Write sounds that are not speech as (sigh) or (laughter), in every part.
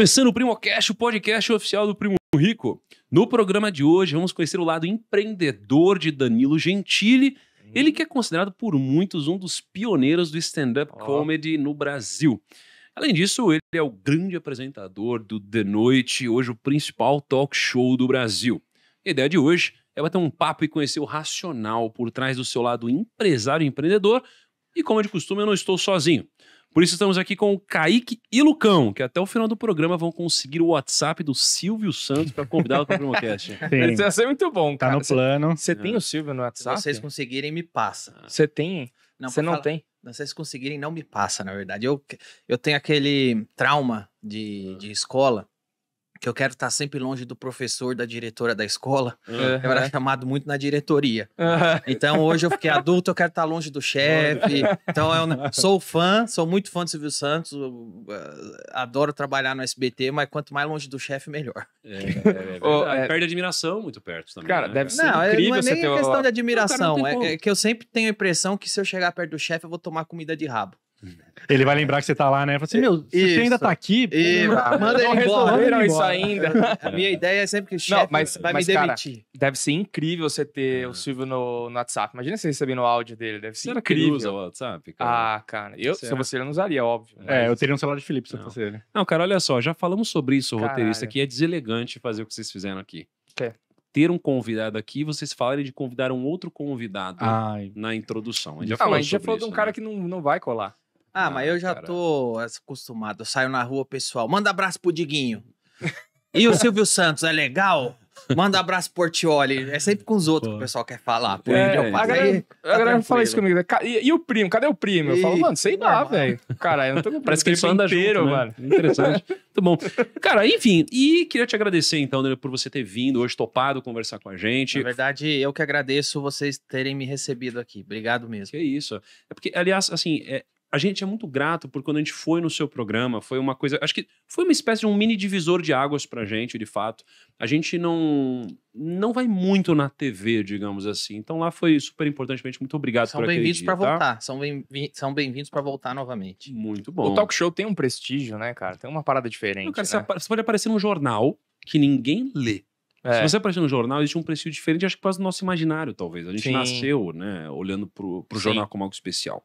começando o Primocast, o podcast oficial do Primo Rico. No programa de hoje, vamos conhecer o lado empreendedor de Danilo Gentili. Uhum. Ele que é considerado por muitos um dos pioneiros do stand-up oh. comedy no Brasil. Além disso, ele é o grande apresentador do The Noite, hoje o principal talk show do Brasil. A ideia de hoje é bater um papo e conhecer o racional por trás do seu lado empresário e empreendedor. E como é de costume, eu não estou sozinho. Por isso estamos aqui com o Kaique e Lucão, que até o final do programa vão conseguir o WhatsApp do Silvio Santos para convidá-lo para o Primocast. (laughs) Isso vai ser muito bom, cara. Tá no plano. Você tem é. o Silvio no WhatsApp? Se vocês conseguirem, me passa. Você tem? Você não, não tem? Não, se vocês conseguirem, não me passa, na verdade. Eu, eu tenho aquele trauma de, ah. de escola que eu quero estar sempre longe do professor, da diretora da escola. Uhum. (laughs) Eu era chamado muito na diretoria. Uhum. Então hoje eu fiquei adulto, eu quero estar longe do chefe. Então eu sou fã, sou muito fã do Silvio Santos, ah, adoro trabalhar no SBT, mas quanto mais longe do chefe, melhor. É, é é... é, é, é Perde admiração muito perto também. Cara, né? deve ser não, incrível não é nem questão de admiração, é, que eu sempre tenho a impressão que se eu chegar perto do chefe, eu vou tomar comida de rabo. Ele vai lembrar que você tá lá, né? Fala assim, meu, você ainda tá aqui? E, manda ele embora. isso ainda. A minha é. ideia é sempre que o chefe vai mas, me cara, demitir. Deve ser incrível você ter o é. Silvio no, no WhatsApp. Imagina você recebendo o áudio dele. Deve ser Será incrível. que ele usa o WhatsApp? Cara? Ah, cara. Eu, se você, é. eu não usaria, óbvio. Mas... É, eu teria um celular de Felipe se não. eu fosse ele. Não, cara, olha só. Já falamos sobre isso, Caralho. roteirista, que é deselegante fazer o que vocês fizeram aqui. Quer? ter um convidado aqui, vocês falarem de convidar um outro convidado Ai. na introdução. A gente já, ah, falou, a gente já falou isso, de um cara né? que não, não vai colar. Ah, ah mas eu já cara. tô acostumado. Eu saio na rua, pessoal. Manda abraço pro Diguinho. E o Silvio Santos, é legal? Manda abraço pro Portioli. É sempre com os (laughs) outros Pô. que o pessoal quer falar. Por é, eu faço. É a galera, tá fala isso comigo. Né, e, e, o primo? Cadê o primo? Eu falo, mano, sei lá, velho. Cara, eu não tô com (laughs) Parece que ele só anda inteiro, junto, né? mano. Interessante. Muito bom. (laughs) Cara, enfim. E queria te agradecer, então, né, por você ter vindo hoje, topado conversar com a gente. Na verdade, eu que agradeço vocês terem me recebido aqui. Obrigado mesmo. Que isso. É porque, aliás, assim, é, a gente é muito grato por quando a gente foi no seu programa, foi uma coisa, acho que foi uma espécie de um mini divisor de águas pra gente, de fato. A gente não não vai muito na TV, digamos assim. Então lá foi super importante gente. Muito obrigado são por aquele dia. São bem-vindos para tá? voltar. São bem, são bem-vindos para voltar novamente. Muito bom. O talk show tem um prestígio, né, cara? Tem uma parada diferente, Não, cara, né? você, você pode aparecer num jornal que ninguém lê. É. Se você aparecer no jornal, existe um preço diferente, acho que quase do nosso imaginário, talvez. A gente Sim. nasceu, né, olhando pro, o jornal como algo especial.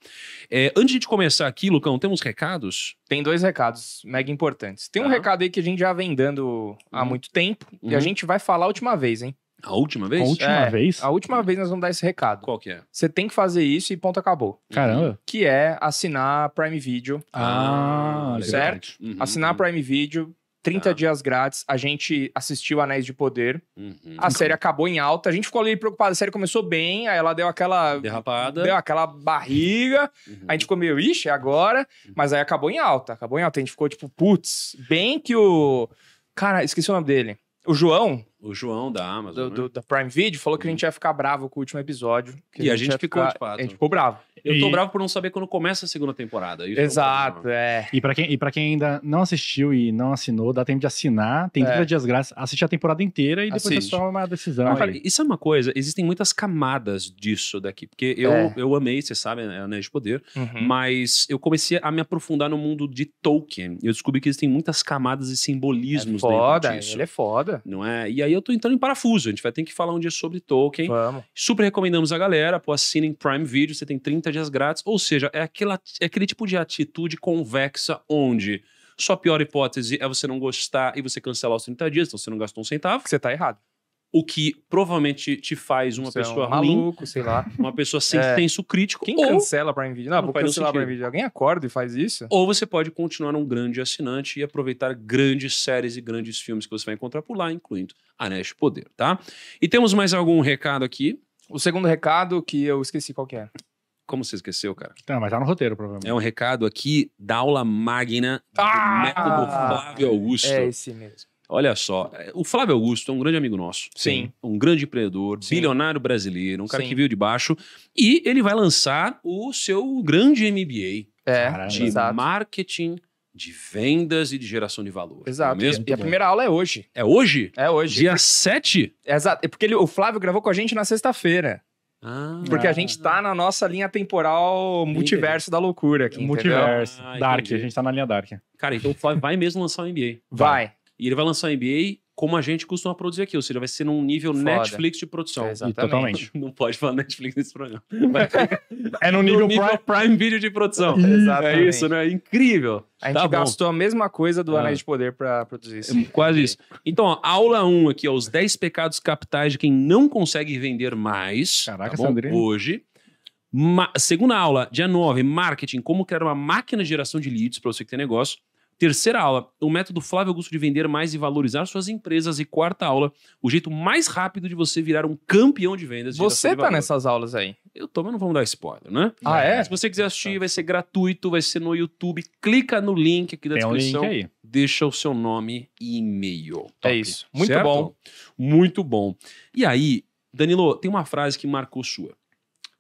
É, antes de começar aqui, Lucão, temos recados? Tem dois recados mega importantes. Tem um tá. recado aí que a gente já vem dando há uhum. muito tempo uhum. e a uhum. gente vai falar a última vez, hein? A última vez? A última é, vez? A última vez nós vamos dar esse recado. Qual que é? Você tem que fazer isso e ponto acabou. Caramba. Uhum. Que é assinar Prime Video. Ah, ah é certo? Uhum, assinar Prime Video 30 tá. dias grátis, a gente assistiu Anéis de Poder. Uhum. A série acabou em alta, a gente ficou ali preocupado. A série começou bem, aí ela deu aquela. Derrapada. Deu aquela barriga. Uhum. A gente ficou meio, ixi, é agora. Uhum. Mas aí acabou em alta, acabou em alta. A gente ficou tipo, putz, bem que o. Cara, esqueci o nome dele. O João, o João da Amazon. Do, né? do, da Prime Video falou que a uhum. gente ia ficar bravo com o último episódio. e a gente, ficou, ficar, de fato. A gente ficou bravo. Eu tô bravo por não saber quando começa a segunda temporada. É isso Exato, é. E pra quem, e pra quem ainda não assistiu e não assinou, dá tempo de assinar, tem É. 30 dias grátis, assistir a temporada inteira e depois Assiste. você é toma uma decisão. Mas, cara, isso é uma coisa, existem muitas camadas disso daqui. Porque eu, É. eu amei, você sabe, a né, Anéis de Poder. Uhum. Mas eu comecei a me aprofundar no mundo de Tolkien. Eu descobri que existem muitas camadas e simbolismos é foda, dentro disso. ele é foda. Não é? E aí eu tô entrando em parafuso. A gente vai ter que falar um dia sobre Tolkien. Vamos. Super recomendamos a galera. Pô, assinem Prime Video, você tem 30 dias grátis. Ou seja, é, aquela, é aquele tipo de atitude convexa onde sua pior hipótese é você não gostar e você cancelar os 30 dias, então você não gastou um centavo. você tá errado o que provavelmente te faz uma você pessoa é um ruim, maluco, sei lá, uma pessoa sem é. senso crítico. Quem ou... cancela para Video? Não, não vou cancelar para Video. Alguém acorda e faz isso? Ou você pode continuar um grande assinante e aproveitar grandes séries e grandes filmes que você vai encontrar por lá, incluindo Anéis de Poder, tá? E temos mais algum recado aqui? O segundo recado que eu esqueci qual que é. Como você esqueceu, cara? Não, mas tá no roteiro, provavelmente. É um recado aqui da aula magna do ah! método Flávio Augusto. É esse mesmo. Olha só, eh, o Flávio Augusto é um grande amigo nosso. Sim. Um grande empreendedor, Sim. bilionário brasileiro, um cara Sim. que veio de baixo. E ele vai lançar o seu grande MBA é, de exato. marketing, de vendas e de geração de valor. É exato. Mesmo. e, a primeira aula é hoje. É hoje? É hoje. Dia 7? É exato. É porque ele, o Flávio gravou com a gente na sexta-feira. Ah, porque a gente tá na nossa linha temporal multiverso da loucura aqui. Multiverso. Ah, dark, a gente tá na linha Dark. Cara, então o Flávio vai mesmo lançar o MBA. Vai. vai. E ele vai lançar NBA como a gente costuma produzir aqui, ou seja, vai ser num nível Foda. Netflix de produção. É exatamente. Totalmente. (laughs) Não pode falar Netflix nesse programa. (laughs) é no nível, nível Prime... Prime... Video de produção. Exatamente. É isso, né? É incrível. A tá gente tá gastou a mesma coisa do ah. de Poder para produzir isso. (laughs) quase isso. Então, ó, aula 1 um aqui, ó, os 10 pecados capitais de quem não consegue vender mais. Caraca, tá Sandrinho. Hoje. Ma segunda aula, dia 9, marketing, como criar uma máquina de geração de leads para você que tem negócio. Terceira aula, o método Flávio Augusto de vender mais e valorizar suas empresas. E quarta aula, o jeito mais rápido de você virar um campeão de vendas. De você tá nessas aulas aí. Eu tô, mas não vamos dar spoiler, né? Ah, é? Se você quiser assistir, vai ser gratuito, vai ser no YouTube. Clica no link aqui da Tem descrição. Um link aí. Deixa o seu nome e e-mail. É Top, é isso. Muito certo? bom. Muito bom. E aí, Danilo, tem uma frase que marcou sua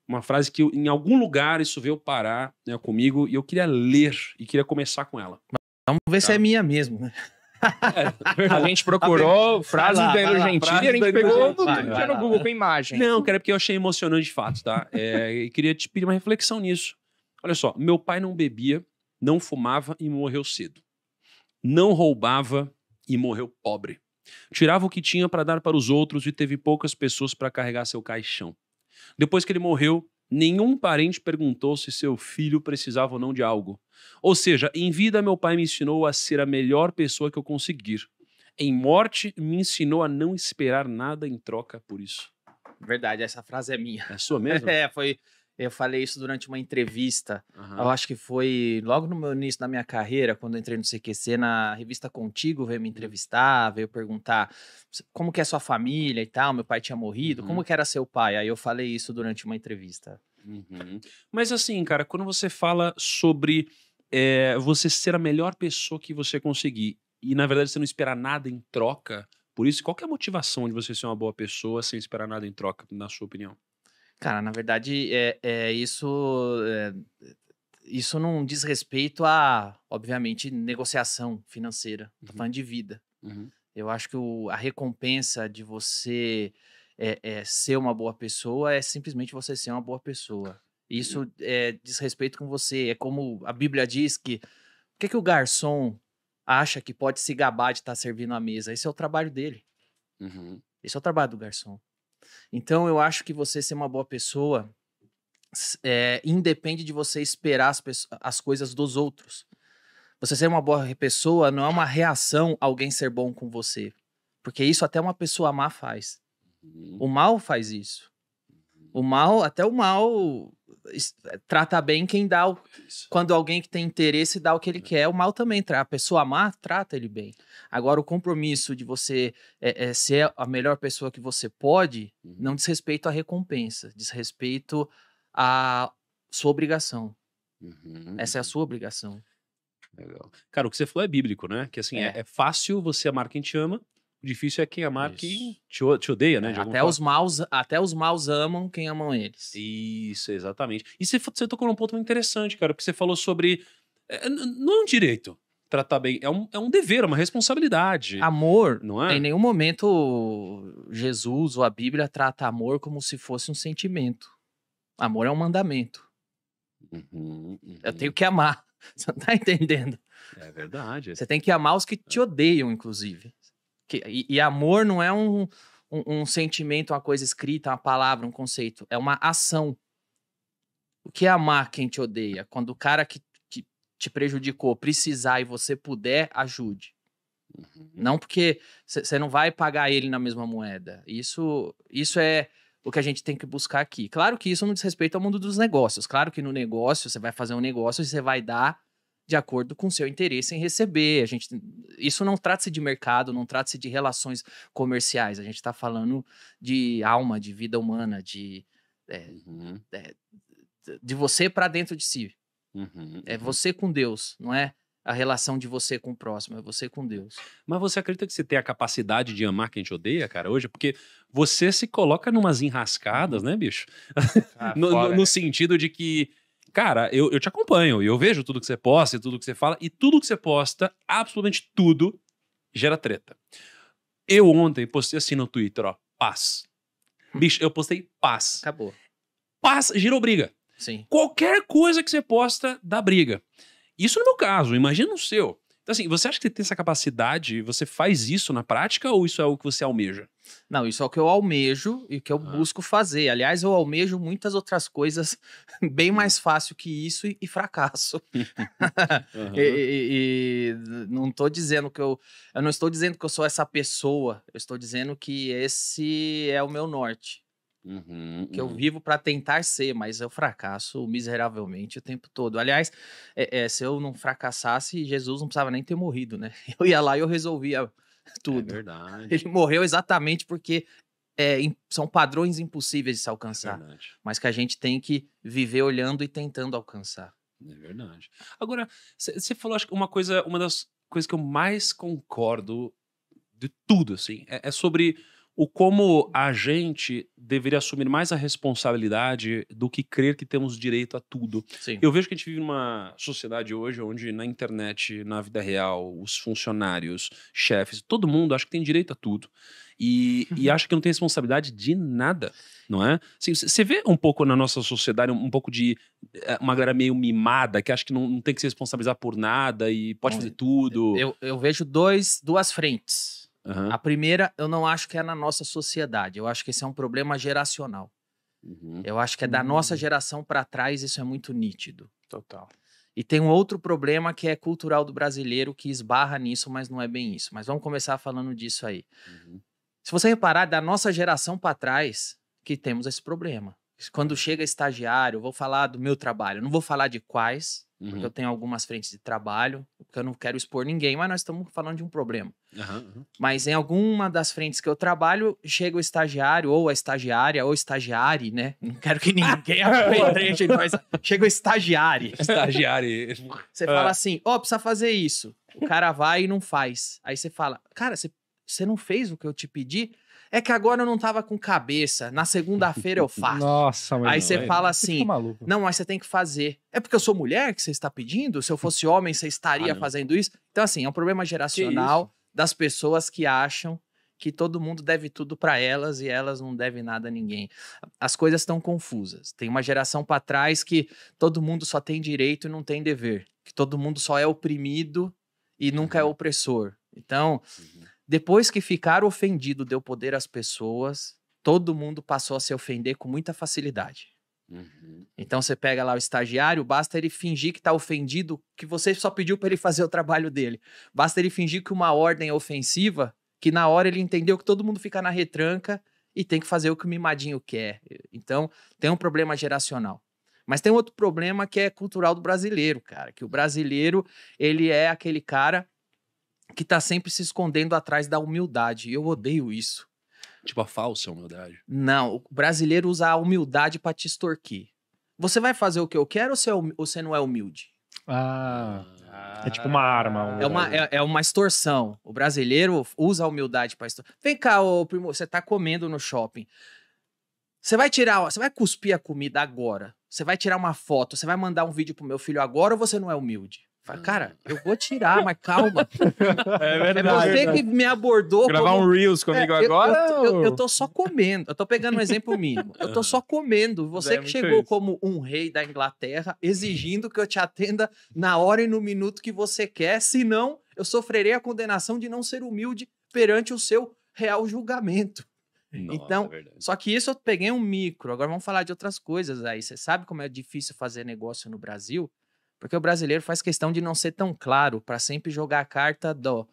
uma frase que eu, em algum lugar isso veio parar né, comigo e eu queria ler e queria começar com ela. Vamos ver tá. se é tá. minha mesmo, né? É, (laughs) a gente procurou tá frases lá, do Danilo e a gente pegou do, vai, vai no Google com imagem. Não, cara, é porque eu achei emocionante de fato, tá? É, e queria te pedir uma reflexão nisso. Olha só, meu pai não bebia, não fumava e morreu cedo. Não roubava e morreu pobre. Tirava o que tinha para dar para os outros e teve poucas pessoas para carregar seu caixão. Depois que ele morreu, nenhum parente perguntou se seu filho precisava ou não de algo. Ou seja, em vida meu pai me ensinou a ser a melhor pessoa que eu conseguir. Em morte me ensinou a não esperar nada em troca por isso. Verdade, essa frase é minha. É sua mesmo? (laughs) é, foi eu falei isso durante uma entrevista. Uhum. Eu acho que foi logo no meu início da minha carreira, quando entrei no CQC, na revista Contigo, veio me uhum. entrevistar, veio perguntar como que é sua família e tal, meu pai tinha morrido, uhum. como que era seu pai? Aí eu falei isso durante uma entrevista. Uhum. Mas assim, cara, quando você fala sobre é você ser a melhor pessoa que você conseguir. E, na verdade, você não esperar nada em troca. Por isso, qual é a motivação de você ser uma boa pessoa sem esperar nada em troca, na sua opinião? Cara, na verdade, é, é isso. É, isso não diz respeito a, obviamente, negociação financeira. Uhum. falando de vida. Uhum. Eu acho que o, a recompensa de você é, é, ser uma boa pessoa é simplesmente você ser uma boa pessoa. Isso é eh, desrespeito com você. É como a Bíblia diz que. O que, que o garçom acha que pode se gabar de estar tá servindo a mesa? Esse é o trabalho dele. Uhum. Esse é o trabalho do garçom. Então eu acho que você ser uma boa pessoa é, independe de você esperar as, as coisas dos outros. Você ser uma boa pessoa não é uma reação a alguém ser bom com você. Porque isso até uma pessoa má faz. Uhum. O mal faz isso. O mal, até o mal trata bem quem dá o... quando alguém que tem interesse dá o que ele é. quer o mal também trata a pessoa má trata ele bem agora o compromisso de você é, é ser a melhor pessoa que você pode não uhum. diz respeito à recompensa diz respeito à sua obrigação uhum. essa é a uhum. sua obrigação Legal. cara o que você falou é bíblico né que assim é, é, é fácil você amar quem te ama difícil é quem amar Isso. quem te, te odeia, né? É, até, os maus, até os maus amam quem amam eles. Isso, exatamente. E você, você tocou num ponto muito interessante, cara, porque você falou sobre. É, não é um direito tratar bem, é um, é um dever, é uma responsabilidade. Amor, não é? Em nenhum momento Jesus ou a Bíblia trata amor como se fosse um sentimento. Amor é um mandamento. Uhum, uhum. Eu tenho que amar. (laughs) Você não tá entendendo? É verdade. Você tem que amar os que te é. odeiam, inclusive. Que, e, e amor não é um, um, um, sentimento, uma coisa escrita, uma palavra, um conceito. É uma ação. O que é amar quem te odeia? Quando o cara que, que te prejudicou precisar e você puder, ajude. Uhum. Não porque você não vai pagar ele na mesma moeda. Isso, isso é o que a gente tem que buscar aqui. Claro que isso não diz respeito ao mundo dos negócios. Claro que no negócio você vai fazer um negócio e você vai dar de acordo com seu interesse em receber. A gente, isso não trata-se de mercado, não trata-se de relações comerciais. A gente está falando de alma, de vida humana, de, é, uhum. é, de você para dentro de si. Uhum, É uhum. você com Deus, não é a relação de você com o próximo, é você com Deus. Mas você acredita que você tem a capacidade de amar quem te odeia, cara, hoje? Porque você se coloca numas enrascadas, uhum. né, bicho? Ah, (laughs) no, fora, no, no né? sentido de que cara, eu, eu te acompanho e eu vejo tudo que você posta e tudo que você fala, e tudo que você posta, absolutamente tudo, gera treta. Eu ontem postei assim no Twitter, ó, paz. Hum. Bicho, eu postei paz. Acabou. Paz gerou briga. Sim. Qualquer coisa que você posta dá briga. Isso no meu caso, imagina no seu. Então, assim, você acha que você tem essa capacidade? Você faz isso na prática ou isso é o que você almeja? Não, isso é o que eu almejo e que eu ah. busco fazer. Aliás, eu almejo muitas outras coisas (laughs) bem hum. mais fácil que isso e, e fracasso. uhum. (laughs) e, e, e, não estou dizendo que eu, eu não estou dizendo que eu sou essa pessoa. Eu estou dizendo que esse é o meu norte. Uhum, que uhum. eu vivo para tentar ser, mas eu fracasso miseravelmente o tempo todo. Aliás, é, é, se eu não fracassasse, Jesus não precisava nem ter morrido, né? (laughs) Eu ia lá e eu resolvia (laughs) é tudo. É verdade. Ele morreu exatamente porque é, são padrões impossíveis de se alcançar, mas que a gente tem que viver olhando e tentando alcançar. É verdade. Agora, você falou acho que uma coisa, uma das coisas que eu mais concordo de tudo, assim, é, é sobre o como a gente deveria assumir mais a responsabilidade do que crer que temos direito a tudo. Sim. Eu vejo que a gente vive numa sociedade hoje onde na internet, na vida real, os funcionários, chefes, todo mundo acha que tem direito a tudo. E, e uhum. acha que não tem responsabilidade de nada, não é? Você assim, vê um pouco na nossa sociedade um, um, pouco de eh, uma galera meio mimada que acha que não, não tem que se responsabilizar por nada e pode fazer tudo. Eu, eu vejo dois, duas frentes Uhum. A primeira, eu não acho que é na nossa sociedade. Eu acho que esse é um problema geracional. Uhum. Eu acho que é da nossa hum. geração para trás, isso é muito nítido. Total. E tem um outro problema que é cultural do brasileiro que esbarra nisso, mas não é bem isso. Mas vamos começar falando disso aí. Uhum. Se você reparar, da nossa geração para trás, que temos esse problema. Quando uhum. chega estagiário, eu vou falar do meu trabalho, não vou falar de quais, uhum. porque eu tenho algumas frentes de trabalho, porque eu não quero expor ninguém, mas nós estamos falando de um problema. Mas em alguma das frentes que eu trabalho, chega o estagiário, ou a estagiária, ou estagiário, né? Não quero que ninguém apedreje, (laughs) (laughs) mas chega o estagiário. Estagiário. Você fala ah. assim, ó, oh, precisa fazer isso. O cara vai e não faz. Aí você fala, cara, você, você não fez o que eu te pedi? É que agora eu não tava com cabeça. Na segunda-feira eu faço. Nossa, mas Aí você é fala assim: Não, mas você tem que fazer. É porque eu sou mulher que você está pedindo? Se eu fosse homem, você estaria ah, fazendo isso? Então, assim, é um problema geracional das pessoas que acham que todo mundo deve tudo para elas e elas não devem nada a ninguém. As coisas estão confusas. Tem uma geração para trás que todo mundo só tem direito e não tem dever, que todo mundo só é oprimido e nunca é uhum. opressor. Então, uhum. depois que ficar ofendido deu poder às pessoas, todo mundo passou a se ofender com muita facilidade. Uhum. Então você pega lá o estagiário, basta ele fingir que tá ofendido, que você só pediu para ele fazer o trabalho dele. Basta ele fingir que uma ordem é ofensiva, que na hora ele entendeu que todo mundo fica na retranca e tem que fazer o que o mimadinho quer. Então tem um problema geracional. Mas tem outro problema que é cultural do brasileiro, cara. Que o brasileiro, ele é aquele cara que tá sempre se escondendo atrás da humildade. Eu odeio isso. Tipo a falsa humildade. Não, o brasileiro usa a humildade para te extorquir. Você vai fazer o que eu quero ou você, é ou você não é humilde? Ah, é tipo uma arma. Um... É uma, é, é, uma extorsão. O brasileiro usa a humildade para estor. Vem cá, ô primo, você tá comendo no shopping. Você vai tirar, você vai cuspir a comida agora. Você vai tirar uma foto, você vai mandar um vídeo pro meu filho agora ou você não é humilde? Fala, hum. cara, eu vou tirar, mas calma. (laughs) É, é verdade. É você que me abordou. Gravar como... um Reels comigo é, agora? Eu, eu, eu, tô só comendo. Eu tô pegando um exemplo mínimo. Eu tô só comendo. Você é que chegou isso. como um rei da Inglaterra, exigindo que eu te atenda na hora e no minuto que você quer, senão eu sofrerei a condenação de não ser humilde perante o seu real julgamento. Nossa, então, é só que isso eu peguei um micro. Agora vamos falar de outras coisas aí. Você sabe como é difícil fazer negócio no Brasil? Porque o brasileiro faz questão de não ser tão claro, para sempre jogar a carta do,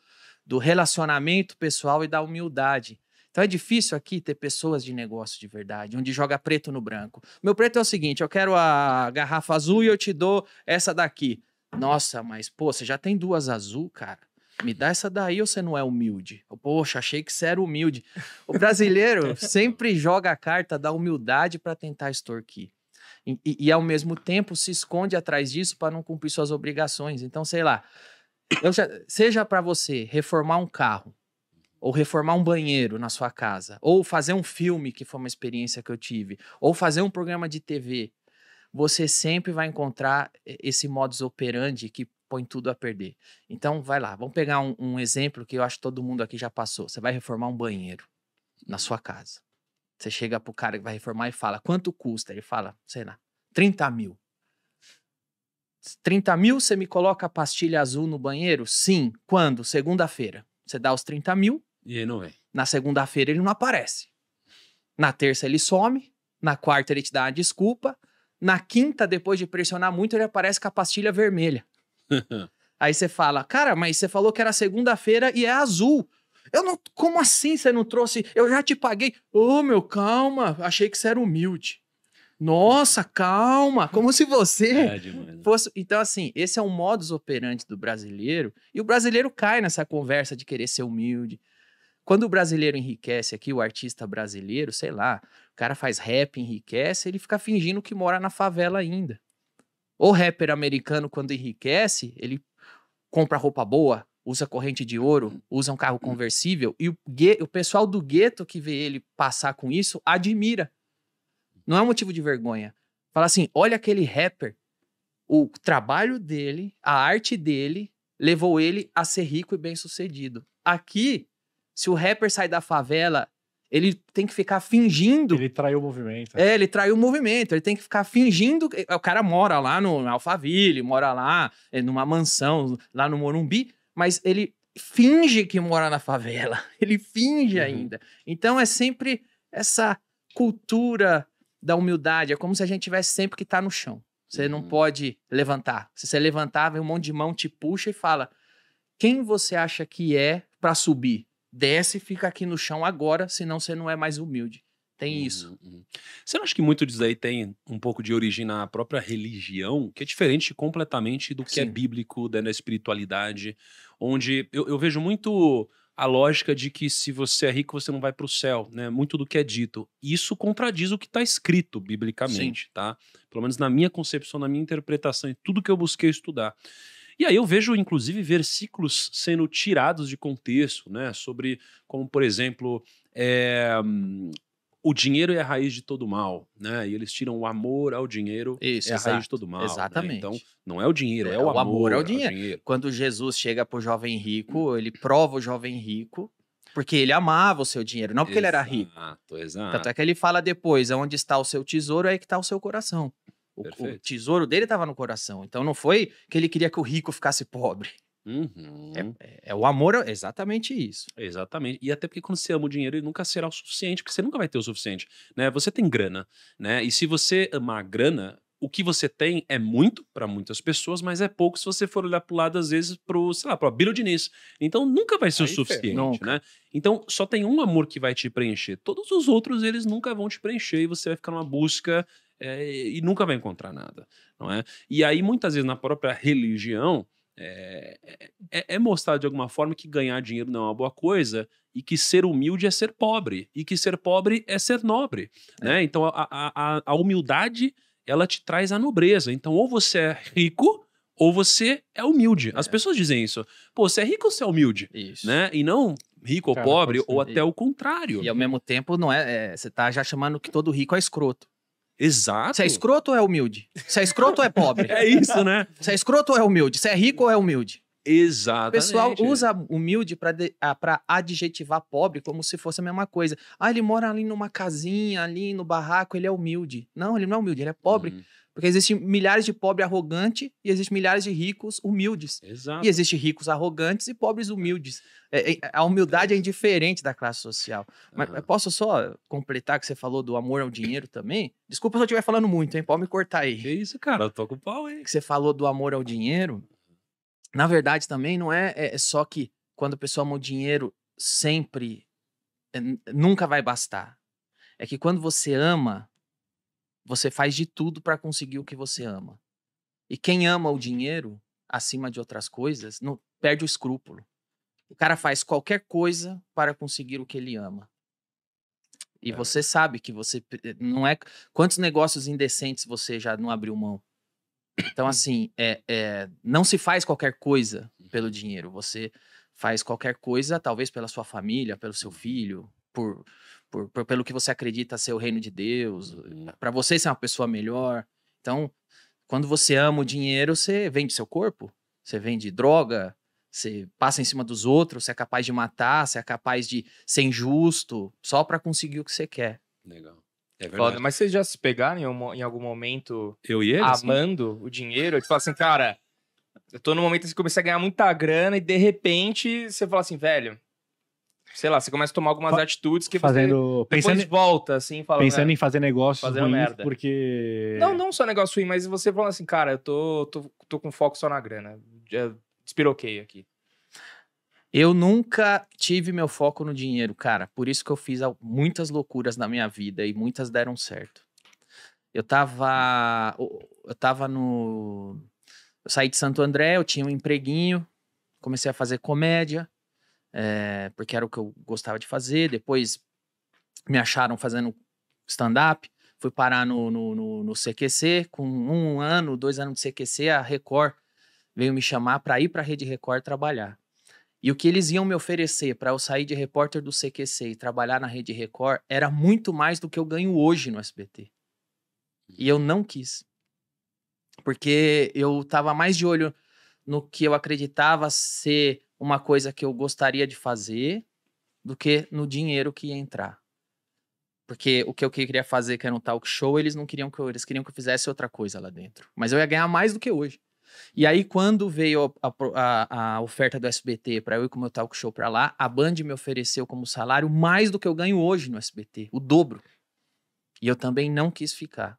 do relacionamento pessoal e da humildade. Então é difícil aqui ter pessoas de negócio de verdade, onde joga preto no branco. Meu preto é o seguinte: eu quero a garrafa azul e eu te dou essa daqui. Nossa, mas pô, você já tem duas azul, cara. Me dá essa daí ou você não é humilde? Poxa, achei que você era humilde. O brasileiro (laughs) sempre joga a carta da humildade para tentar extorquir. E, e, ao mesmo tempo se esconde atrás disso para não cumprir suas obrigações. Então, sei lá, já, seja para você reformar um carro, ou reformar um banheiro na sua casa, ou fazer um filme, que foi uma experiência que eu tive, ou fazer um programa de TV, você sempre vai encontrar eh, esse modus operandi que põe tudo a perder. Então, vai lá, vamos pegar um, um exemplo que eu acho que todo mundo aqui já passou. Você vai reformar um banheiro na sua casa. Você chega pro cara que vai reformar e fala, quanto custa? Ele fala, sei lá, 30 mil. 30 mil, você me coloca a pastilha azul no banheiro? Sim. Quando? Segunda-feira. Você dá os 30 mil. E ele não vem. Na segunda-feira ele não aparece. Na terça ele some. Na quarta ele te dá uma desculpa. Na quinta, depois de pressionar muito, ele aparece com a pastilha vermelha. (laughs) Aí você fala, cara, mas você falou que era segunda-feira e é azul. Eu não, como assim você não trouxe? Eu já te paguei. Ô, oh, meu, calma, achei que você era humilde. Nossa, calma, como se você é né? fosse. Então, assim, esse é um modus operandi do brasileiro, e o brasileiro cai nessa conversa de querer ser humilde. Quando o brasileiro enriquece aqui, o artista brasileiro, sei lá, o cara faz rap, enriquece, ele fica fingindo que mora na favela ainda. O rapper americano, quando enriquece, ele compra roupa boa, usa corrente de ouro, usa um carro conversível, e o, o pessoal do gueto que vê ele passar com isso admira. Não é um motivo de vergonha. Fala assim: olha aquele rapper, o trabalho dele, a arte dele, levou ele a ser rico e bem sucedido. Aqui, se o rapper sai da favela, ele tem que ficar fingindo. Ele traiu o movimento. É, ele traiu o movimento. Ele tem que ficar fingindo. É, o cara mora lá no Alphaville, mora lá é, numa mansão, lá no Morumbi mas ele finge que mora na favela, (laughs) ele finge uhum. ainda. Então é sempre essa cultura da humildade, é como se a gente tivesse sempre que estar tá no chão. Você não uhum. pode levantar. Se você levantar, vem um monte de mão, te puxa e fala: quem você acha que é para subir? Desce e fica aqui no chão agora, senão você não é mais humilde. Tem uhum, isso. Uhum. Você não acha que muito disso aí tem um pouco de origem na própria religião, que é diferente completamente do que é Sim. é bíblico, da né, espiritualidade, onde eu, eu vejo muito a lógica de que se você é rico, você não vai para o céu, né? Muito do que é dito. Isso contradiz o que está escrito biblicamente, Sim. tá? Pelo menos na minha concepção, na minha interpretação e tudo que eu busquei estudar. E aí eu vejo, inclusive, versículos sendo tirados de contexto, né? Sobre como, por exemplo, é, o dinheiro é a raiz de todo mal, né? E eles tiram o amor ao dinheiro, Isso, é a exato, raiz de todo mal. Né? Exatamente. Né? Então, não é o dinheiro, é, é o, amor, amor ao, dinheiro. dinheiro. Quando Jesus chega pro jovem rico, hum. ele prova o jovem rico, porque ele amava o seu dinheiro, não porque exato, ele era rico. Exato, exato. Tanto é que ele fala depois, onde está o seu tesouro, é que está o seu coração. O, o tesouro dele estava no coração. Então, não foi que ele queria que o rico ficasse pobre. Uhum. É, é, é, o amor é exatamente isso. Exatamente. E até porque quando você ama o dinheiro, ele nunca será o suficiente, porque você nunca vai ter o suficiente. Né? Você tem grana, né? E se você amar a grana, o que você tem é muito para muitas pessoas, mas é pouco se você for olhar para o lado, às vezes, pro, sei lá, pro Abílio Diniz. Então nunca vai ser Aí o suficiente, né? Então só tem um amor que vai te preencher. Todos os outros, eles nunca vão te preencher e você vai ficar numa busca é, e nunca vai encontrar nada, não é? E aí, muitas vezes, na própria religião, é, é, é, é, mostrar de alguma forma que ganhar dinheiro não é uma boa coisa e que ser humilde é ser pobre e que ser pobre é ser nobre, é. né? Então a, a, a, humildade ela te traz a nobreza. Então ou você é rico ou você é humilde. As é. pessoas dizem isso. Pô, você é rico ou você é humilde, isso. né? E não rico Cara, ou pobre ou até e, o contrário. E ao mesmo tempo não é, é você está já chamando que todo rico é escroto. Exato. Você é escroto ou é humilde? Você é escroto ou é pobre? (laughs) É isso, né? Você é escroto ou é humilde? Você é rico ou é humilde? Exato. O pessoal usa humilde para ah, adjetivar pobre como se fosse a mesma coisa. Ah, ele mora ali numa casinha, ali no barraco, ele é humilde. Não, ele não é humilde, ele é pobre. Uhum. Porque existem milhares de pobres arrogantes e existem milhares de ricos humildes. Exato. E existem ricos arrogantes e pobres humildes. É, é, a humildade é indiferente da classe social. Mas uhum. posso só completar que você falou do amor ao dinheiro também? Desculpa se eu estiver falando muito, hein? Pode me cortar aí. Que isso, cara? Eu tô com pau, aí Que você falou do amor ao dinheiro. Na verdade, também não é, é, é só que quando a pessoa ama o dinheiro, sempre. É, nunca vai bastar. É que quando você ama você faz de tudo para conseguir o que você ama. E quem ama o uhum. dinheiro, acima de outras coisas, não perde o escrúpulo. O cara faz qualquer coisa para conseguir o que ele ama. E é. você sabe que você eh, não é quantos negócios indecentes você já não abriu mão. Então hum. assim, é, é, não se faz qualquer coisa pelo uhum. dinheiro. Você faz qualquer coisa, talvez pela sua família, pelo seu uhum. filho, por por, por, pelo que você acredita ser o reino de Deus, para você ser uma pessoa melhor. Então, quando você ama o dinheiro, você vende seu corpo, você vende droga, você passa em cima dos outros, você é capaz de matar, você é capaz de ser injusto, só para conseguir o que você quer. Legal. É verdade. Mas vocês já se pegaram em, algum momento eu e assim? amando o dinheiro? e Tipo assim, cara, eu tô no momento que você começa a ganhar muita grana e de repente você fala assim, velho, sei lá, você começa a tomar algumas Fa atitudes que fazendo, você pensando, volta, assim, falando, Pensando né, em fazer negócio fazendo ruim, merda. porque... Não, não só negócio ruim, mas você falando assim, cara, eu tô, tô, tô com foco só na grana, despiroquei aqui. Eu nunca tive meu foco no dinheiro, cara, por isso que eu fiz muitas loucuras na minha vida e muitas deram certo. Eu tava, eu tava no... Eu saí de Santo André, eu tinha um empreguinho, comecei a fazer comédia, é, porque era o que eu gostava de fazer. Depois me acharam fazendo stand-up, fui parar no, no, no, no, CQC. Com um ano, dois anos de CQC, a Record veio me chamar para ir para a Rede Record trabalhar. E o que eles iam me oferecer para eu sair de repórter do CQC e trabalhar na Rede Record era muito mais do que eu ganho hoje no SBT. E eu não quis. Porque eu estava mais de olho no que eu acreditava ser uma coisa que eu gostaria de fazer do que no dinheiro que ia entrar. Porque o que eu queria fazer, que era um talk show, eles não queriam que eu, eles queriam que eu fizesse outra coisa lá dentro. Mas eu ia ganhar mais do que hoje. E aí, quando veio a, a, a oferta do SBT para eu ir com o meu talk show para lá, a Band me ofereceu como salário mais do que eu ganho hoje no SBT, o dobro. E eu também não quis ficar.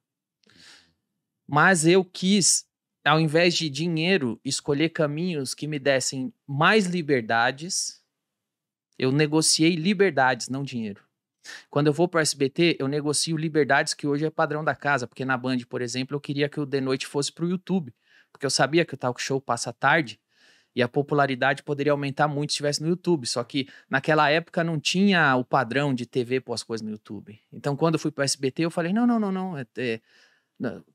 Mas eu quis ao invés de dinheiro, escolher caminhos que me dessem mais liberdades. Eu negociei liberdades, não dinheiro. Quando eu vou para o SBT, eu negocio liberdades que hoje é padrão da casa, porque na Band, por exemplo, eu queria que o De Noite fosse para o YouTube, porque eu sabia que o talk show passa tarde e a popularidade poderia aumentar muito se estivesse no YouTube. Só que naquela época não tinha o padrão de TV pôr as coisas no YouTube. Então, quando eu fui para o SBT, eu falei: não, não, não, não. É, é,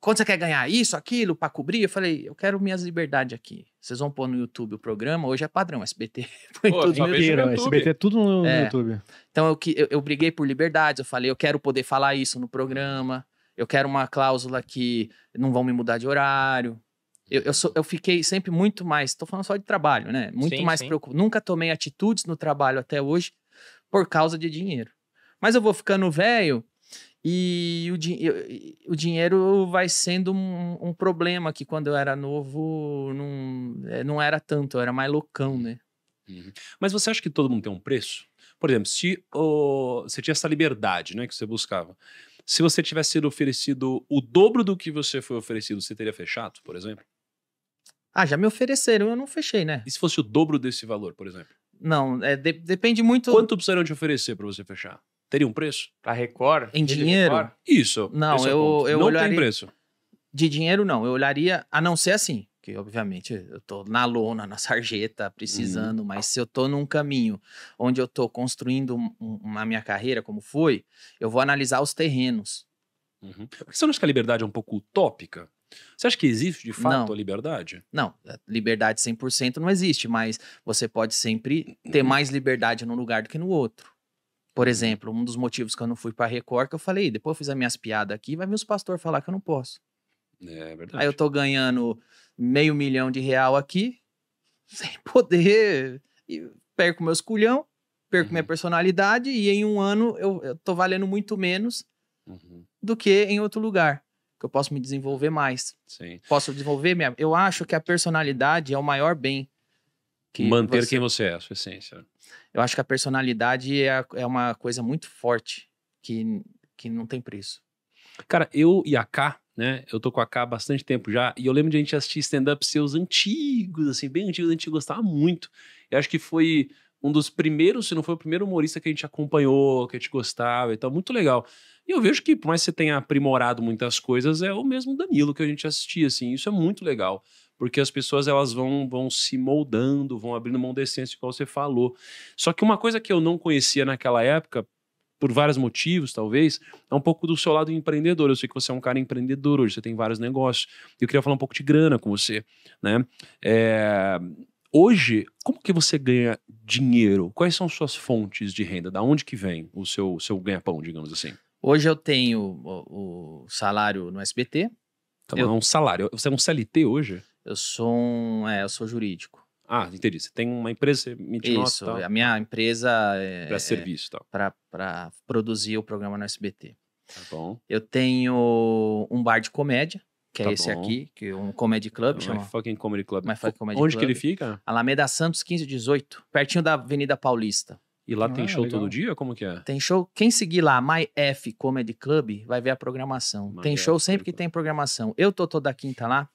Quanto você quer ganhar? Isso, aquilo, para cobrir? Eu falei, eu quero minhas liberdades aqui. Vocês vão pôr no YouTube o programa, hoje é padrão, SBT. (laughs) Põe Pô, tudo no YouTube. SBT é tudo no é. YouTube. Então eu, eu, eu briguei por liberdades, eu falei, eu quero poder falar isso no programa, eu quero uma cláusula que não vão me mudar de horário. Eu, eu, sou, eu fiquei sempre muito mais, estou falando só de trabalho, né? Muito sim, mais preocupado. Nunca tomei atitudes no trabalho até hoje por causa de dinheiro. Mas eu vou ficando velho, e o, di o dinheiro vai sendo um, um, problema que quando eu era novo não, é, não era tanto, era mais loucão, uhum. né? Uhum. Mas você acha que todo mundo tem um preço? Por exemplo, se oh, você tinha essa liberdade né, que você buscava, se você tivesse sido oferecido o dobro do que você foi oferecido, você teria fechado, por exemplo? Ah, já me ofereceram, eu não fechei, né? E se fosse o dobro desse valor, por exemplo? Não, é, de depende muito. Quanto precisariam te oferecer para você fechar? teria um preço? para Record? Em dinheiro? Record? Isso. Não, eu, eu, não olharia... tem preço. De dinheiro, não. Eu olharia, a não ser assim, que obviamente eu tô na lona, na sarjeta, precisando, hum. mas se eu tô num caminho onde eu tô construindo uma minha carreira, como foi, eu vou analisar os terrenos. Uhum. Você não acha que a liberdade é um pouco utópica? Você acha que existe de fato não. a liberdade? Não, é, liberdade 100% não existe, mas você pode sempre ter uhum. mais liberdade num lugar do que no outro. Por exemplo, um dos motivos que eu não fui para Record, que eu falei, depois eu fiz as minhas piadas aqui, vai vir os pastores falar que eu não posso. É verdade. Aí eu tô ganhando meio milhão de real aqui, (laughs) sem poder, e perco meus culhão, perco uhum. minha personalidade, e em um ano eu, eu tô valendo muito menos uhum. do que em outro lugar. Que eu posso me desenvolver mais. Sim. Posso desenvolver minha. Eu acho que a personalidade é o maior bem. Que Manter você... quem você é, a sua essência eu acho que a personalidade é, é uma coisa muito forte que, que não tem preço. Cara, eu e a K, né? Eu tô com a K há bastante tempo já, e eu lembro de a gente assistir stand-up seus antigos, assim, bem antigos, a gente gostava muito. Eu acho que foi um dos primeiros, se não foi o primeiro humorista que a gente acompanhou, que a gente gostava e tal, muito legal. E eu vejo que, por mais que você tenha aprimorado muitas coisas, é o mesmo Danilo que a gente assistia, assim, isso é muito legal porque as pessoas elas vão, vão se moldando, vão abrindo mão da essência, igual você falou. Só que uma coisa que eu não conhecia naquela época, por vários motivos, talvez, é um pouco do seu lado empreendedor. Eu sei que você é um cara empreendedor hoje, você tem vários negócios. Eu queria falar um pouco de grana com você, né? É... Hoje, como que você ganha dinheiro? Quais são suas fontes de renda? Da onde que vem o seu, seu ganha-pão, digamos assim? Hoje eu tenho o, o salário no SBT. Então é eu... é um salário. Você é um CLT hoje? Eu sou um, é, eu sou jurídico. Ah, entendi. Você tem uma empresa, me Isso, nota, a minha empresa é, para serviço, tal. Pra, Para produzir o programa no SBT. Tá bom. Eu tenho um bar de comédia, que é tá é esse bom. aqui, que é um comedy club. My é chama... fucking comedy club. My é fucking comedy Onde club. que ele fica? Alameda Santos 1518, pertinho da Avenida Paulista. E lá ah, tem show todo dia? Como que é? Tem show. Quem seguir lá, MyF Comedy Club, vai ver a programação. My tem show sempre que tem programação. Eu tô toda quinta lá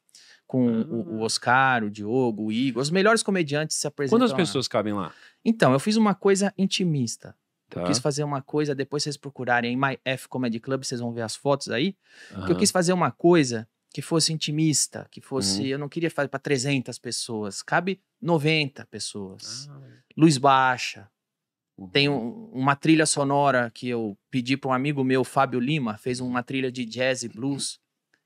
com o, hum. Oscar, o Diogo, o Igor, os melhores comediantes se apresentam. Quantas pessoas lá. cabem lá? Então, eu fiz uma coisa intimista. Tá. Eu quis fazer uma coisa, depois vocês procurarem em MyF Comedy Club, vocês vão ver as fotos aí. Uhum. Que eu quis fazer uma coisa que fosse intimista, que fosse. Uhum. Eu não queria fazer para 300 pessoas, cabe 90 pessoas. Ah. Luz baixa. Uhum. Tem um, uma trilha sonora que eu pedi para um amigo meu, Fábio Lima, fez uma trilha de jazz e blues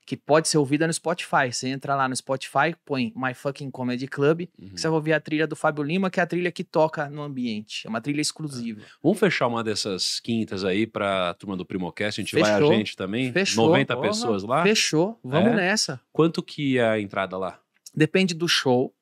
que pode ser ouvida no Spotify. Você entra lá no Spotify, põe My Fucking Comedy Club, uhum. você vai ouvir a trilha do Fábio Lima, que é a trilha que toca no ambiente. É uma trilha exclusiva. É. Vamos fechar uma dessas quintas aí pra turma do Primocast, a gente Fechou. vai a gente também. Fechou. 90 Porra. pessoas lá. Fechou, vamos é. nessa. Quanto que é a entrada lá? Depende do show.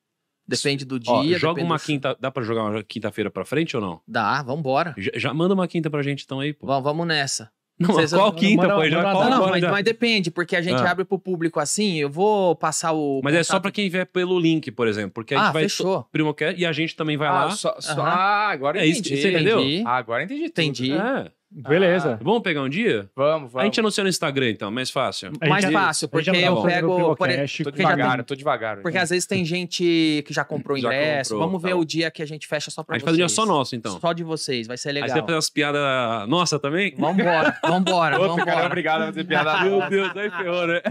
Depende do dia. Ó, joga uma quinta. Dá pra jogar uma quinta-feira pra frente ou não? Dá, vambora. Já, já manda uma quinta pra gente então aí, pô. vamos nessa. Não, (laughs) qual quinta, pô? Já, qual não, não mas, mas, depende, porque a gente ah. abre pro público assim, eu vou passar o... Mas é só pra quem vier pelo link, por exemplo, porque a gente ah, vai... fechou. quer, e a gente também vai ah, lá. Só, só... Ah, agora é entendi. Isso, você entendeu? Entendi. Ah, agora entendi. Tudo. Entendi. É. Beleza. Ah, vamos pegar um dia? Vamos, vamos. A gente anuncia no Instagram, então, mais fácil. Mais fácil, porque tá eu pego. Por... tô devagar, tem... tô devagar. Porque então. às vezes tem gente que já comprou já ingresso. Comprou, vamos ver tá o dia que a gente fecha só pra a gente vocês. A gente faz o dia só nosso, então. Só de vocês, vai ser legal. Aí você vai fazer umas piadas nossa também? Vambora, (laughs) vambora, vambora. obrigado a fazer piada. (laughs) Meu Deus, aí ferrou, né?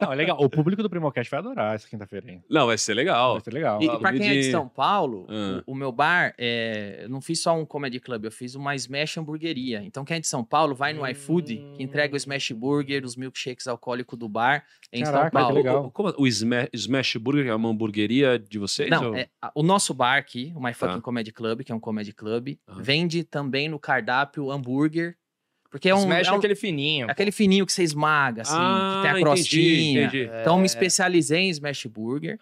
Não, é legal. O público do Primocast vai adorar essa quinta-feira, hein? Não, vai ser legal. Vai ser legal. E, e pra quem é de São Paulo, ah. o, meu bar, é, eu não fiz só um comedy club, eu fiz uma smash hamburgueria, então então, quem é de São Paulo, vai no hum... iFood, que entrega o hum. Smash Burger, os milkshakes alcoólicos do bar em Caraca, São Paulo. Que legal. O, como, o Smash, Burger é uma hamburgueria de vocês? Não, ou... é, o nosso bar aqui, o My tá. Fucking ah. Comedy Club, que é um comedy club, ah. vende também no cardápio hambúrguer porque é um. Smash é, é um, aquele fininho. É aquele fininho que você esmaga, assim, ah, que tem a ah, crostinha. Entendi, entendi. Então, é... me especializei em Smash Burger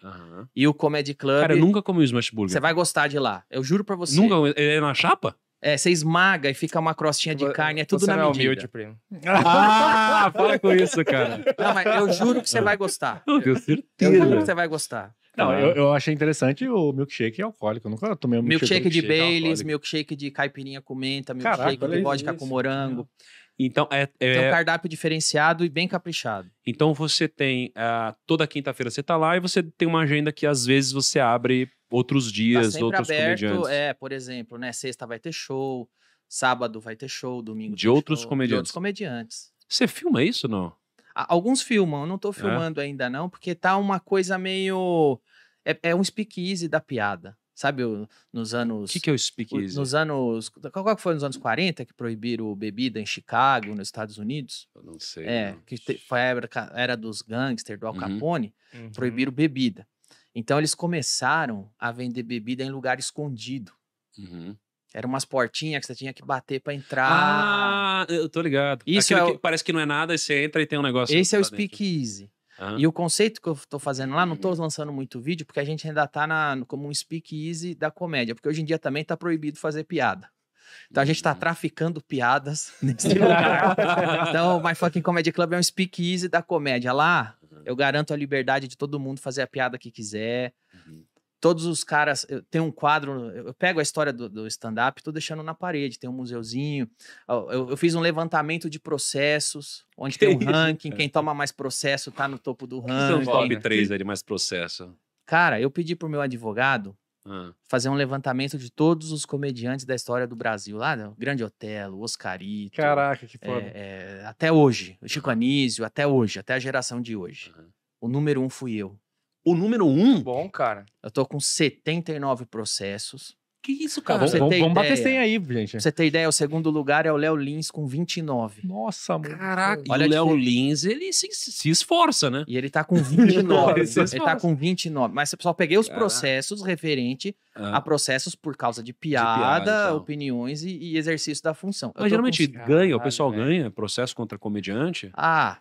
e o Comedy Club. Cara, eu nunca comi o Smash Burger. Você vai gostar de lá. Eu juro pra você. Nunca? Ele é na chapa? É, você esmaga e fica uma crostinha de carne, é tudo você na não é medida. É humilde, primo. Ah, fala com isso, cara. Não, mas eu juro que você vai gostar. Eu tenho certeza. Eu juro que você vai gostar. Não, ah. eu, eu, achei interessante o milkshake alcoólico. Eu nunca tomei um milkshake. Milkshake de Baileys, milkshake de caipirinha com menta, milkshake Caraca, de vodka isso. com morango. É. Então é, é... Tem um é- cardápio diferenciado e bem caprichado. Então você tem. Uh, toda quinta-feira você está lá e você tem uma agenda que às vezes você abre outros tá dias, tá outros aberto, comediantes. É, por exemplo, né? Sexta vai ter show, sábado vai ter show, domingo. De outros show, comediantes. De outros comediantes. Você filma isso não? Alguns filmam, eu não tô é? filmando é. ainda não, porque tá uma coisa meio. É, é um speakeasy da piada. Sabe, nos anos. O que, que é o speakeasy? Nos anos. Qual que foi nos anos 40 que proibiram bebida em Chicago, nos Estados Unidos? Eu não sei. É, não. que foi a era, era dos gangsters, do Al uhum. Capone, uhum. proibiram bebida. Então eles começaram a vender bebida em lugar escondido. Uhum. Eram umas portinhas que você tinha que bater para entrar. Ah, eu tô ligado. Isso é o... que parece que não é nada, você entra e tem um negócio. Esse é o speakeasy. Uhum. E o conceito que eu tô fazendo lá, não tô uhum. lançando muito vídeo, porque a gente ainda tá na, como um speakeasy da comédia, porque hoje em dia também tá proibido fazer piada. Então a gente tá uhum. traficando piadas (laughs) nesse (laughs) lugar. então, My Fucking Comedy Club é um speakeasy da comédia. Lá, Uhum. Eu garanto a liberdade de todo mundo fazer a piada que quiser. Uhum. Todos os caras. Tem um quadro. Eu pego a história do, do stand-up e tô deixando na parede. Tem um museuzinho. Eu, eu fiz um levantamento de processos, onde que tem um ranking. Quem toma mais processo tá no topo do ranking. São top 3 ali, mais processo. Cara, eu pedi pro meu advogado ah. Fazer um levantamento de todos os comediantes da história do Brasil. Lá, né? Grande Otelo, Oscarito. Caraca, que foda. É, é, até hoje. O Chico Anísio, até hoje, até a geração de hoje. Uhum. O número um fui eu. O número um? Bom, cara. Eu tô com 79 processos. Que isso, cara? vamos, vamos bater 100 aí, gente. Pra você ter ideia, o segundo lugar é o Léo Lins com 29. Nossa, mano. Caraca. E Olha o Léo Lins, ele se, se, esforça, né? E ele tá com 29. (laughs) ele, ele tá com 29. Mas, pessoal, peguei os processos ah. referente ah. a processos por causa de piada, de piada então. opiniões e, e, exercício da função. Mas geralmente com... ganha, o pessoal é. ganha processo contra comediante. Ah,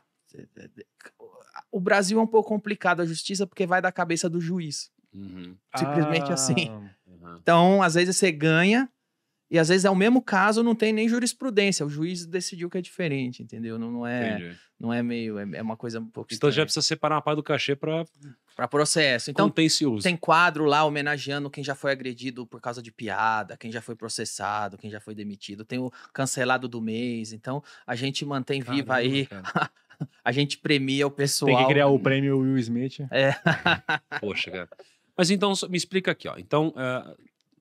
o Brasil é um pouco complicado a justiça porque vai da cabeça do juiz. Uhum. Simplesmente ah, assim. Uhum. Então, às vezes você ganha, e às vezes é o mesmo caso, não tem nem jurisprudência. O juiz decidiu que é diferente, entendeu? Não, não é, Entendi. não é meio, é, é, uma coisa um pouco. Então já precisa separar uma parte do cachê para para processo. Então tem quadro lá homenageando quem já foi agredido por causa de piada, quem já foi processado, quem já foi demitido. Tem o cancelado do mês. Então a gente mantém Caramba, viva aí. (laughs) a gente premia o pessoal. Tem que criar o prêmio Will Smith. É. Poxa, cara. Mas então, me explica aqui, ó. Então, uh,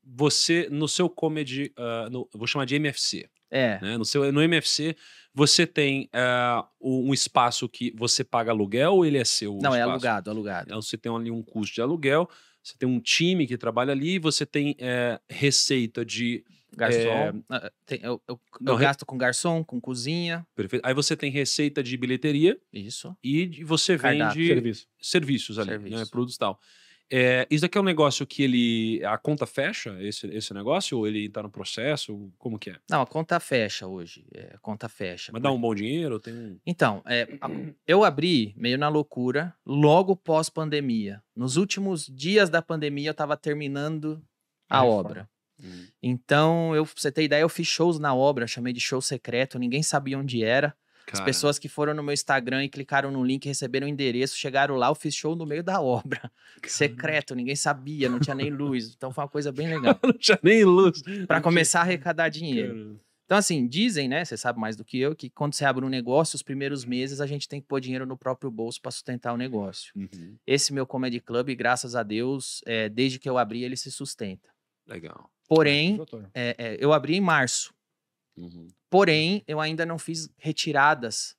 você, no seu comedy, uh, no, vou chamar de MFC. É. Né? No, seu, no MFC, você tem uh, um espaço que você paga aluguel ou ele é seu? Não, é espaço? é alugado, alugado. Então, você tem ali um custo de aluguel, você tem um time que trabalha ali, você tem receita de. Garçom. É... eu, eu, Não, re... gasto com garçom, com cozinha. Perfeito. Aí você tem receita de bilheteria. Isso. E você vende serviço. serviços ali, né? serviço. né? Produtos tal. É, isso daqui é um negócio que ele. A conta fecha esse, esse negócio? Ou ele está no processo? Como que é? Não, a conta fecha hoje. É, a conta fecha. Mas dá um bom dinheiro? Tem um... Então, é, eu abri meio na loucura, logo pós-pandemia. Nos últimos dias da pandemia, eu estava terminando a obra. Hum. Então, eu, pra você ter ideia, eu fiz shows na obra, chamei de show secreto, ninguém sabia onde era. Cara. As pessoas que foram no meu Instagram e clicaram no link, receberam o endereço, chegaram lá, eu fiz show no meio da (laughs) obra. Cara. Secreto, ninguém sabia, não tinha nem luz. Então foi uma coisa bem (laughs) legal. não tinha nem luz. Para começar tinha... a arrecadar dinheiro. Cara. Então, assim, dizem, né? Você sabe mais do que eu, que quando você abre um negócio, os primeiros meses a gente tem que pôr dinheiro no próprio bolso para sustentar o negócio. Uhum. Esse meu Comedy Club, graças a Deus, é, desde que eu abri, ele se sustenta. Legal. Porém, é, é, eu abri em março. Uhum. Porém, eu ainda não fiz retiradas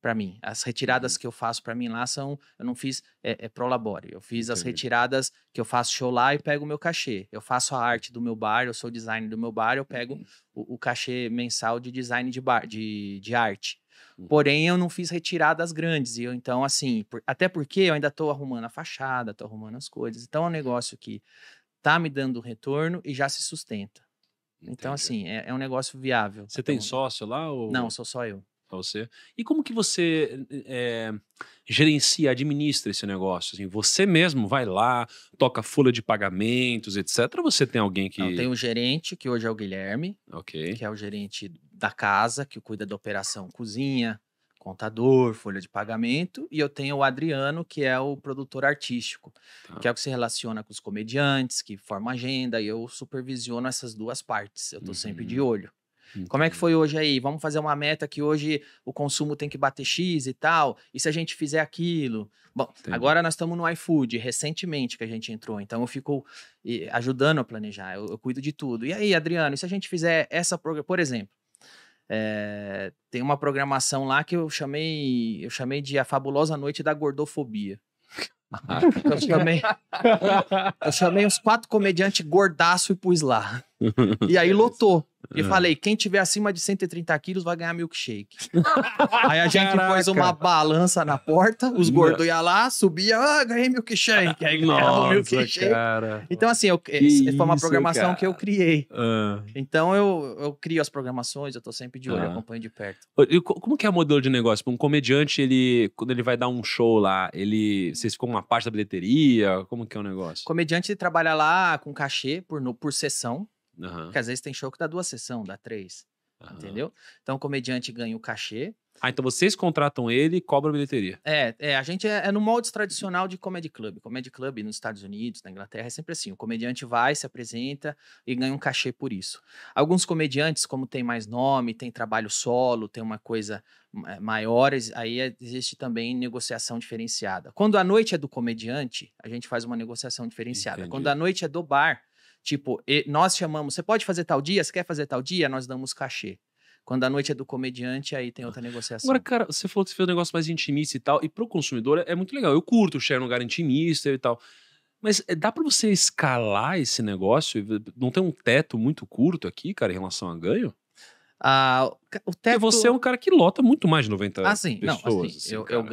para mim. As retiradas uhum. que eu faço para mim lá são, eu não fiz é, é pro labore. Eu fiz Entendi. as retiradas que eu faço show lá e pego o meu cachê. Eu faço a arte do meu bar, eu sou design do meu bar, eu pego uhum. o, o cachê mensal de design de bar, de, de arte. Uhum. Porém, eu não fiz retiradas grandes. E eu, então, assim, por, até porque eu ainda estou arrumando a fachada, estou arrumando as coisas. Então, é um negócio que tá me dando retorno e já se sustenta. Então, Entendi. Então, assim, é, é, um negócio viável. Você tem sócio lá? Ou... Não, sou só eu. Só você. E como que você é, gerencia, administra esse negócio? Assim, você mesmo vai lá, toca folha de pagamentos, etc. Ou você tem alguém que. Eu tem um gerente, que hoje é o Guilherme. Ok. Que é o gerente da casa, que cuida da operação cozinha, contador, folha de pagamento, e eu tenho o Adriano, que é o produtor artístico, tá. que é o que se relaciona com os comediantes, que forma agenda, e eu supervisiono essas duas partes. Eu tô uhum. sempre de uhum. olho. Como é que foi hoje aí? Vamos fazer uma meta que hoje o consumo tem que bater X e tal. E se a gente fizer aquilo? Bom, Entendi. agora nós estamos no iFood, recentemente que a gente entrou. Então eu fico eh, ajudando a planejar, eu, eu cuido de tudo. E aí, Adriano, e se a gente fizer essa... Por exemplo, é, tem uma programação lá que eu chamei, eu chamei de A Fabulosa Noite da Gordofobia. Ah. eu, chamei, eu chamei uns quatro comediantes gordaço e pus lá. (laughs) E aí lotou. E é. falei, quem tiver acima de 130 quilos vai ganhar milkshake. (laughs) Aí a gente Caraca. pôs uma balança na porta, os gordos iam lá, subia, ah, ganhei milkshake. Aí Nossa, milkshake. Cara. Então, assim, eu, eh, foi isso, uma programação cara. que eu criei. Ah. Então, eu, eu crio as programações, eu tô sempre de olho, ah. acompanho de perto. E como que é o modelo de negócio? Um comediante, ele, quando ele vai dar um show lá, ele, vocês ficam uma parte da bilheteria? Como que é o negócio? O comediante, trabalha lá com cachê por, no, por sessão. Uhum. Porque às vezes tem show que dá duas sessões, dá três. Uhum. Entendeu? Então o comediante ganha o cachê. Ah, então vocês contratam ele e cobram a bilheteria. É, é a gente é, é, no molde tradicional de comedy club. Comedy club nos Estados Unidos, na Inglaterra, é sempre assim. O comediante vai, se apresenta e ganha um cachê por isso. Alguns comediantes, como tem mais nome, tem trabalho solo, tem uma coisa é, maior, aí é, existe também negociação diferenciada. Quando a noite é do comediante, a gente faz uma negociação diferenciada. Entendi. Quando a noite é do bar, Tipo, nós chamamos, você pode fazer tal dia, você quer fazer tal dia, nós damos cachê. Quando a noite é do comediante, aí tem outra negociação. Agora, cara, você falou que você fez um negócio mais intimista e tal, e pro consumidor é muito legal. Eu curto share no lugar intimista e tal. Mas eh, dá para você escalar esse negócio? Não tem um teto muito curto aqui, cara, em relação a ganho? Ah, o teto... você é um cara que lota muito mais de 90 assim, ah, pessoas. Não, assim, assim eu, eu,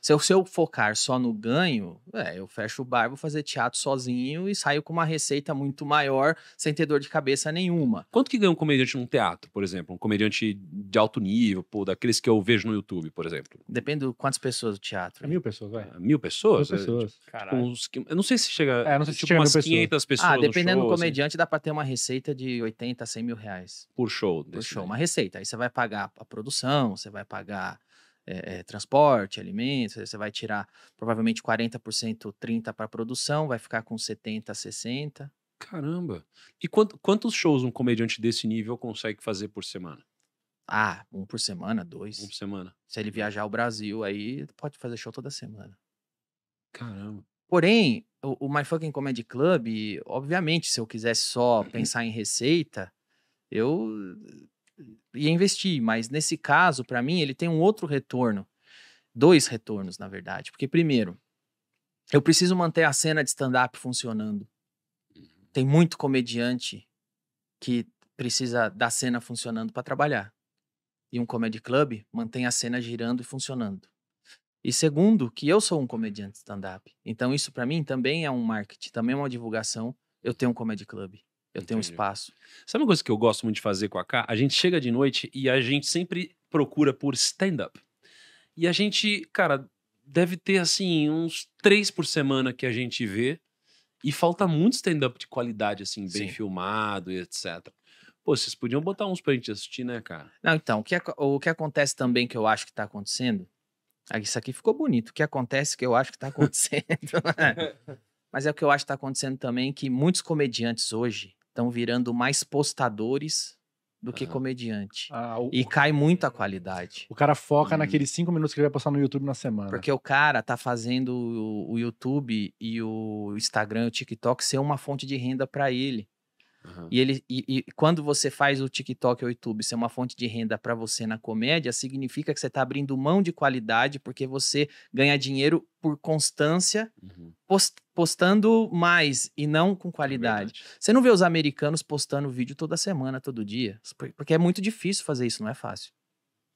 se, eu, se eu focar só no ganho, é, eu fecho o bar, vou fazer teatro sozinho e saio com uma receita muito maior, sem ter dor de cabeça nenhuma. Quanto que ganha um comediante num teatro, por exemplo? Um comediante de alto nível, pô, daqueles que eu vejo no YouTube, por exemplo? Depende de quantas pessoas o teatro. É mil pessoas, vai. Ah, mil pessoas? Mil pessoas. É, tipo, uns, eu não sei se chega, é, não sei se tipo, chega umas 500 pessoas. Ah, dependendo show, do assim. comediante, assim. dá pra ter uma receita de 80 a 100 mil reais. Por show. Por show, daí. uma receita. Aí você é você vai pagar a produção, você vai pagar é, é, transporte, alimentos, você vai tirar provavelmente 40%, 30% para produção, vai ficar com 70%, 60%. Caramba! E quantos shows um comediante desse nível consegue fazer por semana? Ah, um por semana, dois. Um por semana. Se ele viajar ao Brasil, aí pode fazer show toda semana. Caramba. Porém, o, o My Fucking Comedy Club, obviamente, se eu quisesse só (clears throat) pensar em receita, eu ia investir, mas nesse caso, para mim, ele tem um outro retorno. Dois retornos, na verdade. Porque, primeiro, eu preciso manter a cena de stand-up funcionando. Uhum. Tem muito comediante que precisa da cena funcionando para trabalhar. E um comedy club mantém a cena girando e funcionando. E segundo, que eu sou um comediante stand-up. Então isso para mim também é um marketing, também é uma divulgação. Eu tenho um comedy club. Eu Entendi. tenho um espaço. Sabe uma coisa que eu gosto muito de fazer com a K? A gente chega de noite e a gente sempre procura por stand-up. E a gente, cara, deve ter assim uns três por semana que a gente vê. E falta muito stand-up de qualidade, assim, bem Sim. filmado e etc. Pô, vocês podiam botar uns pra gente assistir, né, cara? Não, então, o que, o que acontece também que eu acho que tá acontecendo. Ah, isso aqui ficou bonito. O que acontece que eu acho que tá acontecendo. (laughs) Né? Mas é o que eu acho que tá acontecendo também, que muitos comediantes hoje estão virando mais postadores do que ah. comediante. Ah, o... E cai muita qualidade. O cara foca uhum. naqueles cinco minutos que ele vai postar no YouTube na semana. Porque o cara tá fazendo o, o YouTube e o Instagram, o TikTok ser uma fonte de renda para ele. Uhum. E, ele, e, e, quando você faz o TikTok ou o YouTube ser uma fonte de renda para você na comédia, significa que você está abrindo mão de qualidade porque você ganha dinheiro por constância uhum. post, postando mais e não com é qualidade. É você não vê os americanos postando vídeo toda semana, todo dia, porque é muito difícil fazer isso, não é fácil.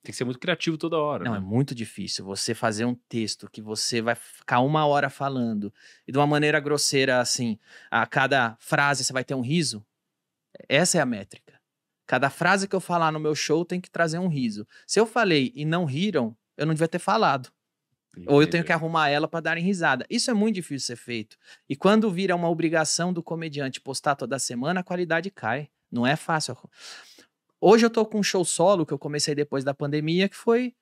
Tem que ser muito criativo toda hora. Não, né? é muito difícil você fazer um texto que você vai ficar uma hora falando e de uma maneira grosseira, assim, a cada frase você vai ter um riso. Essa é a métrica. Cada frase que eu falar no meu show tem que trazer um riso. Se eu falei e não riram, eu não devia ter falado. Entendi. Ou eu tenho que arrumar ela para darem risada. Isso é muito difícil ser feito. E quando vira uma obrigação do comediante postar toda semana, a qualidade cai. Não é fácil. Hoje eu tô com um show solo que eu comecei depois da pandemia, que foi.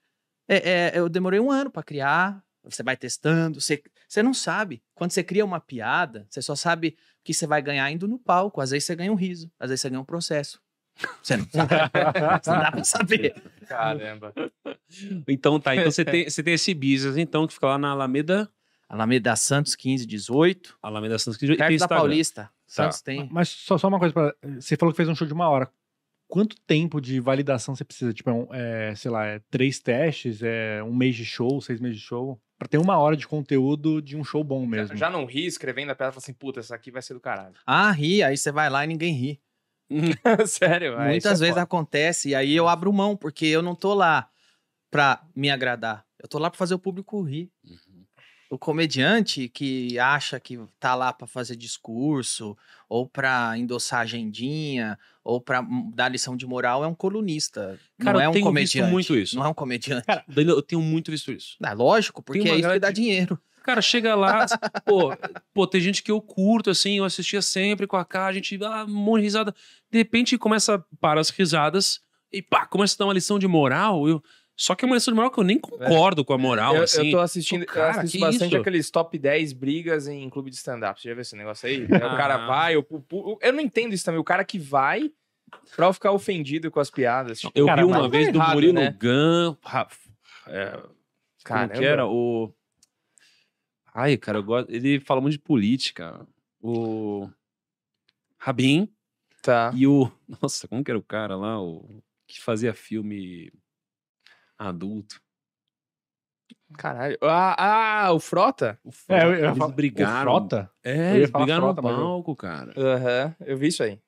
É, é, eu demorei um ano para criar, você vai testando, você, você não sabe. Quando você cria uma piada, você só sabe que você vai ganhar indo no palco. Às vezes você ganha um riso, às vezes você ganha um processo. Você não sabe. (laughs) você não dá pra saber. Caramba. Então tá, então você tem, você tem esse business então que fica lá na Alameda... Alameda Santos 1518. Alameda Santos 1518. Perto da Paulista. Tá. Santos tá. tem. Mas só, só uma coisa, pra... você falou que fez um show de uma hora quanto tempo de validação você precisa? Tipo, é, um, é sei lá, é três testes, é um mês de show, seis meses de show? para ter uma hora de conteúdo de um show bom mesmo. Já, já não ri escrevendo a peça, fala assim, puta, essa aqui vai ser do caralho. Ah, ri, aí você vai lá e ninguém ri. (laughs) Sério? Muitas é vezes acontece, e aí eu uhum. abro mão, porque eu não tô lá pra me agradar. Eu tô lá pra fazer o público rir. Uhum. O comediante que acha que tá lá pra fazer discurso, ou pra endossar agendinha, ou para dar lição de moral é um colunista. Cara, não é um comediante. muito isso. Não é um comediante. Cara, eu tenho muito visto isso. é lógico, porque é isso que dá dinheiro. Cara, chega lá, (laughs) pô, pô, tem gente que eu curto, assim, eu assistia sempre com a cara, a gente, ah, um monte de risada. De repente começa para as risadas e pá, começa a dar uma lição de moral. Eu, só que é uma lição de moral que eu nem é. concordo é. com a moral, eu, assim. Eu tô assistindo, Pô, tipo, cara, eu assisto bastante isso? aqueles top 10 brigas em clube de stand-up. Você já viu esse negócio aí? Ah. O cara vai, eu, eu não entendo isso também. O cara que vai pra ficar ofendido com as piadas. Tipo, eu cara, vi uma tá vez do Murilo né? Gun... É, Como que era? O... Ai, cara, eu gosto... Ele fala muito de política. O... Rabin. Tá. E o... (laughs) Nossa, como que era o cara lá? O... Que fazia filme adulto. Hum. Caralho. Ah, ah, o Frota? O é, Frota. É, eles falar, brigaram. O Frota? É, eles brigaram Frota, no palco, eu... cara. Aham, uhum, eu vi isso aí.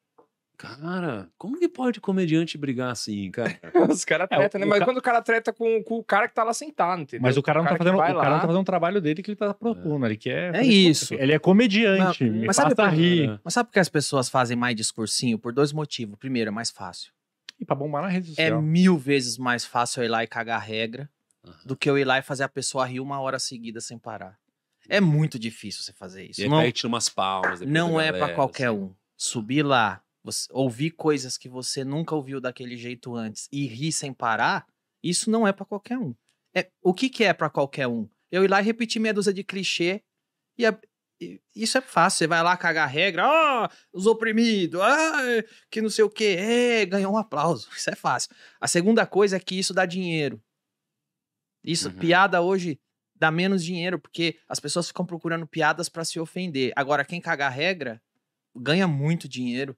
Cara, como que pode comediante brigar assim, cara? (laughs) Os caras é, treta, é, né? Mas ca... quando o cara treta com, com, o cara que tá lá sentado, entendeu? Mas o cara, tá o cara não, tá fazendo, o cara não tá fazendo o trabalho dele que ele tá propondo, é. ele quer... É isso. Ele é comediante, mas, mas sabe por, rir. É. Mas sabe por que as pessoas fazem mais discursinho? Por dois motivos. Primeiro, é mais fácil. E pra bombar na rede é social. É mil vezes mais fácil eu ir lá e cagar a regra uhum. do que eu ir lá e fazer a pessoa rir uma hora seguida sem parar. É uhum. muito difícil você fazer isso. E não, aí tira umas pausas. Não é para qualquer assim. um. Subir lá, você, ouvir coisas que você nunca ouviu daquele jeito antes e rir sem parar, isso não é para qualquer um. É, o que, que é para qualquer um? Eu ir lá e repetir meia dúzia de clichê e, a, isso é fácil, você vai lá cagar a regra, ah, os oprimidos, ah, que não sei o que, é, ganhou um aplauso, (laughs) isso é fácil. A segunda coisa é que isso dá dinheiro. Isso, uhum. piada hoje dá menos dinheiro, porque as pessoas ficam procurando piadas para se ofender. Agora, quem cagar a regra ganha muito dinheiro.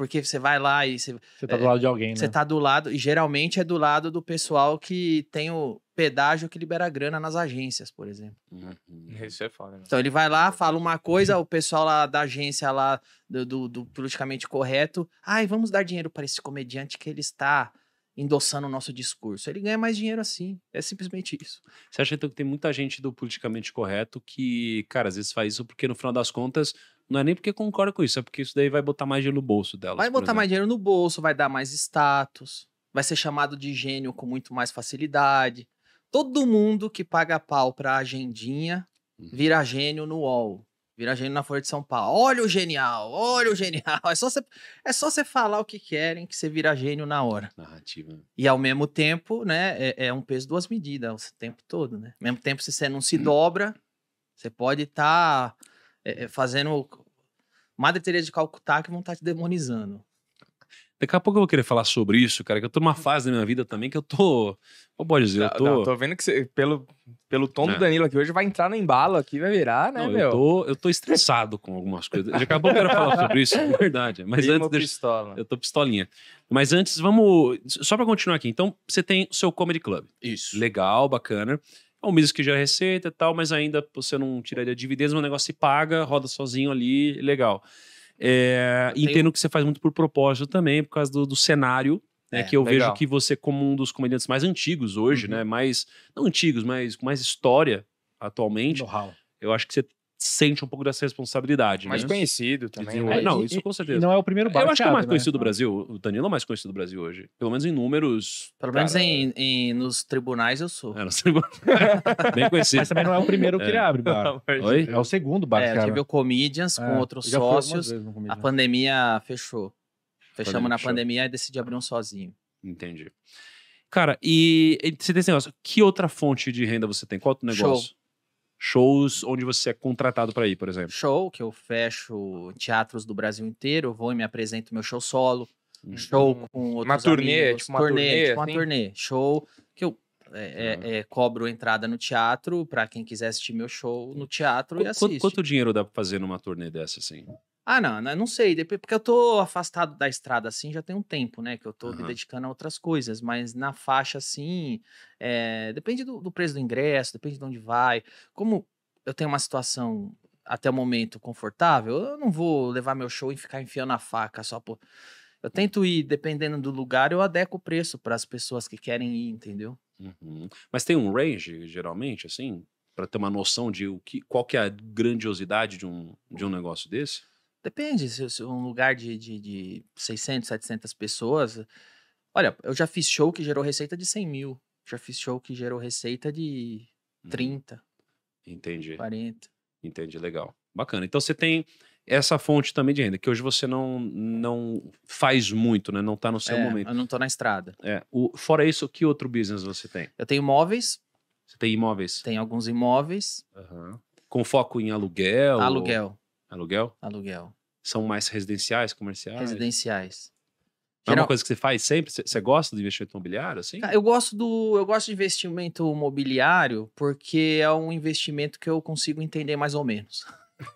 Porque você vai lá e você. Você tá do é, lado de alguém, Você né? tá do lado, e geralmente é do lado do pessoal que tem o pedágio que libera grana nas agências, por exemplo. Uhum. Isso é foda. Né? Então ele vai lá, fala uma coisa, o pessoal lá da agência lá do, do, do politicamente correto, ai, vamos dar dinheiro para esse comediante que ele está endossando o nosso discurso. Ele ganha mais dinheiro assim. É simplesmente isso. Você acha então que tem muita gente do politicamente correto que, cara, às vezes faz isso porque no final das contas não é nem porque concorda com isso, é porque isso daí vai botar mais dinheiro no bolso dela. Vai botar exemplo. mais dinheiro no bolso, vai dar mais status, vai ser chamado de gênio com muito mais facilidade. Todo mundo que paga pau pra agendinha uhum. vira gênio no UOL. Vira gênio na Folha de São Paulo. Olha o genial, olha o genial. É só você, é só você falar o que querem que você vira gênio na hora. Narrativa. E ao mesmo tempo, né, é, é um peso duas medidas o tempo todo, né? Ao mesmo tempo, se você não se hum. dobra, você pode estar tá é, é, fazendo Madre Teresa de Calcutá que vão estar tá te demonizando. Daqui a pouco eu vou querer falar sobre isso, cara, que eu tô numa fase da minha vida também que eu tô. Como pode dizer? eu tô. Não, tô vendo que você, pelo, pelo tom do é. Danilo aqui hoje, vai entrar no embalo aqui, vai virar, né, não, meu? Eu tô, eu tô estressado com algumas coisas. Daqui a pouco eu quero falar sobre isso, é verdade. Mas Primo antes. Pistola. Eu tô pistolinha. Mas antes, vamos. Só pra continuar aqui. Então, você tem o seu comedy club. Isso. Legal, bacana. É um business que gera é receita e tal, mas ainda você não tiraria dividendos, mas o negócio se paga, roda sozinho ali, legal. É, tenho... Entendo que você faz muito por propósito também, por causa do, do cenário, né? É, que eu legal. vejo que você, como um dos comediantes mais antigos hoje, uhum. né? Mais, não antigos, mas com mais história atualmente. Eu acho que você sente um pouco dessa responsabilidade. Mais né? conhecido também. Né? não, isso com certeza. E não é o primeiro bateado, Eu acho que é o mais né? conhecido né? do Brasil. O Danilo é o mais conhecido do Brasil hoje. Pelo menos em números. Pelo menos cara, em, em, nos tribunais eu sou. É, nos tribunais. (laughs) Bem conhecido. Mas também não é o primeiro que é. ele abre, bar. (laughs) Oi? É o segundo barco. É, teve o Comedians é, com outros sócios. A pandemia fechou. Fechamos pandemia na fechou. pandemia e decidi abrir um sozinho. Entendi. Cara, e, e você tem esse negócio. Que outra fonte de renda você tem? Qual outro negócio? Show shows onde você é contratado para ir, por exemplo? Show, que eu fecho teatros do Brasil inteiro, vou e me apresento meu show solo, uhum. show com outros Uma turnê, amigos, tipo uma turnê, turnê tipo uma assim? turnê, show que eu é, é, é, cobro entrada no teatro para quem quiser assistir meu show no teatro Qu e assiste. Quanto, quanto dinheiro dá para fazer numa turnê dessa, assim? Ah, não, não sei, porque eu tô afastado da estrada assim já tem um tempo, né? Que eu tô uhum. me dedicando a outras coisas, mas na faixa assim, é, depende do, do, preço do ingresso, depende de onde vai. Como eu tenho uma situação até o momento confortável, eu não vou levar meu show e ficar enfiando a faca só por. Eu hum. tento ir, dependendo do lugar, eu adequo o preço para as pessoas que querem ir, entendeu? Uhum. Mas tem um range, geralmente, assim, para ter uma noção de o que, qual que é a grandiosidade de um, de um negócio desse? Depende, se, se um lugar de, de, de 600, 700 pessoas. Eh, olha, eu já fiz show que gerou receita de 100 mil. Já fiz show que gerou receita de 30. Hum. Entendi. 40. Entendi, legal. Bacana. Então você tem essa fonte também de renda, que hoje você não, não faz muito, né? Não tá no seu é, momento. Eu não tô na estrada. É. O, fora isso, que outro business você tem? Eu tenho imóveis. Você tem imóveis? Tem alguns imóveis. Uhum. Com foco em aluguel? Aluguel. Ou... Aluguel? Aluguel. São mais residenciais, comerciais? Residenciais. Geral... é uma coisa que você faz sempre? Você gosta de investimento imobiliário, assim? Eu gosto do, eu gosto de investimento imobiliário porque é um investimento que eu consigo entender mais ou menos.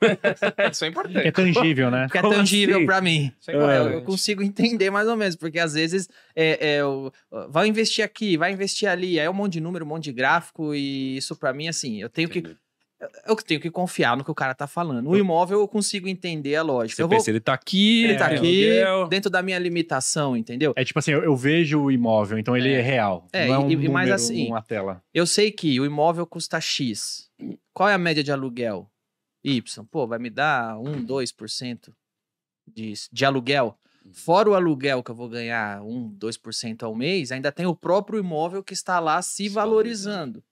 (laughs) Isso é importante. É tangível, né? Porque é tangível assim? para mim. É eu, eu, consigo entender mais ou menos, porque às vezes é, é, vai investir aqui, vai investir ali, aí é um monte de número, um monte de gráfico, e isso para mim, assim, eu tenho Entendi. que eu tenho que confiar no que o cara tá falando. O imóvel eu consigo entender a lógica. Você eu pensa, vou... ele tá aqui, ele tá é, aqui dentro da minha limitação, entendeu? É tipo assim, eu, eu vejo o imóvel, então ele é, é real. É, não é um e, número, mas assim, uma tela. Eu sei que o imóvel custa X. Qual é a média de aluguel? Y. Pô, vai me dar 1, 2% de, de aluguel. Fora o aluguel que eu vou ganhar 1, 2% ao mês, ainda tem o próprio imóvel que está lá se valorizando.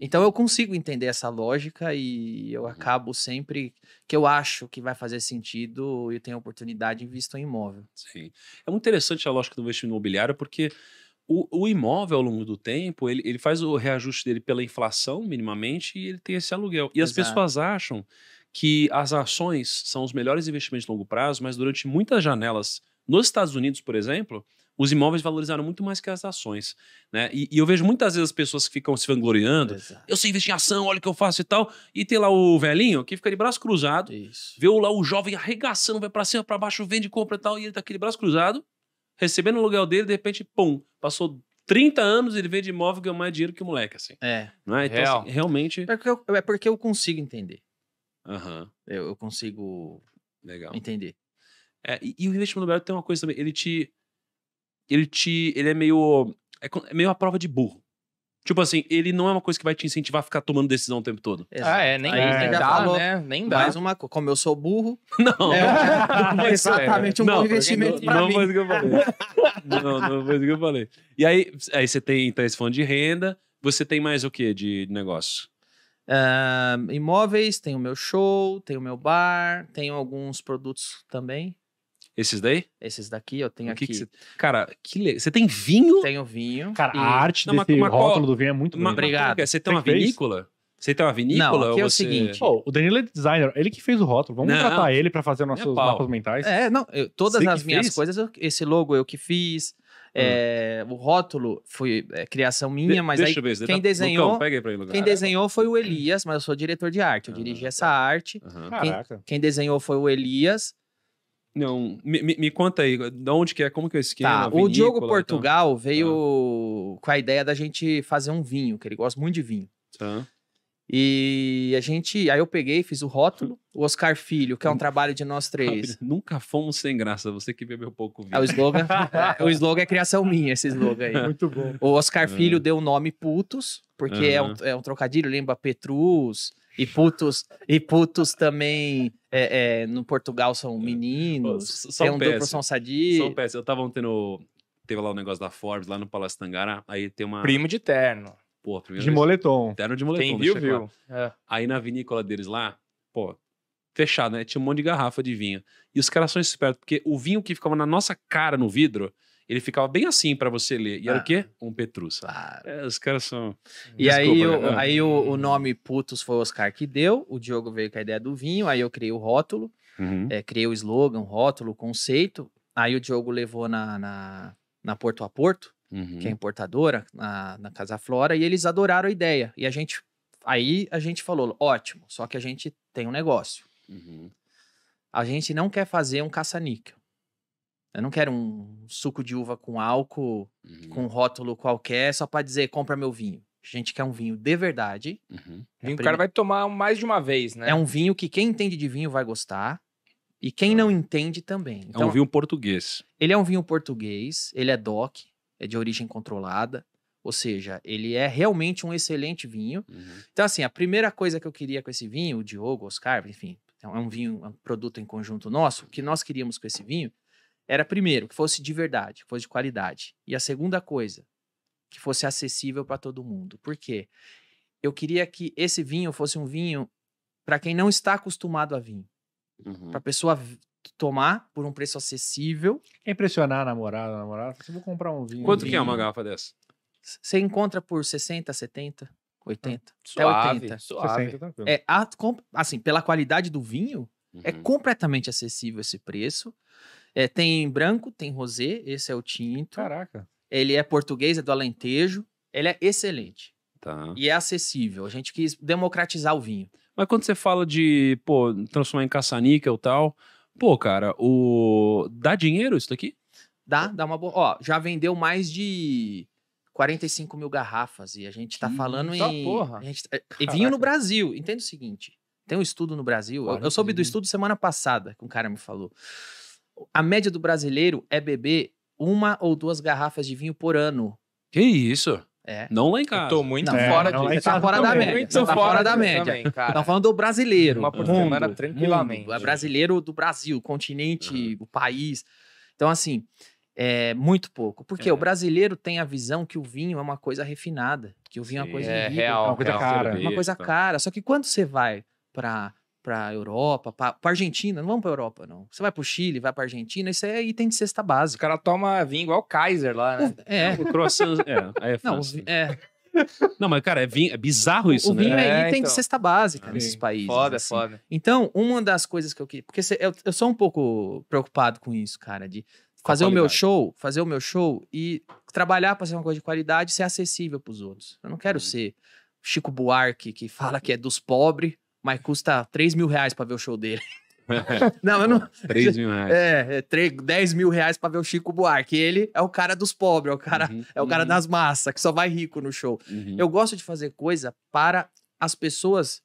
Então eu consigo entender essa lógica e eu uhum. acabo sempre que eu acho que vai fazer sentido e tenho oportunidade, invisto em imóvel. Sim. É muito interessante a lógica do investimento imobiliário porque o, o, imóvel ao longo do tempo, ele, ele faz o reajuste dele pela inflação minimamente e ele tem esse aluguel. E as pessoas acham que as ações são os melhores investimentos de longo prazo, mas durante muitas janelas nos Estados Unidos, por exemplo, os imóveis valorizaram muito mais que as ações. Né? E, e eu vejo muitas vezes as pessoas que ficam se vangloriando. Exato. Eu sei investir em ação, olha o que eu faço e tal. E tem lá o velhinho que fica de braço cruzado, Isso. vê lá o jovem arregaçando, vai para cima, para baixo, vende, compra e tal. E ele tá aquele braço cruzado, recebendo o aluguel dele, de repente, pum, passou 30 anos, ele vende imóvel e ganhou mais dinheiro que o moleque, assim. É. Não é? Então, assim, Real. Assim, realmente. É porque, eu, é porque eu consigo entender. Aham. Uhum. Eu, eu, consigo. Legal. Entender. É, e, e o investimento imobiliário tem uma coisa também, ele te ele te. Ele é meio. É, é meio a prova de burro. Tipo assim, ele não é uma coisa que vai te incentivar a ficar tomando decisão o tempo todo. Exato. Ah, é, nem, é, nem dá, né? Nem dá. Mais uma coisa, como eu sou burro. (laughs) Não. É, (laughs) é exatamente um não, bom investimento não, não mim. Foi isso que eu falei. não, não foi isso que eu falei. E aí, aí você tem, então, esse fundo de renda. Você tem mais o que de negócio? Uh, imóveis, tem o meu show, tem o meu bar, tenho alguns produtos também. Esses daí? Esses daqui, eu tenho que aqui. Que cê... Cara, que le... você tem vinho? Tenho vinho. Cara, e... a arte não, desse uma, uma rótulo do vinho é muito bonita. Obrigado. Você tem uma vinícola? Você tem uma vinícola? Não, aqui é o você... seguinte. oh, o Danilo é designer, ele que fez o rótulo. Vamos não, tratar ele para fazer é nossos mapas mentais. É, não, eu, todas você as minhas fez? coisas, eu, esse logo eu que fiz. Hum. Eh, o rótulo foi é, criação minha, mas aí ver, quem desenhou, Lucão, aí quem desenhou foi o Elias, mas eu sou diretor de arte, eu dirigi ah, essa tá. arte. Caraca. Quem, quem, desenhou foi o Elias não, me, me, conta aí, de onde que é, como que é o esquema? Tá, vinícola, o Diogo Portugal então. veio tá. com a ideia da gente fazer um vinho, que ele gosta muito de vinho. Tá. E a gente. Aí eu peguei, fiz o rótulo. O Oscar Filho, que é um trabalho de nós três. Nunca fomos sem graça, você que bebeu pouco vinho. É, é, o slogan, é, o slogan é criação minha, esse slogan aí. Muito bom. O Oscar é. Filho deu o nome Putos, porque é, é um, é um trocadilho, lembra Petrus. E putos, e putos também é, é, no Portugal são é. meninos. São tem um duplo São Sadi. pés. Eu tava ontem no. Teve lá o um negócio da Forbes, lá no Palácio Tangara. Aí tem uma. Primo de terno. Pô, De vez. moletom. Terno de moletom. viu, viu. É. Aí na vinícola deles lá, pô, fechado, né? Tinha um monte de garrafa de vinho. E os caras são espertos, porque o vinho que ficava na nossa cara no vidro ele ficava bem assim para você ler. E era o ah, quê? Um Petrus. Claro. É, os caras são. E aí, o, né? aí o, o, nome Putos foi o Oscar que deu, o Diogo veio com a ideia do vinho, aí eu criei o rótulo, uhum. é, criei o slogan, o rótulo, o conceito. Aí o Diogo levou na, na, na Porto a Porto, uhum. que é uhum. importadora, na, na Casa Flora, e eles adoraram a ideia. E a gente. Aí a gente falou: ótimo, só que a gente tem um negócio. Uhum. A gente não quer fazer um caça-níquel. Eu não quero um suco de uva com álcool, uhum. com rótulo qualquer, só para dizer compra meu vinho. A gente quer um vinho de verdade. Uhum. É vinho o cara vai tomar mais de uma vez, né? É um vinho que quem entende de vinho vai gostar e quem não entende também. Então, é um então vinho português. Ele é um vinho português, ele é DOC, é de origem controlada. Ou seja, ele é realmente um excelente vinho. Uhum. Então, assim, a primeira coisa que eu queria com esse vinho, o Diogo, Oscar, enfim, é um vinho, é um produto em conjunto nosso, o que nós queríamos com esse vinho era primeiro que fosse de verdade, que fosse de qualidade. E a segunda coisa, que fosse acessível para todo mundo. Por quê? Eu queria que esse vinho fosse um vinho para quem não está acostumado a vinho. Uhum. Para a pessoa tomar por um preço acessível. É impressionar a namorada, a namorada, você assim, vou comprar um vinho. Quanto um vinho. que é uma garrafa dessa? Você encontra por 60, 70, 80, suave, até 80. Suave. 60, é, assim, pela qualidade do vinho, é uhum. é completamente acessível esse preço. É, tem branco, tem rosé, esse é o tinto. Caraca. Ele é português, é do Alentejo. Ele é excelente. Tá. E é acessível. A gente quis democratizar o vinho. Mas quando você fala de, pô, transformar em caça-níquel e tal, pô, cara, o dá dinheiro isso daqui? Dá, dá uma boa. Ó, já vendeu mais de 45 mil garrafas e a gente tá que falando ah, em. Porra. A gente... É, vinho no Brasil. Entenda o seguinte: tem um estudo no Brasil. Eu, eu soube do estudo semana passada que um cara me falou a média do brasileiro é beber uma ou duas garrafas de vinho por ano. Que isso? É. Não lá em casa. Eu tô muito não, fora de, tá fora da média. Tá fora, fora da média. Também, Estão falando do brasileiro. Uma por mundo, semana tranquilamente. Mundo, é brasileiro do Brasil, continente, uhum. o país. Então, assim, é muito pouco. Porque é. o brasileiro tem a visão que o vinho é uma coisa refinada, que o vinho Sim, é uma coisa é, rica, real, é uma coisa real, cara. É uma coisa cara. Só que quando você vai para para Europa, para Argentina, não vamos para Europa não. Você vai para o Chile, vai para Argentina, isso é item de cesta básica. O cara toma vinho igual o Kaiser lá, né? é. O croissant, é, é, não, é. Não, mas cara, é, vinho, é bizarro isso, o né? O vinho é, é item então. de cesta básica ah, nesses países. Foda, assim. foda. Então, uma das coisas que eu queria, porque eu, eu sou um pouco preocupado com isso, cara, de fazer o meu show, fazer o meu show e trabalhar para ser uma coisa de qualidade, e ser acessível para os outros. Eu não quero uhum. ser Chico Buarque que fala que é dos pobres mas custa 3 mil reais pra ver o show dele. (laughs) não, eu não. 3 mil reais. É, 10 é, mil reais pra ver o Chico Buarque. Ele é o cara dos pobres, é o cara, uhum, é o cara uhum. das massas, que só vai rico no show. Uhum. Eu gosto de fazer coisa para as pessoas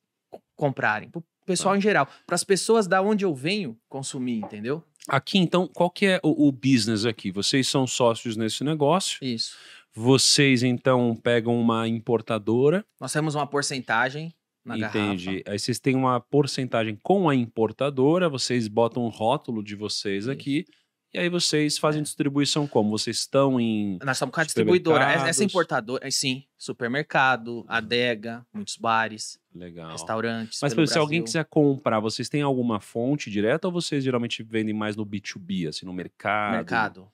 comprarem, pro pessoal ah. em geral, para as pessoas da onde eu venho consumir, entendeu? Aqui, então, qual que é o, o business aqui? Vocês são sócios nesse negócio. Isso. Vocês, então, pegam uma importadora. Nós temos uma porcentagem na Entendi. Garrafa. Aí vocês têm uma porcentagem com a importadora, vocês botam um rótulo de vocês aqui. E aí vocês fazem é. distribuição como? Vocês estão em. Nós estamos com a distribuidora. Essa é importadora, é, sim, supermercado, adega, muitos bares, Legal. restaurantes. Mas, se alguém quiser comprar, vocês têm alguma fonte direta ou vocês geralmente vendem mais no B2B, assim, no mercado? Mercado.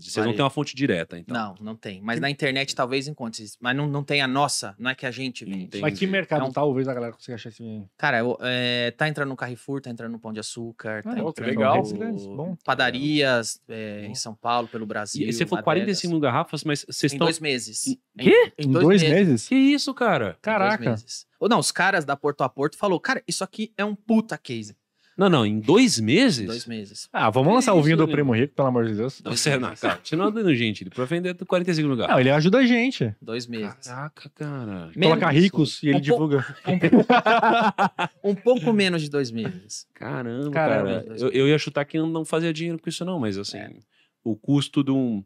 Vocês Varejo. não têm uma fonte direta, então. Não, não tem. Mas na internet talvez encontre. Mas não, não tem a nossa, não é que a gente vende. Mas que mercado então, talvez a galera consiga achar esse. Cara, é, tá entrando no Carrefour, tá entrando no Pão de Açúcar, tá ah, tá entrando legal. No... padarias é, em São Paulo, pelo Brasil. E você falou 45 mil garrafas, mas vocês em estão. Em dois meses. Quê? Em, em dois, dois meses? meses? Que isso, cara? Caraca. Ou não, os caras da Porto a Porto falou, cara, isso aqui é um puta case. Não, não, em dois meses? Dois meses. Ah, vamos que lançar o vinho do Primo Rico, pelo amor de Deus. Dois Você, não, cara, é continua é dando gente, pode vender 45 lugares. Não, ele ajuda a gente. Dois meses. Caraca, cara. Menos, Coloca ricos e ele divulga. (laughs) Um, pouco menos de dois meses. Caramba, Caramba cara. Eu, eu, ia chutar que não fazia dinheiro com isso não, mas assim, é. o custo de um...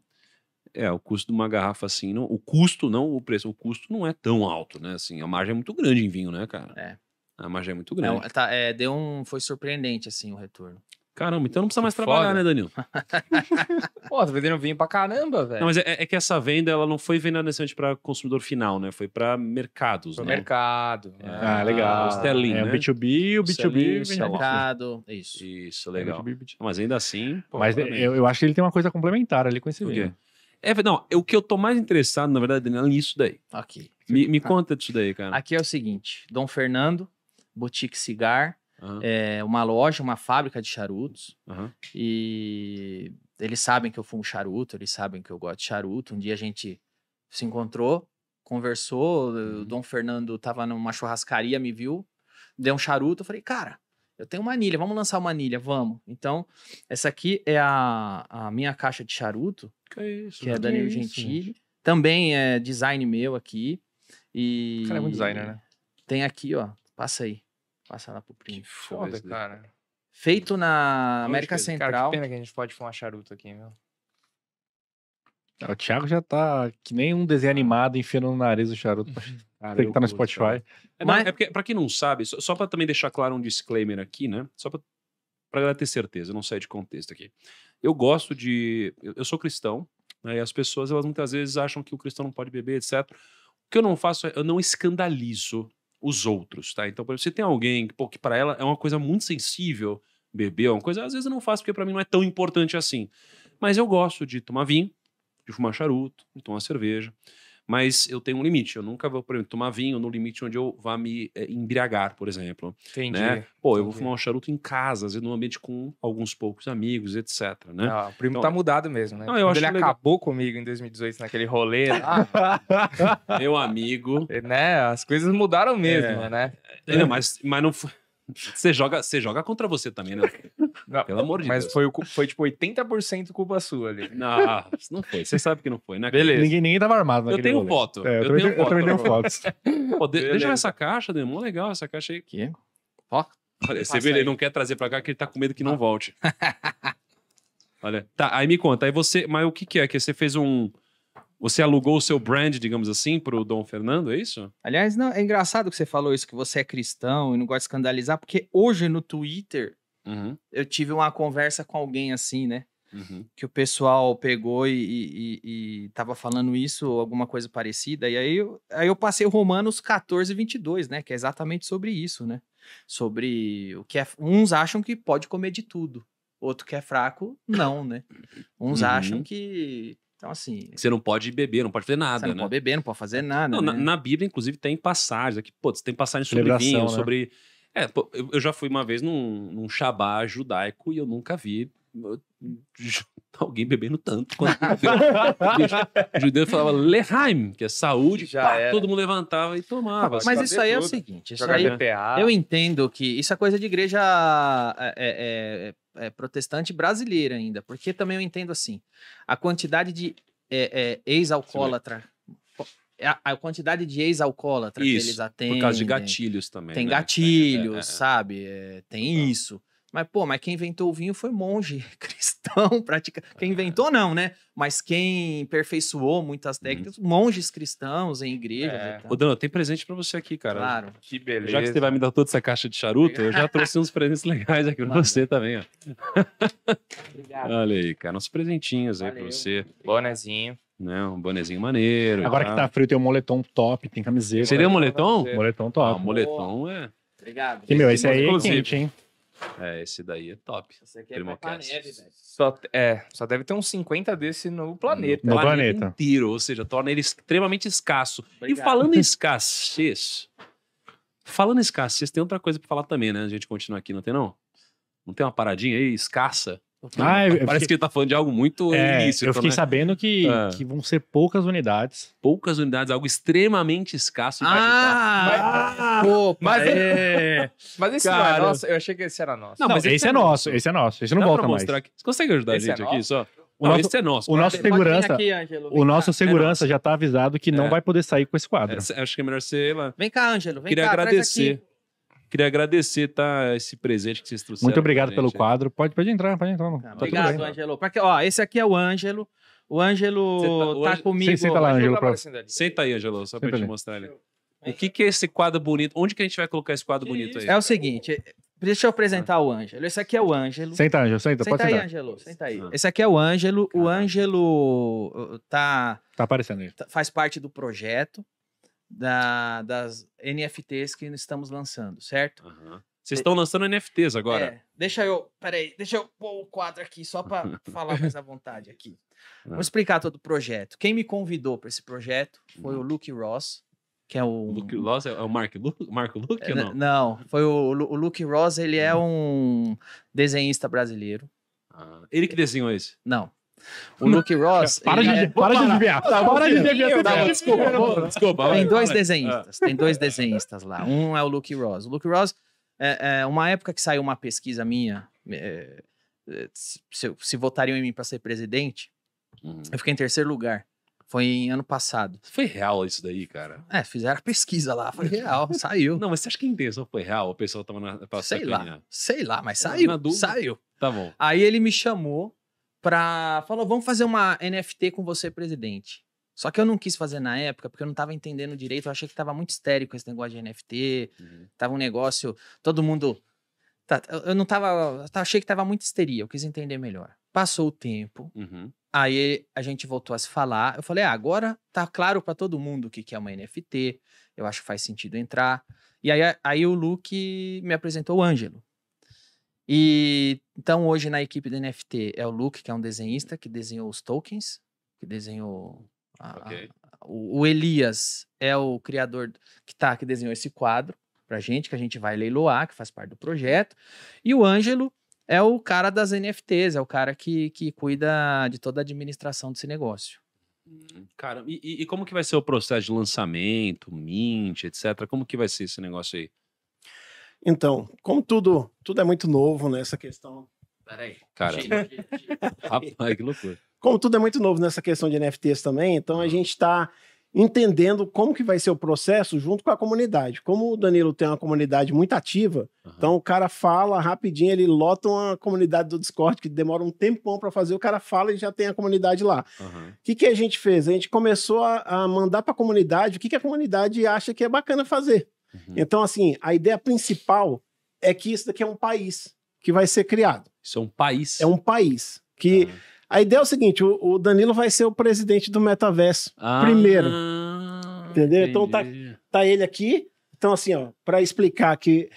É, o custo de uma garrafa assim, não, o custo, não o preço, o custo não é tão alto, né? Assim, a margem é muito grande em vinho, né, cara? É. A margem é muito é grande. É, tá, é, deu um, foi surpreendente, assim, o retorno. Caramba, então não precisa mais trabalhar, foda. né, Danilo? (laughs) Pô, tá vendendo vinho pra caramba, velho. Não, mas é, é, é que essa venda, ela não foi venda necessariamente pra consumidor final, né? Foi pra mercados, Pro né? mercado. É. Né? Ah, legal. O Sterling, é, né? O B2B, o B2B. o mercado, isso. Isso, é, legal. B2B, B2B. Mas ainda assim... Pô, mas eu, eu, acho que ele tem uma coisa complementar ali com esse vinho. É, não, o que eu tô mais interessado, na verdade, Daniel, é nisso daí. Ok. Me, me conta disso daí, cara. Aqui é o seguinte, Dom Fernando Boutique Cigar, uhum. é, uma loja, uma fábrica de charutos. Uhum. E eles sabem que eu fumo charuto, eles sabem que eu gosto de charuto. Um dia a gente se encontrou, conversou, uhum. o Dom Fernando estava numa churrascaria, me viu, deu um charuto, eu falei, cara, eu tenho uma anilha, vamos lançar uma anilha, vamos. Então, essa aqui é a, a minha caixa de charuto, que é, isso, que é né? que Danilo é Também é design meu aqui. E... O cara é muito designer, né? Tem aqui, ó, Passa aí. Passa lá pro print. Que foda, cara. Feito na América Poxa, Central. Cara, que pena que a gente pode fumar charuto aqui, meu. É, o Thiago já tá que nem um desenho ah. animado enfiando no nariz o charuto. (laughs) Cara, Tem que estar tá no Spotify. É, Mas... é porque, pra quem não sabe, só, só para também deixar claro um disclaimer aqui, né? Só pra, pra galera ter certeza, não sair de contexto aqui. Eu gosto de. Eu, eu sou cristão, né? E as pessoas, elas muitas vezes acham que o cristão não pode beber, etc. O que eu não faço é, eu não escandalizo os outros, tá? Então, por exemplo, se tem alguém pô, que para ela é uma coisa muito sensível, beber é uma coisa, às vezes eu não faço porque para mim não é tão importante assim. Mas eu gosto de tomar vinho, de fumar charuto, de tomar cerveja mas eu tenho um limite. Eu nunca vou, por exemplo, tomar vinho no limite onde eu vá me é, embriagar, por exemplo. Entendi. Né? Pô, Entendi. eu vou fumar um charuto em casa, às vezes num ambiente com alguns poucos amigos, etc. Né? Ah, o primo então, tá mudado mesmo, né? Não, eu acho ele legal. acabou comigo em 2018 naquele rolê. (laughs) Meu amigo. (laughs) Né? As coisas mudaram mesmo, é. né? É, mas, mas não foi. Você joga, você joga contra você também, né? Não, Pelo amor de mas Deus. Mas foi, foi tipo 80% culpa sua ali. Não, não foi. Você sabe que não foi, né? Beleza. Ninguém, ninguém tava armado naquele Eu tenho foto. É, eu, eu, também tenho, foto. Eu tenho fotos. (laughs) Pô, de, deixa eu ver essa caixa, Demo. legal essa caixa aí. Que? Ó. Olha, você vê, ele não quer trazer pra cá que ele tá com medo que não ah. volte. (laughs) Olha. Tá, aí me conta. Aí você. Mas o que, que é? Que você fez um você alugou o seu brand, digamos assim, para o Dom Fernando, é isso? Aliás, não, é engraçado que você falou isso, que você é cristão e não gosta de escandalizar, porque hoje no Twitter uhum. eu tive uma conversa com alguém assim, né? Uhum. Que o pessoal pegou e, e, e tava falando isso ou alguma coisa parecida. E aí eu, aí eu passei Romanos 14, 22, né? Que é exatamente sobre isso, né? Sobre o que é. Uns acham que pode comer de tudo, outro que é fraco, não, né? Uns uhum. acham que então, assim. Você não pode beber, não pode fazer nada. Você não né? pode beber, não pode fazer é, nada. Não, né? na, na, Bíblia, inclusive, tem passagens aqui. Pô, tem passagens sobre Celebração, vinho, né? sobre. É, pô, eu, eu, já fui uma vez num, num Shabá judaico e eu nunca vi. Eu, (laughs) alguém bebendo tanto quanto o judeu (laughs) falava Leheim, que é saúde, Já pá, todo mundo levantava e tomava. Mas, mas isso aí tudo. é o seguinte, isso Jogar aí, BPA. eu entendo que isso é coisa de igreja é, é, é, é, protestante brasileira ainda, porque também eu entendo assim, a quantidade de é, é ex-alcoólatra é, a, a, quantidade de ex-alcoólatra que eles atendem. Por causa de gatilhos também. Tem né? É, gatilhos, é, é, é. sabe? tem isso. Mas, pô, mas quem inventou o vinho foi monge (laughs) cristão, pratica. Quem inventou, não, né? Mas quem aperfeiçoou muitas uhum. técnicas, hum. monges cristãos em igreja. É. Ô, Dano, tem presente para você aqui, cara. Claro. Que beleza. Já que você vai me dar toda essa caixa de charuto, eu já (laughs) trouxe uns presentes legais aqui para você também, ó. Obrigado. Olha aí, cara, uns presentinhos Valeu. aí para você. Bonezinho. Não, né, um bonezinho maneiro. Agora tá. que tá frio, tem um moletom top, tem camiseta. Seria um moletom? Moletom top. Ah, um moletom é. Obrigado. E, meu, esse aí é quente, hein? É, esse daí é top. Esse aqui é neve, Só, é, só deve ter uns 50 desse no planeta. No, no planeta. planeta. inteiro, ou seja, torna ele extremamente escasso. Obrigado. E falando em (laughs) escassez, falando em escassez, tem outra coisa pra falar também, né? A gente continua aqui, não tem não? Não tem uma paradinha aí escassa? Ah, ah Parece fiquei... que ele tá falando de algo muito é, Eu fiquei né? sabendo que, ah. que vão ser poucas unidades. Poucas unidades, algo extremamente escasso. Ah, mas, ah! opa, mas, é... é. mas esse Cara. não é nosso. Eu achei que esse era nosso. Não, não mas esse, esse é, é nosso. nosso. Esse é nosso. Esse não Dá volta mais. Aqui. Você consegue ajudar esse a gente é aqui só? O não, nosso, esse é nosso. O nosso Pode segurança, aqui, Angelo, o nosso segurança é já tá avisado que não é. vai poder sair com esse quadro. acho que é melhor ser lá. Vem cá, Ângelo. Vem Queria cá, agradecer. Queria agradecer, tá? Esse presente que vocês trouxeram. Muito obrigado pelo quadro. Pode, pode entrar, pode entrar. Não. Tá, tá obrigado, Ângelo. Porque, ó, esse aqui é o Ângelo. O Ângelo tá, tá, comigo. Senta lá, Ângelo. Pra... Senta aí, Ângelo, só para te mostrar ali. O que, que é esse quadro bonito? Onde que a gente vai colocar esse quadro que bonito isso? aí? É o seguinte, deixa eu apresentar o Ângelo. Esse aqui é o Ângelo. Senta, Ângelo, senta. Senta aí, Ângelo, senta aí. Ah. Esse aqui é o Ângelo. O Ângelo uh, tá... Tá aparecendo aí. Faz parte do projeto da, das NFTs que estamos lançando, certo? Uhum. Vocês estão lançando NFTs agora. É, deixa eu. Peraí, deixa eu pôr o quadro aqui só para falar mais à vontade aqui. Não. (laughs) Vou explicar todo o projeto. Quem me convidou para esse projeto foi o uhum. Luke Ross, que é o. O Luke Ross é, é o Mark Luke, Marco Luke é, ou não? Não, foi o, o Luke Ross, ele é uhum. um desenhista brasileiro. Ah, ele que desenhou esse? Não. O Luke Ross. para, é- de, para de desviar. para de desviar. desculpa, desculpa. Tem dois desenhistas. Tem dois desenhistas lá. Um é o Luke Ross. O Luke Ross, é, é uma época que saiu uma pesquisa minha é, se, votariam em mim para ser presidente, uhum. eu fiquei em terceiro lugar. Foi em ano passado. Foi real isso daí, cara? É, fizeram a pesquisa lá, foi real, saiu. Não, mas você acha que a intenção foi real? O pessoal tava na. Sei lá, sei lá, mas saiu, saiu. Tá bom. Aí ele me chamou para falou, vamos fazer uma NFT com você, presidente. Só que eu não quis fazer na época, porque eu não estava entendendo direito, eu achei que estava muito histérico esse negócio de NFT, uhum. tava um negócio, todo mundo tá, eu não estava achei que estava muito histeria, eu quis entender melhor. Passou o tempo. Uhum. Aí a gente voltou a se falar. Eu falei: ah, agora tá claro para todo mundo o que, que é uma NFT. Eu acho que faz sentido entrar. E aí, aí o Luke me apresentou o Ângelo. E então hoje na equipe do NFT é o Luke, que é um desenhista que desenhou os tokens, que desenhou a, okay. a, o, o, Elias é o criador que tá que desenhou esse quadro pra gente que a gente vai leiloar, que faz parte do projeto. E o Ângelo é o cara das NFTs, é o cara que, que cuida de toda a administração desse negócio. Hum, cara, e, e como que vai ser o processo de lançamento, mint, etc? Como que vai ser esse negócio aí? Então, como tudo, tudo é muito novo nessa né, questão. Peraí. Cara, rapaz, que loucura. Como tudo é muito novo nessa questão de NFTs também, então a uhum. gente está entendendo como que vai ser o processo junto com a comunidade. Como o Danilo tem uma comunidade muito ativa, uhum. então o cara fala rapidinho, ele lota uma comunidade do Discord que demora um tempão para fazer, o cara fala e já tem a comunidade lá. O uhum. que, que a gente fez? A gente começou a, a mandar para a comunidade o que, que a comunidade acha que é bacana fazer. Uhum. Então, assim, a ideia principal é que isso daqui é um país que vai ser criado. Isso é um país? É um país. Que ah. a ideia é o seguinte: o, o, Danilo vai ser o presidente do metaverso ah, primeiro. Entendeu? Entendi. Então tá, tá ele aqui. Então, assim, ó, para explicar que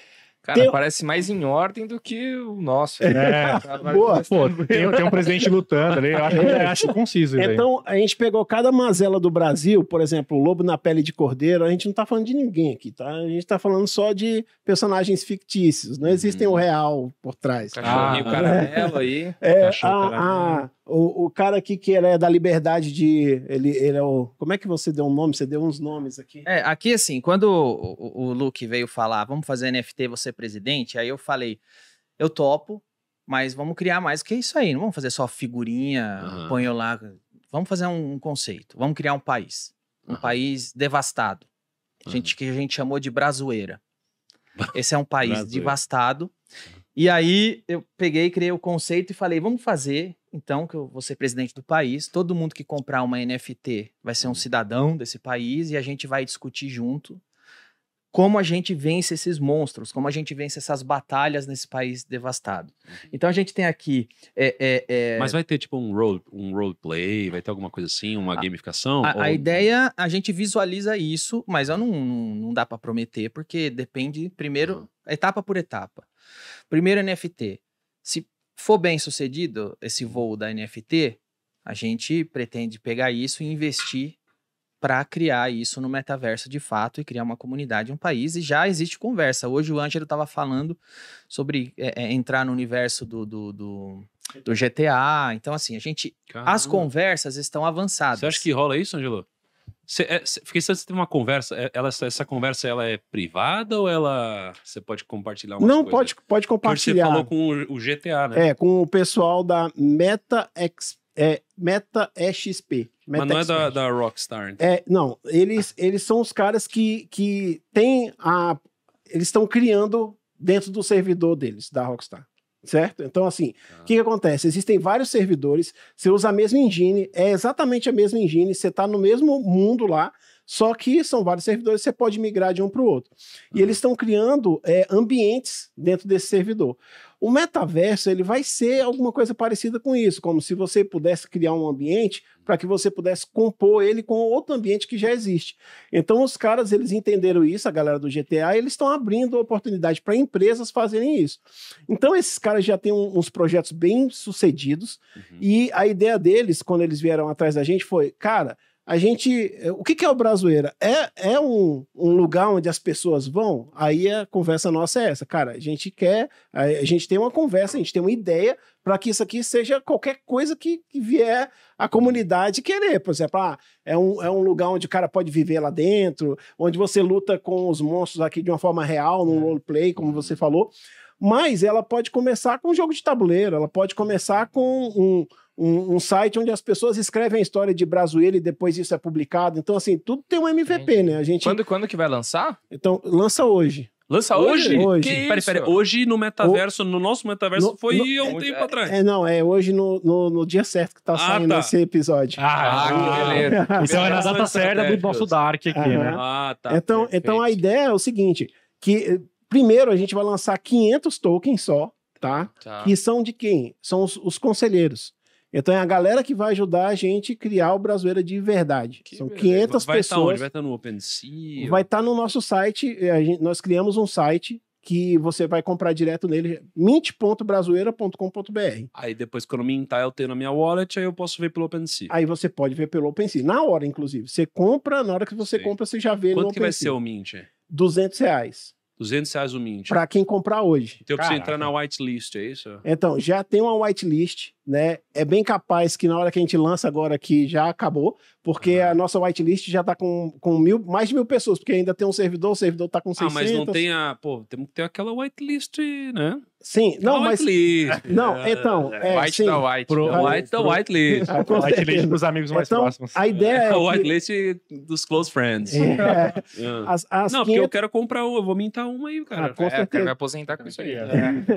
Cara, tem... parece mais em ordem do que o nosso. É. Né? É. Tá Boa. Pô, tem, tem, um presidente lutando ali, eu acho, eu é, acho conciso. Então, aí. a gente pegou cada mazela do Brasil, por exemplo, o Lobo na Pele de Cordeiro, a gente não tá falando de ninguém aqui, tá? A gente tá falando só de personagens fictícios, não existem hum. o real por trás. Cachorrinho ah, caramelo aí. É, Cachorro a, caramelo. A, o, o cara aqui que é da liberdade de. Ele, ele é o. Como é que você deu um nome? Você deu uns nomes aqui. É, aqui assim, quando o, o Luke veio falar, vamos fazer NFT, você é presidente, aí eu falei, eu topo, mas vamos criar mais que isso aí. Não vamos fazer só figurinha, uhum. põe eu lá. Vamos fazer um, um conceito, vamos criar um país. Um uhum. país devastado. gente, Que a gente chamou de Brasueira. (laughs) Esse é um país devastado. E aí eu peguei, criei o conceito e falei: vamos fazer então, que eu vou ser presidente do país, todo mundo que comprar uma NFT vai ser um uhum. cidadão desse país e a gente vai discutir junto como a gente vence esses monstros, como a gente vence essas batalhas nesse país devastado. Uhum. Então a gente tem aqui. É, é, é... Mas vai ter tipo um role, um role play, vai ter alguma coisa assim, uma a, gamificação? A, ou... a, ideia, a gente visualiza isso, mas eu não, não, não dá para prometer, porque depende, primeiro, uhum. etapa por etapa. Primeiro NFT. Se for bem sucedido esse voo da NFT, a gente pretende pegar isso e investir para criar isso no metaverso de fato e criar uma comunidade, um país, e já existe conversa. Hoje o Ângelo estava falando sobre é, é, entrar no universo do, do, do, do, GTA. Então, assim, a gente. Caramba. As conversas estão avançadas. Você acha que rola isso, Angelo? Cê, é, cê, fiquei sabendo que você tem uma conversa. É, ela, essa, essa, conversa ela é privada ou ela você pode compartilhar? Não pode, pode compartilhar. Porque você falou com o, o GTA, né? É com o pessoal da Meta X, é, Meta XP. Meta Mas não XP. é da, da Rockstar. Então. É não. Eles eles são os caras que que tem a eles estão criando dentro do servidor deles da Rockstar certo? Então, assim, o tá. ah. que, que, acontece? Existem vários servidores, você usa a mesma engine, é exatamente a mesma engine, você está no mesmo mundo lá, só que são vários servidores, você pode migrar de um para o outro. Ah. E eles estão criando é, ambientes dentro desse servidor. O metaverso ele vai ser alguma coisa parecida com isso, como se você pudesse criar um ambiente para que você pudesse compor ele com outro ambiente que já existe. Então os caras eles entenderam isso, a galera do GTA, eles estão abrindo oportunidade para empresas fazerem isso. Então esses caras já têm um, uns projetos bem sucedidos uhum. e a ideia deles quando eles vieram atrás da gente foi, cara, a gente. Eh, o que, que é o Brasileira? É, é um, um, lugar onde as pessoas vão? Aí a conversa nossa é essa, cara. A gente quer, a gente tem uma conversa, a gente tem uma ideia para que isso aqui seja qualquer coisa que, que vier a comunidade querer. Por exemplo, ah, é, um, é um lugar onde o cara pode viver lá dentro, onde você luta com os monstros aqui de uma forma real, num é. roleplay, como você falou. Mas ela pode começar com um jogo de tabuleiro, ela pode começar com um um, um, site onde as pessoas escrevem a história de Brasuele e depois isso é publicado. Então, assim, tudo tem um MVP, Entendi. né? A gente... quando, quando que vai lançar? Então, lança hoje. Lança hoje? Hoje. Que pera, pera, hoje no metaverso, o... no nosso metaverso, no, foi no, um tempo é, atrás. É, não, é hoje no, no, no dia certo que tá ah, saindo tá. esse episódio. Ah, ah, ah que beleza. Então (laughs) é na data certa do nosso Dark aqui, né? Ah, tá. Então, então a ideia é o seguinte, que eh, primeiro a gente vai lançar 500 tokens só, tá? tá. Que são de quem? São os, os conselheiros. Então é a galera que vai ajudar a gente criar o Brasileira de verdade. Que São verdade. 500 vai pessoas. Tá onde? Vai estar tá no OpenSea? Vai estar tá no nosso site. É, gente, nós criamos um site que você vai comprar direto nele, mint.brasueira.com.br. Aí depois, quando mintar, eu tenho na minha wallet, aí eu posso ver pelo OpenSea. Aí você pode ver pelo OpenSea, na hora, inclusive. Você compra, na hora que você Sim. compra, você já vê Quanto no OpenSea. Quanto que vai ser o mint? 200 reais. 200 reais o mint. Para quem comprar hoje. Então eu preciso entrar na whitelist, é isso? Então, já tem uma whitelist, né? É bem capaz que na hora que a gente lança agora aqui já acabou, porque uhum. a nossa whitelist já tá com, com mil, mais de mil pessoas, porque ainda tem um servidor, o servidor tá com 600. Ah, mas não tem a... Pô, tem, tem aquela whitelist, né? É é, então, é. Sim, não, White mas. Não, então. É, white sim, white. Pro, pro white List whitelist. para (laughs) os amigos mais então, próximos. A ideia é. é o dos close friends. É. (laughs) As, as não, 500... porque eu quero comprar uma, eu vou mintar uma aí, cara. Ah, é, quero me aposentar com isso aí.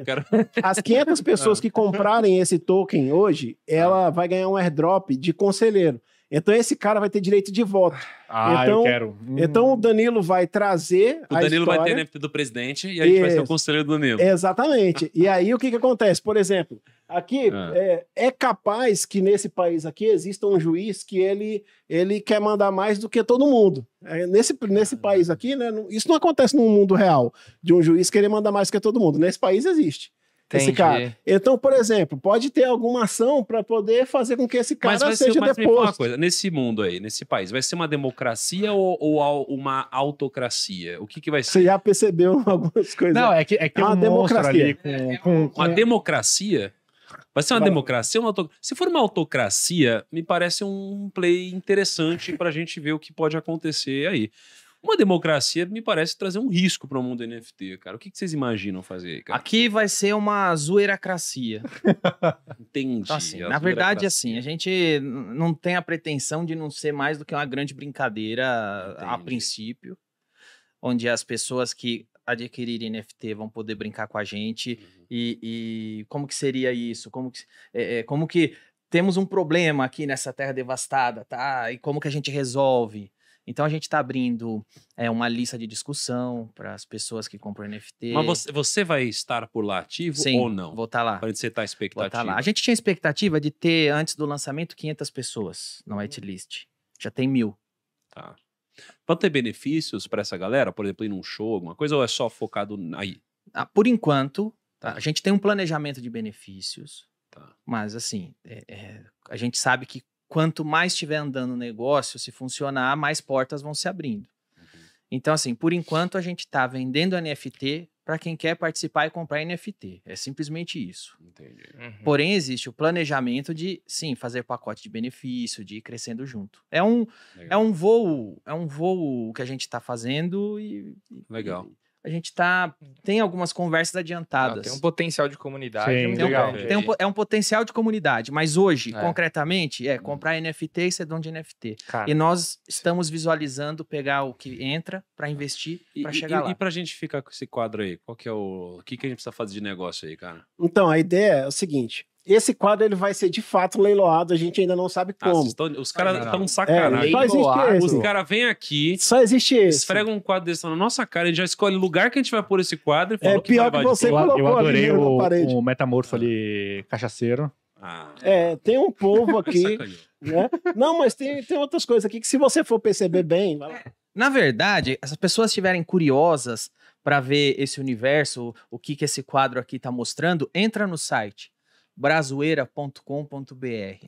Quero... (laughs) As 500 pessoas ah. que comprarem esse token hoje, ela ah. vai ganhar um airdrop de conselheiro. Então esse cara vai ter direito de voto. Ah, então, eu quero. Hum. Então o Danilo vai trazer. O Danilo vai ter NFT do presidente e a gente vai ser o conselheiro do Danilo. Exatamente. e aí o que, que acontece? Por exemplo, aqui ah. é, é, capaz que nesse país aqui exista um juiz que ele, ele quer mandar mais do que todo mundo. É, nesse nesse ah. país aqui, né, isso não acontece no mundo real, de um juiz querer mandar mais do que todo mundo. Nesse país existe. Entendi. Esse cara. Então, por exemplo, pode ter alguma ação para poder fazer com que esse cara mas vai seja ser, mas deposto. Mas uma coisa, nesse mundo aí, nesse país, vai ser uma democracia ou, ou uma autocracia? O que, que vai ser? Você já percebeu (laughs) algumas coisas. Não, é que, é que é uma um democracia. Com, é, com, com... Uma democracia? Vai ser uma vai. democracia uma autocracia? Se for uma autocracia, me parece um play interessante para a gente ver o que pode acontecer aí. Uma democracia me parece trazer um risco para o mundo NFT, cara. O que, que vocês imaginam fazer aí, cara? Aqui vai ser uma zoeiracracia. (laughs) Entendi. Então, assim, na verdade, assim, a gente não tem a pretensão de não ser mais do que uma grande brincadeira Entendi. a princípio, onde as pessoas que adquirirem NFT vão poder brincar com a gente uhum. e, e, como que seria isso? Como que, é, é, como que temos um problema aqui nessa terra devastada, tá? E como que a gente resolve? Então a gente está abrindo é, uma lista de discussão para as pessoas que compram NFT. Mas você, você, vai estar por lá ativo Sim, ou não? Vou estar tá lá. Para você estar tá expectativa. Tá lá. A gente tinha expectativa de ter, antes do lançamento, 500 pessoas no uhum. whitelist. Já tem mil. Tá. Vão ter benefícios para essa galera? Por exemplo, ir num show, alguma coisa? Ou é só focado aí? Ah, por enquanto, tá. a gente tem um planejamento de benefícios. Tá. Mas, assim, é, é, a gente sabe que quanto mais estiver andando o negócio, se funcionar, mais portas vão se abrindo. Uhum. Então, assim, por enquanto a gente está vendendo NFT para quem quer participar e comprar NFT. É simplesmente isso. Uhum. Porém, existe o planejamento de, sim, fazer pacote de benefício, de ir crescendo junto. É um, é um voo, é um voo que a gente está fazendo e. Legal. E, a gente tá. Tem algumas conversas adiantadas. Não, tem um potencial de comunidade. Sim, tem legal, um, tem um, é um potencial de comunidade, mas hoje, é. concretamente, é hum. comprar NFT e ser dono de NFT. Cara, e nós estamos visualizando pegar o que entra para investir para chegar e, lá. E para a gente ficar com esse quadro aí, qual que é o. O que, que a gente precisa fazer de negócio aí, cara? Então, a ideia é o seguinte: esse quadro ele vai ser de fato leiloado, a gente ainda não sabe ah, como. os caras estão ah, é, sacanagem. É, só existe Os caras vêm aqui. Só existe esse. Esfrega um quadro desse na nossa cara, ele já escolhe o lugar que a gente vai pôr esse quadro e é fala É pior que, você eu, colocou Eu adorei o, o metamorfo ah. ali, cachaceiro. Ah. É, tem um povo (laughs) aqui. né? Não, mas tem, tem outras coisas aqui que se você for perceber bem. Na verdade, se as pessoas estiverem curiosas para ver esse universo, o que, que esse quadro aqui está mostrando, entra no site brazoeira.com.br.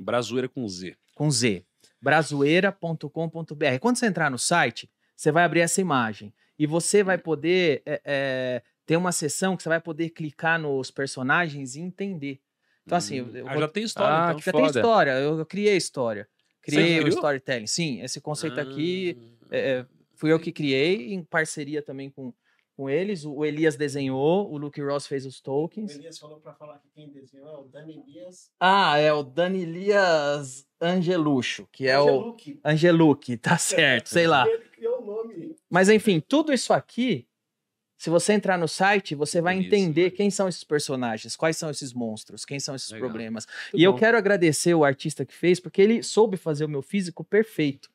Brazoeira com Z. Com Z. brazoeira.com.br. Quando você entrar no site, você vai abrir essa imagem e você vai poder é, é, ter uma sessão que você vai poder clicar nos personagens e entender. Então, assim. Hum. Eu, ah, já tem história. Ah, então, já foda. tem história. Eu, eu criei história. Criei o storytelling. Sim, esse conceito ah. aqui é, é, fui eu que criei, em parceria também com com eles. O Elias desenhou, o Luke Ross fez os tokens. O Elias falou para falar que quem desenhou é o Dani Elias. Ah, é o Dani Elias Angelucho, que é Angeluque. o Angeluque, tá (laughs) certo, sei lá. Ele criou o nome. Mas enfim, tudo isso aqui, se você entrar no site, você vai entender quem são esses personagens, quais são esses monstros, quem são esses Legal. problemas. Muito e bom. eu quero agradecer o artista que fez, porque ele soube fazer o meu físico perfeito.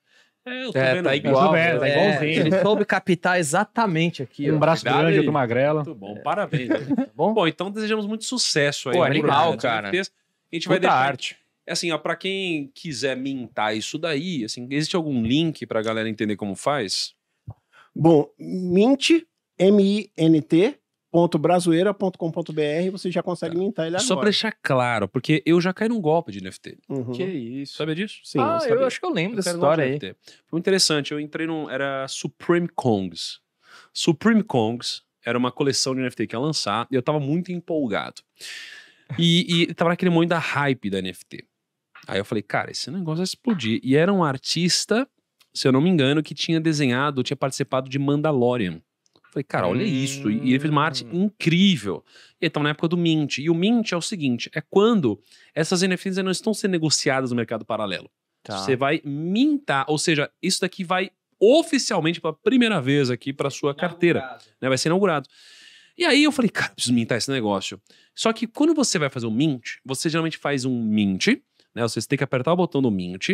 É, eu tô é, Tá igual, né? tá igualzinho. ele soube captar exatamente aqui. Um ó. braço Cuidado grande aí. Magrela. Muito bom, parabéns. (laughs) Tá bom? bom, então desejamos muito sucesso aí. Pô, né? animal, cara. A gente vai deixar... arte. É assim, ó, pra quem quiser mintar isso daí, assim, existe algum link pra galera entender como faz? Bom, mint, M-I-N-T, www.brazoeira.com.br você já consegue mintar tá. ele agora. Só pra deixar claro, porque eu já caí num golpe de NFT. Uhum. Que isso. Sabe disso? Sim. Ah, eu, eu acho que eu lembro eu dessa história aí. NFT. Foi interessante, eu entrei num. Era Supreme Kongs. Supreme Kongs era uma coleção de NFT que ia lançar e eu tava muito empolgado. E, e tava naquele momento da hype da NFT. Aí eu falei, cara, esse negócio vai explodir. E era um artista, se eu não me engano, que tinha desenhado, tinha participado de Mandalorian. Falei, cara, olha isso. E ele fez uma arte hum. incrível. E então, na época do Mint. E o Mint é o seguinte: é quando essas NFTs não estão sendo negociadas no mercado paralelo. Tá. Você vai mintar, ou seja, isso daqui vai oficialmente pela primeira vez aqui para sua carteira. Né? Vai ser inaugurado. E aí eu falei, cara, preciso mintar esse negócio. Só que quando você vai fazer um mint, você geralmente faz um mint, né? Você tem que apertar o botão do mint,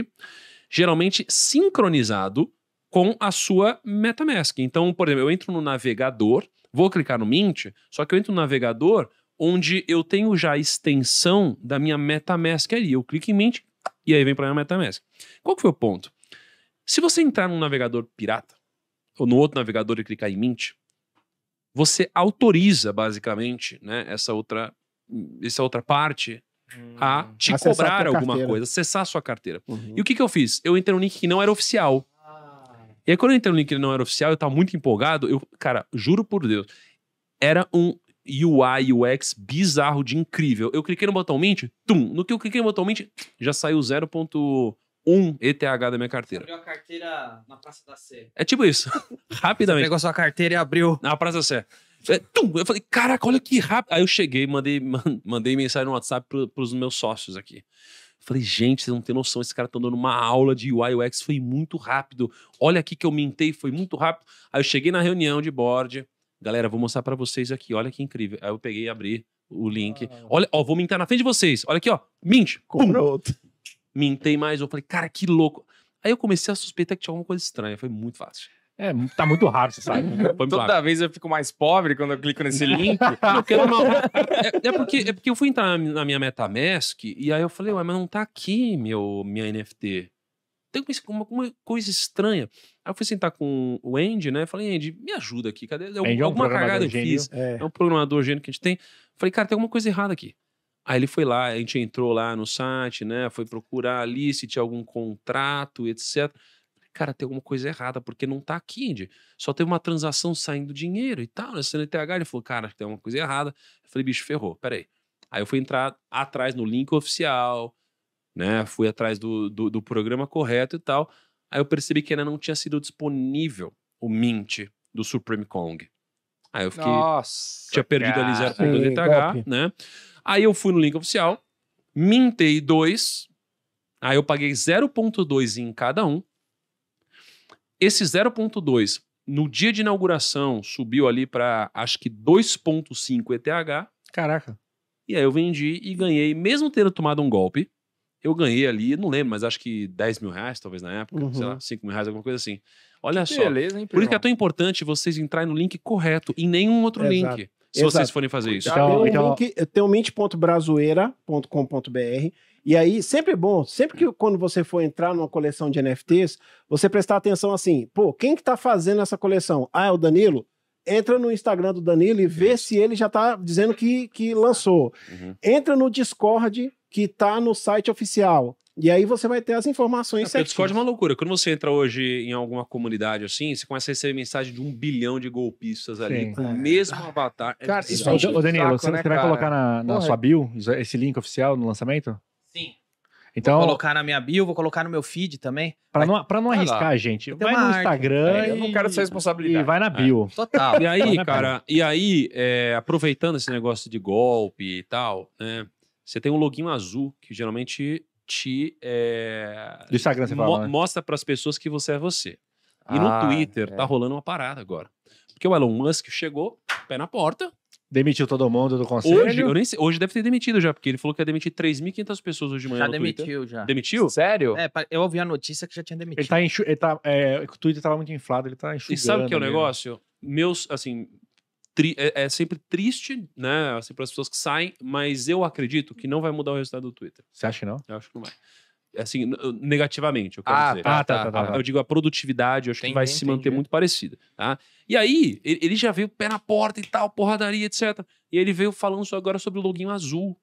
geralmente sincronizado com a sua MetaMask. Então, por exemplo, eu entro no navegador, vou clicar no Mint, só que eu entro no navegador onde eu tenho já a extensão da minha MetaMask ali. Eu clico em Mint e aí vem para minha MetaMask. Qual que foi o ponto? Se você entrar num navegador pirata ou no outro navegador e clicar em Mint, você autoriza basicamente, né, essa outra essa outra parte a te hum. cobrar alguma coisa, acessar a sua carteira. Uhum. E o que, que eu fiz? Eu entrei num link que não era oficial. E aí, quando eu entrei no link ele não era oficial, eu tava muito empolgado. Eu, cara, juro por Deus, era um UI, UX bizarro de incrível. Eu cliquei no botão Mint, tum. No que eu cliquei no botão Mint, já saiu 0.1 ETH da minha carteira. abriu a carteira na Praça da Sé. É tipo isso. (laughs) Rapidamente. Você pegou sua carteira e abriu. Na Praça da Sé. É, tum, eu falei, caraca, olha que rápido. Aí eu cheguei, mandei, (laughs) mandei mensagem no WhatsApp pros meus sócios aqui. Falei, gente, vocês não tem noção, esse cara tá dando uma aula de UI UX, foi muito rápido. Olha aqui que eu mintei, foi muito rápido. Aí eu cheguei na reunião de board, galera, vou mostrar para vocês aqui, olha que incrível. Aí eu peguei e abri o link. Ah. Olha, ó, vou mintar na frente de vocês. Olha aqui, ó, mint. Pronto. Mintei mais, eu falei, cara, que louco. Aí eu comecei a suspeitar que tinha alguma coisa estranha, foi muito fácil. É, tá muito raro, você sabe. (laughs) Toda claro. vez eu fico mais pobre quando eu clico nesse link. (laughs) não, não, é, é, porque, é porque eu fui entrar na minha Metamask e aí eu falei, ué, mas não tá aqui meu, minha NFT. Tem uma, uma coisa estranha. Aí eu fui sentar com o Andy, né? Falei, Andy, me ajuda aqui. Cadê? Eu, Andy alguma é um cagada eu fiz. É. é um programador gênio que a gente tem. Falei, cara, tem alguma coisa errada aqui. Aí ele foi lá, a gente entrou lá no site, né? Foi procurar ali se tinha algum contrato, etc cara, tem alguma coisa errada, porque não tá aqui, Andy. Só tem uma transação saindo dinheiro e tal, né? CNTH, ele falou, cara, tem alguma coisa errada. Eu falei, bicho, ferrou, peraí. Aí eu fui entrar atrás no link oficial, né? Fui atrás do, do, do programa correto e tal. Aí eu percebi que ainda não tinha sido disponível o Mint do Supreme Kong. Aí eu fiquei. Nossa, tinha perdido cara. ali 0.2 ETH, né? Aí eu fui no link oficial, mintei dois, aí eu paguei 0.2 em cada um, esse 0,2 no dia de inauguração subiu ali para acho que 2,5 ETH. Caraca. E aí eu vendi e ganhei, mesmo tendo tomado um golpe, eu ganhei ali, não lembro, mas acho que 10 mil reais, talvez na época, uhum. sei lá, 5 uhum. mil reais, alguma coisa assim. Olha que só. Beleza, hein, Por isso que é tão importante vocês entrarem no link correto, em nenhum outro é link. Exato se Exato. vocês forem fazer isso. Então, tem um então... Link, mint.brazoeira.com.br e aí, sempre é bom, sempre que quando você for entrar numa coleção de NFTs, você prestar atenção assim, pô, quem que tá fazendo essa coleção? Ah, é o Danilo? Entra no Instagram do Danilo e vê se ele já tá dizendo que, que lançou. Uhum. Entra no Discord que tá no site oficial. E aí você vai ter as informações é, O Discord é uma loucura. Quando você entra hoje em alguma comunidade assim, você começa a receber mensagem de um bilhão de golpistas ali, com o é. mesmo avatar. É cara, é isso, ô, Danilo, saco, você, né, vai colocar na, na sua bio esse link oficial no lançamento? Sim. Então, vou colocar na minha bio, vou colocar no meu feed também. Pra não, pra não arriscar, lá. gente, vai, vai no Instagram. É, eu não quero essa responsabilidade. E vai na é. bio. É, total. E aí, cara, e aí, é, aproveitando esse negócio de golpe e tal, né? Você tem um login azul, que geralmente te. É, Do Instagram você mo fala, né? Mostra para as pessoas que você é você. E ah, no Twitter tá é. tá rolando uma parada agora. Porque o Elon Musk chegou, pé na porta. Demitiu todo mundo do conselho. Hoje, eu nem sei, hoje deve ter demitido já, porque ele falou que ia demitir 3.500 pessoas hoje de manhã. Já demitiu, Twitter. já. Demitiu? Sério? É, eu ouvi a notícia que já tinha demitido. Ele tá enxu... ele tá, é, o Twitter tava muito inflado, ele tá enxugando. E sabe o que é o né? negócio? Meus, assim, tri, é, é, sempre triste, né? Assim, para as pessoas que saem, mas eu acredito que não vai mudar o resultado do Twitter. Você acha que não? Eu acho que não vai. Assim, negativamente, eu quero ah, dizer. Tá, tá, tá, tá, tá. Eu digo a produtividade, eu acho que vai se manter muito parecida. Tá? E aí, ele já veio pé na porta e tal, porradaria, etc. E ele veio falando agora sobre o login azul.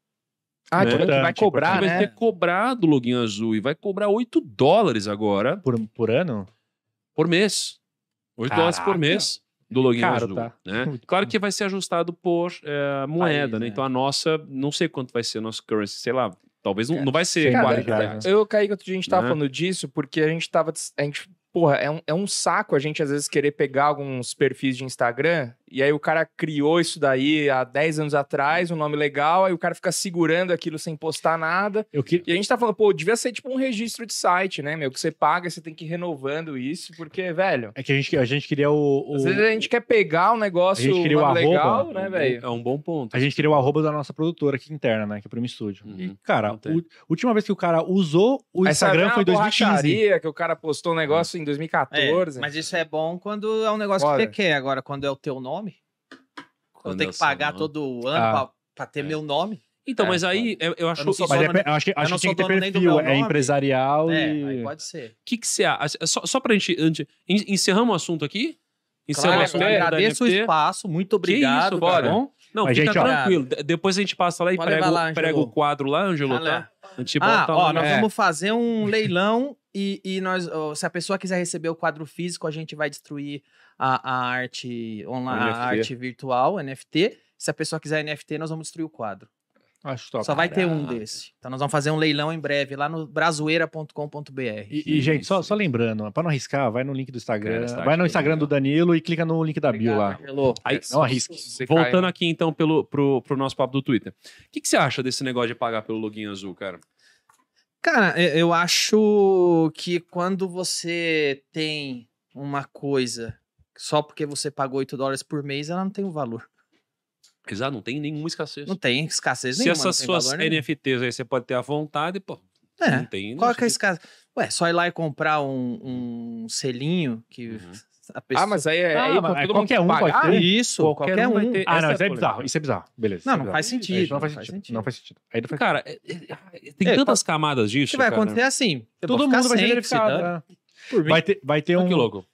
Ah, né? que vai cobrar, né? Vai ter cobrado o login azul e vai cobrar 8 dólares agora. Por, por ano? Por mês. 8 Caraca. dólares por mês do login Caro, Azul. Tá. Né? (laughs) claro que vai ser ajustado por é, moeda, né? né? Então a nossa, não sei quanto vai ser a nossa currency, sei lá, talvez não, não vai ser cara, 40 reais. Né? Eu caí que outro dia a gente tava né? falando disso porque a gente tava. A gente, porra, é um, é um saco a gente às vezes querer pegar alguns perfis de Instagram e aí o cara criou isso daí há 10 anos atrás, um nome legal, aí o cara fica segurando aquilo sem postar nada. Que... E a gente tá falando, pô, devia ser tipo um registro de site, né, meu? Que você paga, você tem que ir renovando isso, porque, velho. É que a gente, a gente queria o, o... Às vezes a gente quer pegar um negócio a gente queria o arroba, legal, né, é velho? É um bom ponto. A gente queria o arroba da nossa produtora aqui interna, né? Que é o Primo Estúdio. Uhum. E, cara, a última vez que o cara usou o Instagram foi em 2015. que o cara postou um negócio é. em 2014. É, mas isso é bom quando é um negócio Olha. que você quer. Agora, quando é o teu nome eu tenho que pagar não. todo ano ah. para ter é. meu nome. Então, é, mas aí então. eu, eu acho eu eu acho que, acho que tem que ter perfil, é empresarial é, e... pode ser. O que, que você acha? Só, só pra gente... Antes, encerramos o assunto aqui? Encerramos claro, o assunto é, Agradeço o espaço, muito obrigado. Que isso, tá bora. Tá Não, mas, fica gente, tranquilo. Ó, Depois a gente passa lá e prega, o quadro lá, Angelo, ah, tá? A gente ah, bota ó, lá. Nós é. vamos fazer um leilão e, e nós, se a pessoa quiser receber o quadro físico, a gente vai destruir a, a arte online, NFT. a arte virtual, NFT. Se a pessoa quiser NFT, nós vamos destruir o quadro. Acho top. Só vai ter um desse. Então nós vamos fazer um leilão em breve lá no brazoeira.com.br. E, e, gente, só, só lembrando, para não arriscar, vai no link do Instagram, vai no é Instagram do Danilo e clica no link da Obrigado, bio lá. Aí, não arrisque. Voltando cai, aqui então pelo, pro, pro nosso papo do Twitter. O que, que você acha desse negócio de pagar pelo login azul, cara? Cara, eu acho que quando você tem uma coisa só porque você pagou 8 dólares por mês, ela não tem o um valor. Exato, não tem nenhuma escassez. Não tem escassez Se nenhuma. Se essas suas NFTs aí você pode ter à vontade, pô. É, não tem. Qual é que é escassez? Ué, só ir lá e comprar um, um selinho que uhum. Ah, pessoa... Ah, mas aí é. Ah, aí é mas todo qualquer mundo um pode ter. Ah, isso, qualquer, qualquer um. Vai ter ah, não, é isso é, é bizarro. Isso é bizarro. Beleza. Não, é não, bizarro. Faz, sentido, não, não faz, sentido. sentido. não, faz, sentido. Aí não faz cara, sentido. tem tantas tá, camadas disso. Que vai cara. acontecer assim. Todo mundo vai ser verificado. Né? Vai ter, vai ter um.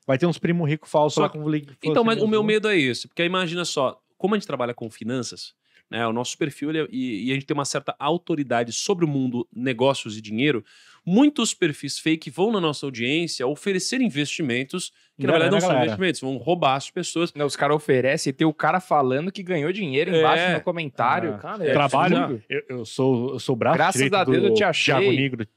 Vai ter uns primos ricos falsos lá com o Então, mas o meu né? medo é esse, Porque imagina só, como a gente trabalha com finanças, né, o nosso perfil ele, e, e, a gente tem uma certa autoridade sobre o mundo negócios e dinheiro, Muitos perfis fake vão na nossa audiência oferecer investimentos que na verdade não é são investimentos, vão roubar as pessoas. Não, os caras oferecem e tem o cara falando que ganhou dinheiro é. embaixo é. no comentário. Ah, cara, é trabalho. Eu, eu, sou, eu sou braço Graças a Deus eu te achei. Thiago Negro,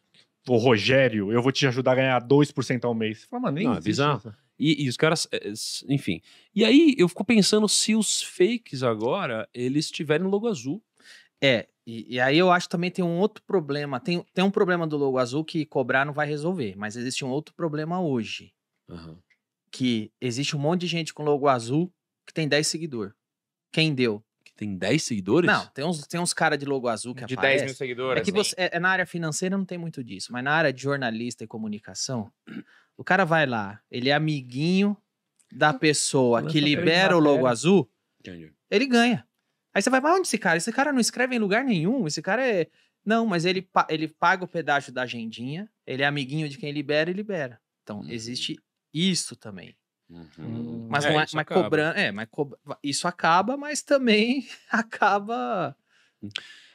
o Rogério, eu vou te ajudar a ganhar 2% ao mês. Você fala, mano, nem não, é E, e, os caras, eh, enfim. E aí eu fico pensando se os fakes agora eles tiverem logo azul. É, e, e, aí eu acho que também tem um outro problema. Tem, tem um problema do logo azul que cobrar não vai resolver, mas existe um outro problema hoje. Uhum. Que existe um monte de gente com logo azul que tem 10 seguidores. Quem deu? Que tem 10 seguidores? Não, tem uns, tem uns caras de logo azul que de aparece. De 10 mil seguidores. É que você, é, é, na área financeira não tem muito disso, mas na área de jornalista e comunicação, o cara vai lá, ele é amiguinho da pessoa que libera o logo azul, ele ganha. Aí você vai, mas onde esse cara? Esse cara não escreve em lugar nenhum, esse cara é. Não, mas ele, ele paga o pedágio da agendinha, ele é amiguinho de quem libera e libera. Então, uhum. existe isso também. Uhum. Hum, mas, é, não é, mas cobrando. É, mas co... isso acaba, mas também (laughs) acaba.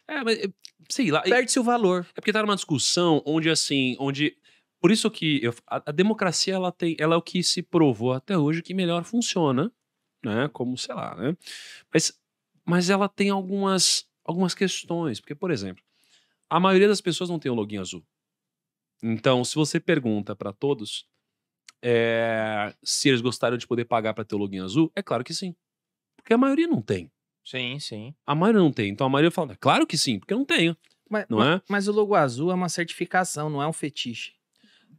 É, mas eh, sei lá. Perde-se o valor. É porque tá numa discussão onde, assim, onde. Por isso que eu... a, a, democracia ela tem, ela é o que se provou até hoje que melhor funciona, né? Como sei lá, né? Mas mas ela tem algumas, algumas questões. Porque, por exemplo, a maioria das pessoas não tem o login azul. Então, se você pergunta para todos é, se eles gostariam de poder pagar para ter o login azul, é claro que sim. Porque a maioria não tem. Sim, sim. A maioria não tem. Então a maioria fala, é claro que sim, porque eu não tenho. Mas, não mas, é? mas o logo azul é uma certificação, não é um fetiche.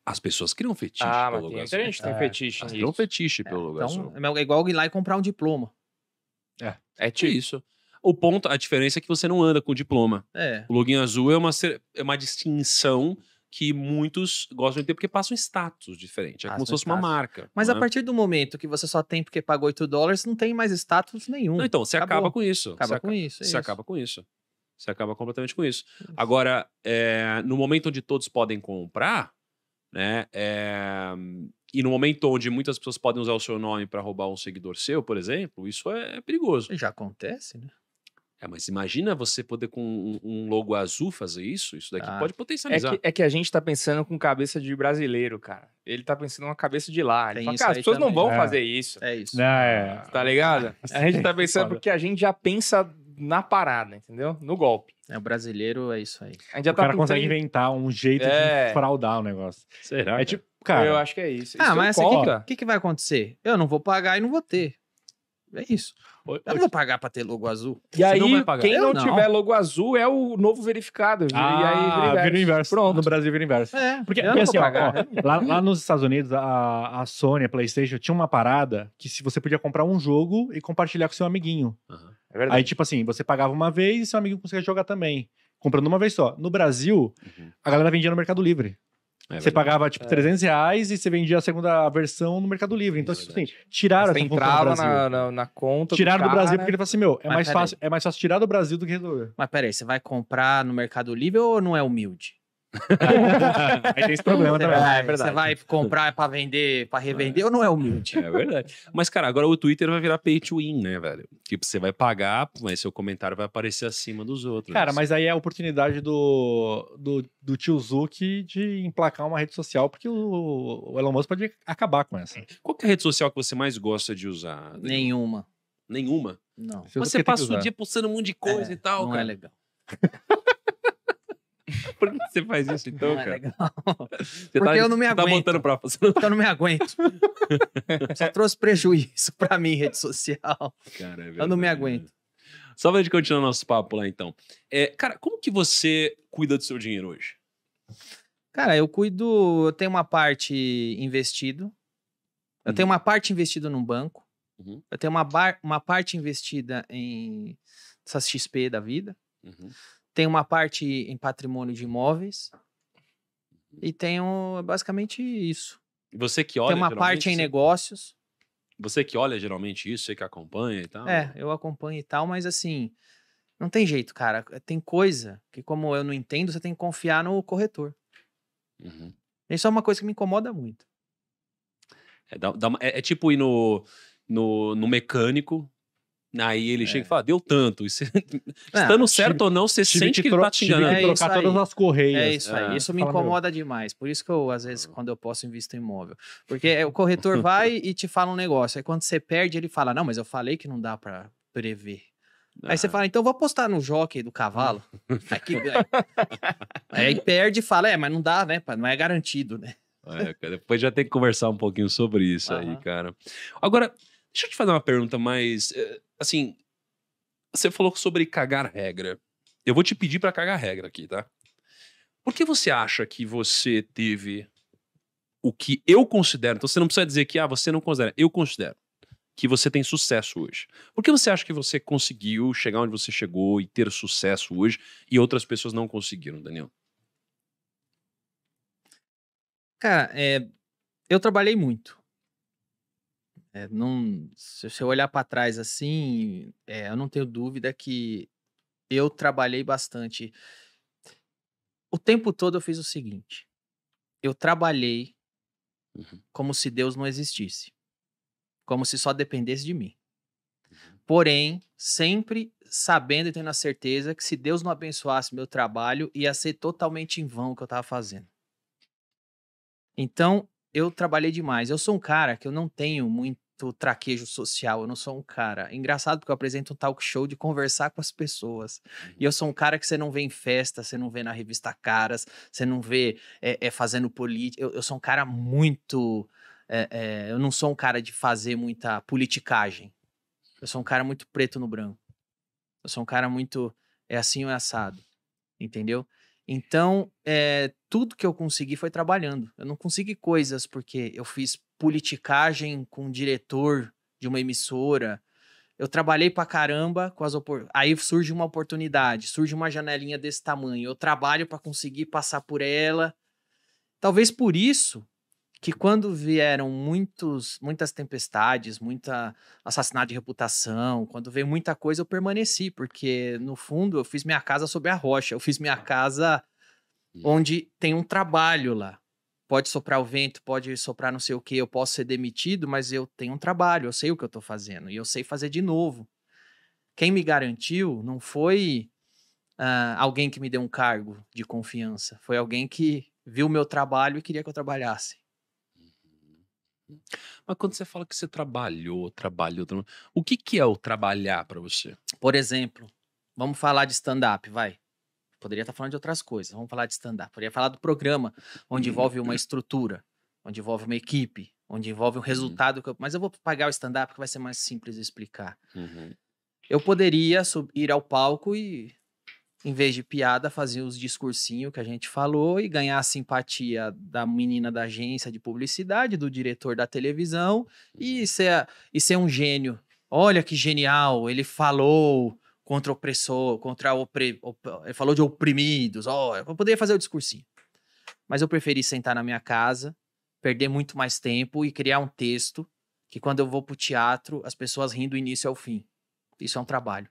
As pessoas criam fetiche. Ah, mas tem, muita gente tem é, fetiche. Elas criam fetiche é, pelo lugar. Então, azul. é igual ir lá e comprar um diploma. É. É tipo isso. O ponto, a diferença é que você não anda com diploma. É. O login azul é uma, é uma distinção que muitos gostam de ter porque passa um status diferente. É passa como se fosse status. uma marca. Mas né? a partir do momento que você só tem porque pagou 8 dólares, não tem mais status nenhum. Não, então, você Acabou. acaba com isso. Acaba você com acaba, isso. É você isso. acaba com isso. Você acaba completamente com isso. isso. Agora, é, no momento onde todos podem comprar, né? É, e no momento onde muitas pessoas podem usar o seu nome para roubar um seguidor seu, por exemplo, isso é perigoso. Já acontece, né? É, mas imagina você poder com um, um logo azul fazer isso? Isso daqui ah, pode potencializar. É que, é que, a gente tá pensando com cabeça de brasileiro, cara. Ele tá pensando uma cabeça de lá. Ele fala, cara, as pessoas também. não vão é. fazer isso. É isso. Não, né, é. Tá ligado? (laughs) A gente tá pensando porque a gente já pensa na parada, entendeu? No golpe. É, o brasileiro é isso aí. o tá cara consegue inventar um jeito é... de fraudar o negócio. Será? É cara? tipo, Cara, eu acho que é isso. ah, isso mas assim, o que, que vai acontecer? Eu não vou pagar e não vou ter. É isso. Eu não vou pagar pra ter logo azul. E Você aí, não quem não, não, tiver logo azul é o novo verificado. Ah, e aí ah, vira, vira inverso. Pronto. No Brasil vira inverso. É, porque, não assim, pagar. ó, lá, lá, nos Estados Unidos, a, a, Sony, a PlayStation, tinha uma parada que se você podia comprar um jogo e compartilhar com seu amiguinho. Uhum. É verdade. Aí, tipo assim, você pagava uma vez e seu amiguinho conseguia jogar também. Comprando uma vez só. No Brasil, uhum. a galera vendia no Mercado Livre. É você pagava, tipo, é. 300 reais e você vendia a segunda versão no Mercado Livre. Então, tipo é tipo assim, tiraram essa entrava na, na, na, conta Tiraram do, do Brasil né? porque ele falou assim, meu, é mais, fácil, é mais fácil tirar do Brasil do que resolver. Mas peraí, você vai comprar no Mercado Livre ou não é humilde? (laughs) Aí tem esse problema também. Vai, é verdade. Você vai comprar para vender, para revender, é. ou não é humilde? É verdade. Mas, cara, agora o Twitter vai virar pay to win, né, velho? Tipo, você vai pagar, mas seu comentário vai aparecer acima dos outros. Cara, mas aí é a oportunidade do, do, do tio Zuki de emplacar uma rede social, porque o, o Elon Musk pode acabar com essa. Qual é a rede social que você mais gosta de usar? Nenhuma. Nenhuma? Não. Você, você passa o dia postando um monte de coisa é, e tal, não é cara. Não é legal. (laughs) (laughs) Por que você faz isso então, não, é cara? Legal. (laughs) Você Porque tá, eu não me tá aguento. Tá montando pra fazer. Porque eu não me aguento. (laughs) Só trouxe prejuízo pra mim, rede social. Cara, é verdade, eu não me aguento. Só pra gente continuar nosso papo lá, então. É, cara, como que você cuida do seu dinheiro hoje? Cara, eu cuido. Eu tenho uma parte investido. Eu uhum. tenho uma parte investida num banco. Uhum. Eu tenho uma, bar, uma parte investida em essas XP da vida. Uhum. Tem uma parte em patrimônio de imóveis. Uhum. E tem um, é basicamente isso. Você que olha. Tem uma parte em você... negócios. Você que olha geralmente isso, você que acompanha e tal. É, eu acompanho e tal, mas assim, não tem jeito, cara. Tem coisa que, como eu não entendo, você tem que confiar no corretor. Uhum. Isso é uma coisa que me incomoda muito. É, dá, dá, é, é tipo ir no, no, no mecânico Aí ele é. chega e é. fala, deu tanto. você, é (laughs) é, estando certo tive, ou não, você sente que, que ele tá te enganando. Tive que trocar é todas as correias. É isso aí. É. Isso me incomoda demais. Por isso que eu, às vezes, hum. quando eu posso, invisto em imóvel. Porque o corretor (laughs) vai e te fala um negócio. Aí quando você perde, ele fala, não, mas eu falei que não dá para prever. Aí você fala, então vou apostar no jockey do cavalo. Aqui, (laughs) aí, aí perde e fala, é, mas não dá, né? Não é garantido, né? É, depois já tem que conversar um pouquinho sobre isso uhum. aí, cara. Agora, Deixa eu te fazer uma pergunta mais. Eh, assim, você falou sobre cagar regra. Eu vou te pedir para cagar regra aqui, tá? Por que você acha que você teve o que eu considero? Então você não precisa dizer que ah, você não considera. Eu considero que você tem sucesso hoje. Por que você acha que você conseguiu chegar onde você chegou e ter sucesso hoje e outras pessoas não conseguiram, Daniel? Cara, é, eu trabalhei muito. É, não, se eu olhar para trás assim, é, eu não tenho dúvida que eu trabalhei bastante. O tempo todo eu fiz o seguinte: eu trabalhei uhum. como se Deus não existisse, como se só dependesse de mim. Uhum. Porém, sempre sabendo e tendo a certeza que se Deus não abençoasse meu trabalho, ia ser totalmente em vão o que eu estava fazendo. Então, eu trabalhei demais. Eu sou um cara que eu não tenho muito traquejo social, eu não sou um cara. É engraçado porque eu apresento um talk show de conversar com as pessoas. Uhum. E eu sou um cara que você não vê em festa, você não vê na revista Caras, você não vê é, é fazendo política. Eu, eu, sou um cara muito. É, é, eu não sou um cara de fazer muita politicagem. Eu sou um cara muito preto no branco. Eu sou um cara muito. É assim ou é assado. Entendeu? Então, é, tudo que eu consegui foi trabalhando. Eu não consegui coisas porque eu fiz politicagem com o diretor de uma emissora. Eu trabalhei pra caramba com as aí surge uma oportunidade, surge uma janelinha desse tamanho. Eu trabalho para conseguir passar por ela. Talvez por isso que quando vieram muitos, muitas tempestades, muita assassinato de reputação, quando veio muita coisa, eu permaneci, porque no fundo eu fiz minha casa sobre a rocha, eu fiz minha casa onde tem um trabalho lá. Pode soprar o vento, pode soprar não sei o que, eu posso ser demitido, mas eu tenho um trabalho, eu sei o que eu estou fazendo e eu sei fazer de novo. Quem me garantiu não foi uh, alguém que me deu um cargo de confiança, foi alguém que viu o meu trabalho e queria que eu trabalhasse. Mas quando você fala que você trabalhou, trabalhou, o que, que é o trabalhar para você? Por exemplo, vamos falar de stand-up, vai. Poderia estar tá falando de outras coisas, vamos falar de stand-up. Poderia falar do programa, onde uhum. envolve uma estrutura, onde envolve uma equipe, onde envolve um uhum. resultado. Uhum. Eu... Mas eu vou pagar o stand-up que vai ser mais simples de explicar. Uhum. Eu poderia ir ao palco e em vez de piada, fazer os discursinhos que a gente falou e ganhar a simpatia da menina da agência de publicidade, do diretor da televisão e uhum. ser, e ser um gênio. Olha que genial, ele falou contra o opressor, contra o opre, op, ele falou de oprimidos. Ó, oh, eu poderia fazer o discursinho. Mas eu preferi sentar na minha casa, perder muito mais tempo e criar um texto que quando eu vou pro teatro, as pessoas rindo do início ao fim. Isso é um trabalho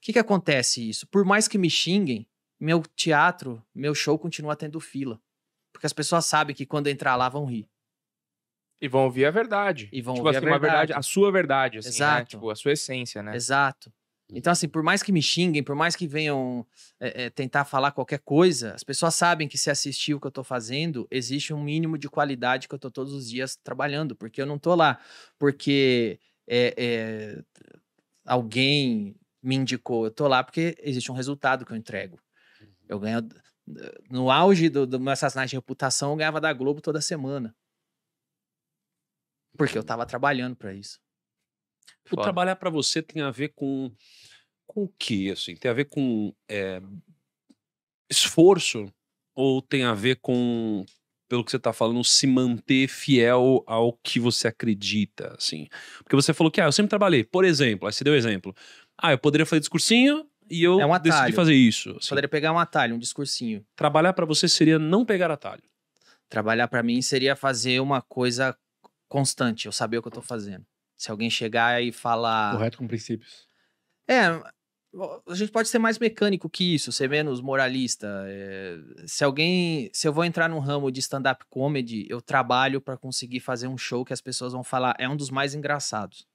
que, que acontece isso? Por mais que me xinguem, meu teatro, meu show continua tendo fila. Porque as pessoas sabem que quando entrar lá vão rir. E vão ouvir a verdade. E vão tipo, ouvir assim, a verdade. verdade. A sua verdade, assim, né? Exato. Né? Tipo, a sua essência, né? Exato. Então, assim, por mais que me xinguem, por mais que venham é, é, tentar falar qualquer coisa, as pessoas sabem que se assistir o que eu tô fazendo, existe um mínimo de qualidade que eu tô todos os dias trabalhando, porque eu não tô lá porque é, é alguém me indicou. Eu tô lá porque existe um resultado que eu entrego. Eu uhum. ganho. No auge do, do meu assassinato de reputação, eu ganhava da Globo toda semana. Porque eu tava trabalhando para isso. O Fora. trabalhar para você tem a ver com. Com o que, assim? Tem a ver com é, esforço? Ou tem a ver com, pelo que você tá falando, se manter fiel ao que você acredita, assim? Porque você falou que, ah, eu sempre trabalhei. Por exemplo, aí você deu exemplo ah, eu poderia fazer discursinho e eu é um decidi fazer isso. Assim. Poderia pegar um atalho, um discursinho. Trabalhar para você seria não pegar atalho. Trabalhar para mim seria fazer uma coisa constante, eu saber o que eu tô fazendo. Se alguém chegar e falar. Correto com princípios. É, a gente pode ser mais mecânico que isso, ser menos moralista. É, se alguém, se eu vou entrar num ramo de stand-up comedy, eu trabalho para conseguir fazer um show que as pessoas vão falar é um dos mais engraçados.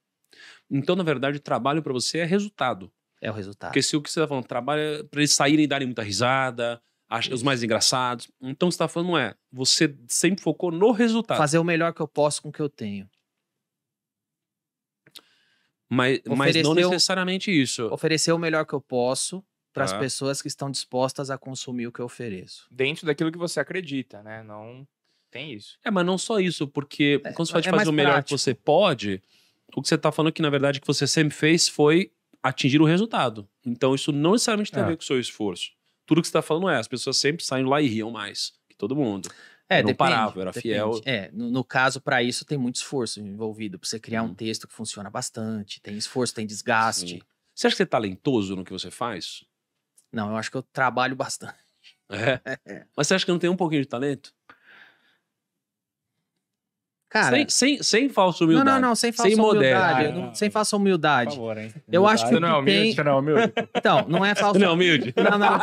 Então, na verdade, o trabalho para você é resultado. É o resultado. Porque se o que você está falando, trabalho é para eles saírem e darem muita risada, os mais engraçados. Então, você está falando, não é. Você sempre focou no resultado. Fazer o melhor que eu posso com o que eu tenho. Mas, mas não necessariamente isso. Oferecer o melhor que eu posso para as ah. Tá. pessoas que estão dispostas a consumir o que eu ofereço. Dentro daquilo que você acredita, né? Não tem isso. É, mas não só isso, porque é, quando você é faz o melhor prático. que você pode, o que você está falando aqui, na verdade, que você sempre fez foi atingir o resultado. Então, isso não necessariamente tem é. a ver com o seu esforço. Tudo que você está falando é, as pessoas sempre saem lá e riam mais que todo mundo. É, não parava, era depende. fiel. É, no, no caso, para isso, tem muito esforço envolvido. Para você criar um uhum. texto que funciona bastante, tem esforço, tem desgaste. Sim. Você acha que você é talentoso no que você faz? Não, eu acho que eu trabalho bastante. É? (laughs) é. Mas você acha que não tem um pouquinho de talento? Cara, sem, sem, sem falsa humildade. Não, não, não, sem falsa sem humildade. Ah, não, sem falsa humildade. Por favor, hein? Humildade. Eu acho que. Você não é humilde, tem... não é humilde. Então, não é falsa. (laughs) Não é humilde. Não, não,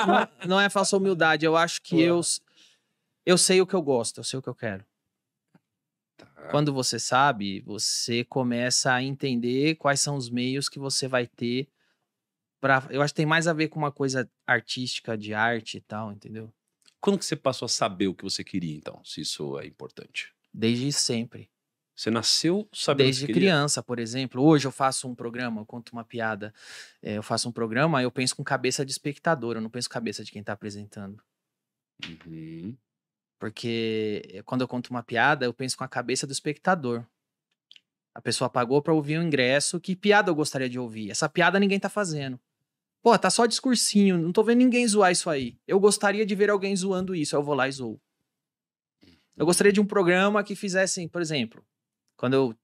não é falsa humildade. Eu acho que eu, eu sei o que eu gosto, eu sei o que eu quero. Tá. Quando você sabe, você começa a entender quais são os meios que você vai ter. Pra... Eu acho que tem mais a ver com uma coisa artística, de arte e tal, entendeu? Quando que você passou a saber o que você queria, então, se isso é importante? Desde sempre. Você nasceu sabendo Desde que criança, por exemplo. Hoje eu faço um programa, eu conto uma piada. É, eu faço um programa, eu penso com cabeça de espectador, eu não penso cabeça de quem está apresentando. Uhum. Porque eh, quando eu conto uma piada, eu penso com a cabeça do espectador. A pessoa pagou para ouvir o um ingresso, que piada eu gostaria de ouvir? Essa piada ninguém tá fazendo. Pô, tá só discursinho, não tô vendo ninguém zoar isso aí. Eu gostaria de ver alguém zoando isso, eu vou lá e zoo. Eu gostaria de um programa que fizessem, por exemplo, quando eu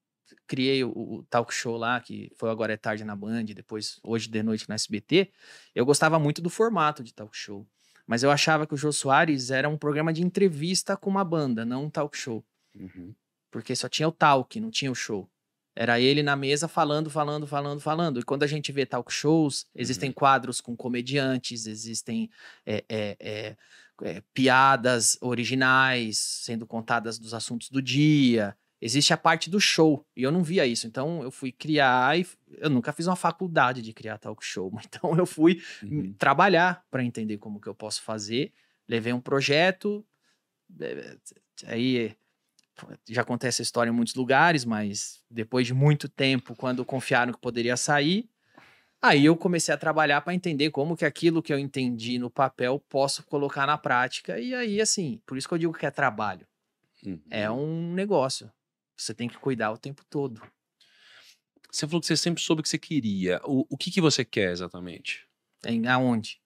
criei o, o, talk show lá, que foi agora é tarde na Band, depois hoje de noite na SBT, eu gostava muito do formato de talk show. Mas eu achava que o Jô Soares era um programa de entrevista com uma banda, não um talk show. Uhum. Porque só tinha o talk, não tinha o show. Era ele na mesa falando, falando, falando, falando. E quando a gente vê talk shows, existem uhum. quadros com comediantes, existem é, é, é, é, piadas originais sendo contadas dos assuntos do dia. Existe a parte do show, e eu não via isso. Então eu fui criar e eu nunca fiz uma faculdade de criar talk show, (laughs) então eu fui uhum. trabalhar para entender como que eu posso fazer. Levei um projeto, é, é, aí já acontece essa história em muitos lugares, mas depois de muito tempo, quando confiaram que poderia sair, Aí eu comecei a trabalhar para entender como que aquilo que eu entendi no papel posso colocar na prática. E aí, assim, por isso que eu digo que é trabalho. É uhum. É um negócio. Você tem que cuidar o tempo todo. Você falou que você sempre soube o que você queria. O, o que, que você quer exatamente? Em aonde?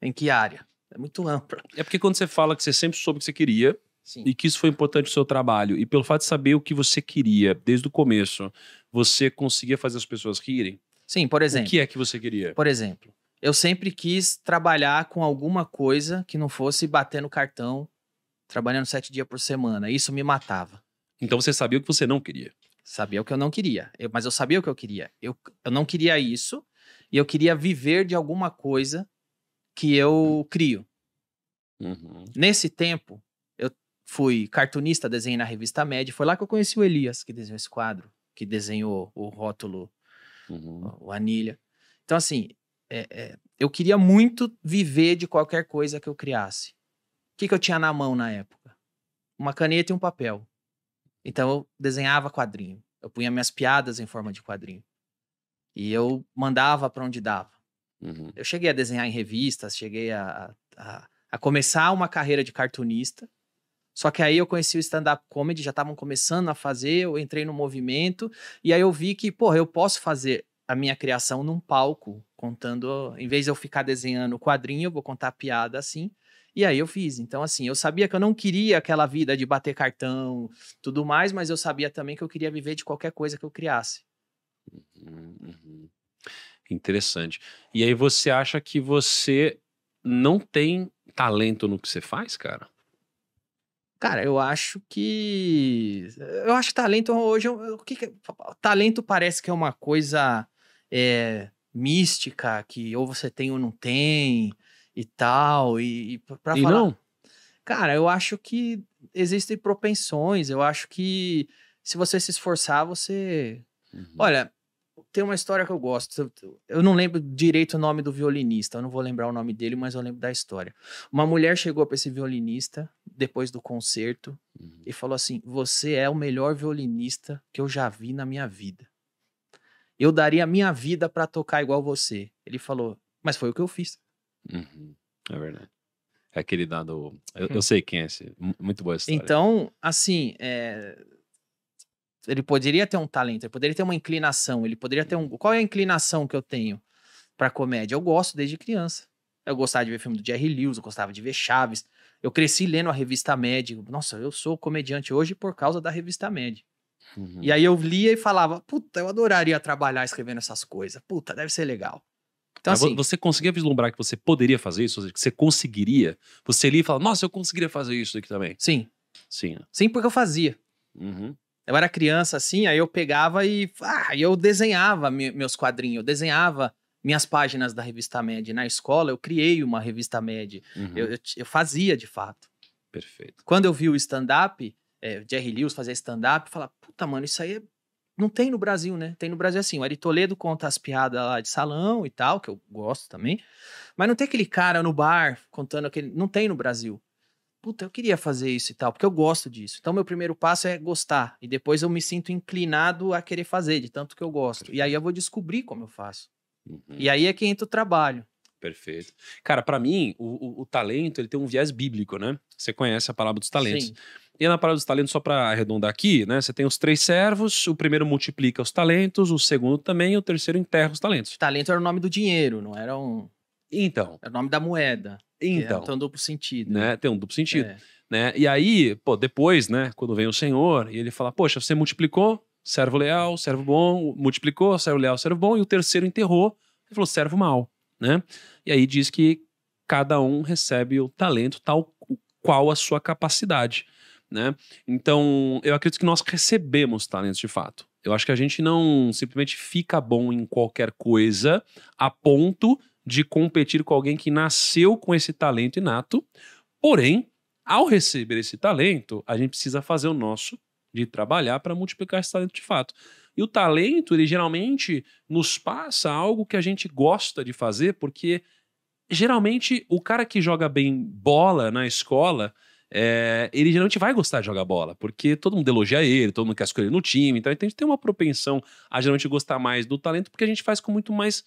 Em que área? É muito ampla. É porque quando você fala que você sempre soube o que você queria Sim. e que isso foi importante no seu trabalho, e pelo fato de saber o que você queria desde o começo, você conseguia fazer as pessoas rirem? Sim, por exemplo. O que é que você queria? Por exemplo, eu sempre quis trabalhar com alguma coisa que não fosse bater no cartão, trabalhando sete dias por semana. Isso me matava. Então você sabia o que você não queria? Sabia o que eu não queria, eu, mas eu sabia o que eu queria. Eu, eu não queria isso e eu queria viver de alguma coisa que eu crio. Uhum. Nesse tempo, eu fui cartunista, desenhei na revista Média. Foi lá que eu conheci o Elias, que desenhou esse quadro, que desenhou o rótulo uhum. o anilha. Então, assim, é, é, eu queria muito viver de qualquer coisa que eu criasse. O que, que eu tinha na mão na época? Uma caneta e um papel. Então, eu desenhava quadrinho. Eu punha minhas piadas em forma de quadrinho. E eu mandava para onde dava. Uhum. Eu cheguei a desenhar em revistas, cheguei a, a, a começar uma carreira de cartunista só que aí eu conheci o stand-up comedy, já estavam começando a fazer, eu entrei no movimento, e aí eu vi que, porra, eu posso fazer a minha criação num palco, contando. Em vez de eu ficar desenhando o quadrinho, eu vou contar piada assim. E aí eu fiz. Então, assim, eu sabia que eu não queria aquela vida de bater cartão, tudo mais, mas eu sabia também que eu queria viver de qualquer coisa que eu criasse. Uhum. uhum. Interessante. E aí você acha que você não tem talento no que você faz, cara? Cara, eu acho que. Eu acho que talento hoje. O que, que Talento parece que é uma coisa é, mística, que ou você tem ou não tem, e tal. E, e pra e falar. Não? Cara, eu acho que existem propensões. Eu acho que se você se esforçar, você. Uhum. Olha, tem uma história que eu gosto. Eu não lembro direito o nome do violinista, eu não vou lembrar o nome dele, mas eu lembro da história. Uma mulher chegou para esse violinista depois do concerto uhum. e falou assim: Você é o melhor violinista que eu já vi na minha vida. Eu daria a minha vida para tocar igual você. Ele falou: Mas foi o que eu fiz. Uhum. É verdade. É aquele dado. Eu, hum. eu sei quem é esse. Muito boa história. Então, assim, é ele poderia ter um talento, ele poderia ter uma inclinação, ele poderia ter um. Qual é a inclinação que eu tenho para comédia? Eu gosto desde criança. Eu gostava de ver filme do Jerry Lewis, eu gostava de ver Chaves. Eu cresci lendo a revista Média. Nossa, eu sou comediante hoje por causa da revista Média. Uhum. E aí eu lia e falava, puta, eu adoraria trabalhar escrevendo essas coisas. Puta, deve ser legal. Então, assim, você conseguia vislumbrar que você poderia fazer isso? Que você conseguiria? Você lia e fala, nossa, eu conseguiria fazer isso aqui também. Sim. Sim. Né? Sim, porque eu fazia. Uhum. Eu era criança assim, aí eu pegava e ah, eu desenhava meus quadrinhos, eu desenhava minhas páginas da revista Med. Na escola eu criei uma revista Med. Uhum. Eu, eu, eu, fazia de fato. Perfeito. Quando eu vi o stand-up, é, Jerry Lewis fazia stand-up, eu falar puta, mano, isso aí é... não tem no Brasil, né? Tem no Brasil assim, o Ari Toledo conta as piadas lá de salão e tal, que eu gosto também, mas não tem aquele cara no bar contando aquele... Não tem no Brasil puta, eu queria fazer isso e tal, porque eu gosto disso. Então, meu primeiro passo é gostar. E depois eu me sinto inclinado a querer fazer, de tanto que eu gosto. E aí eu vou descobrir como eu faço. Uhum. E aí é que entra o trabalho. Perfeito. Cara, para mim, o, o, o, talento ele tem um viés bíblico, né? Você conhece a palavra dos talentos. Sim. E na palavra dos talentos, só para arredondar aqui, né? Você tem os três servos, o primeiro multiplica os talentos, o segundo também, e o terceiro enterra os talentos. Talento era o nome do dinheiro, não era um. Então. Era o nome da moeda. É, então. É, tem um duplo sentido. Né, né? Tem um duplo sentido. É. Né? E aí, pô, depois, né, quando vem o Senhor e ele fala, poxa, você multiplicou, servo leal, servo bom, multiplicou, servo leal, servo bom, e o terceiro enterrou, ele falou, servo mal, né? E aí diz que cada um recebe o talento tal qual a sua capacidade, né? Então, eu acredito que nós recebemos talentos de fato. Eu acho que a gente não simplesmente fica bom em qualquer coisa a ponto de competir com alguém que nasceu com esse talento inato. Porém, ao receber esse talento, a gente precisa fazer o nosso de trabalhar para multiplicar esse talento de fato. E o talento, ele geralmente nos passa algo que a gente gosta de fazer, porque geralmente o cara que joga bem bola na escola, é, ele geralmente vai gostar de jogar bola, porque todo mundo elogia ele, todo mundo quer escolher no time, então a gente tem uma propensão a geralmente gostar mais do talento, porque a gente faz com muito mais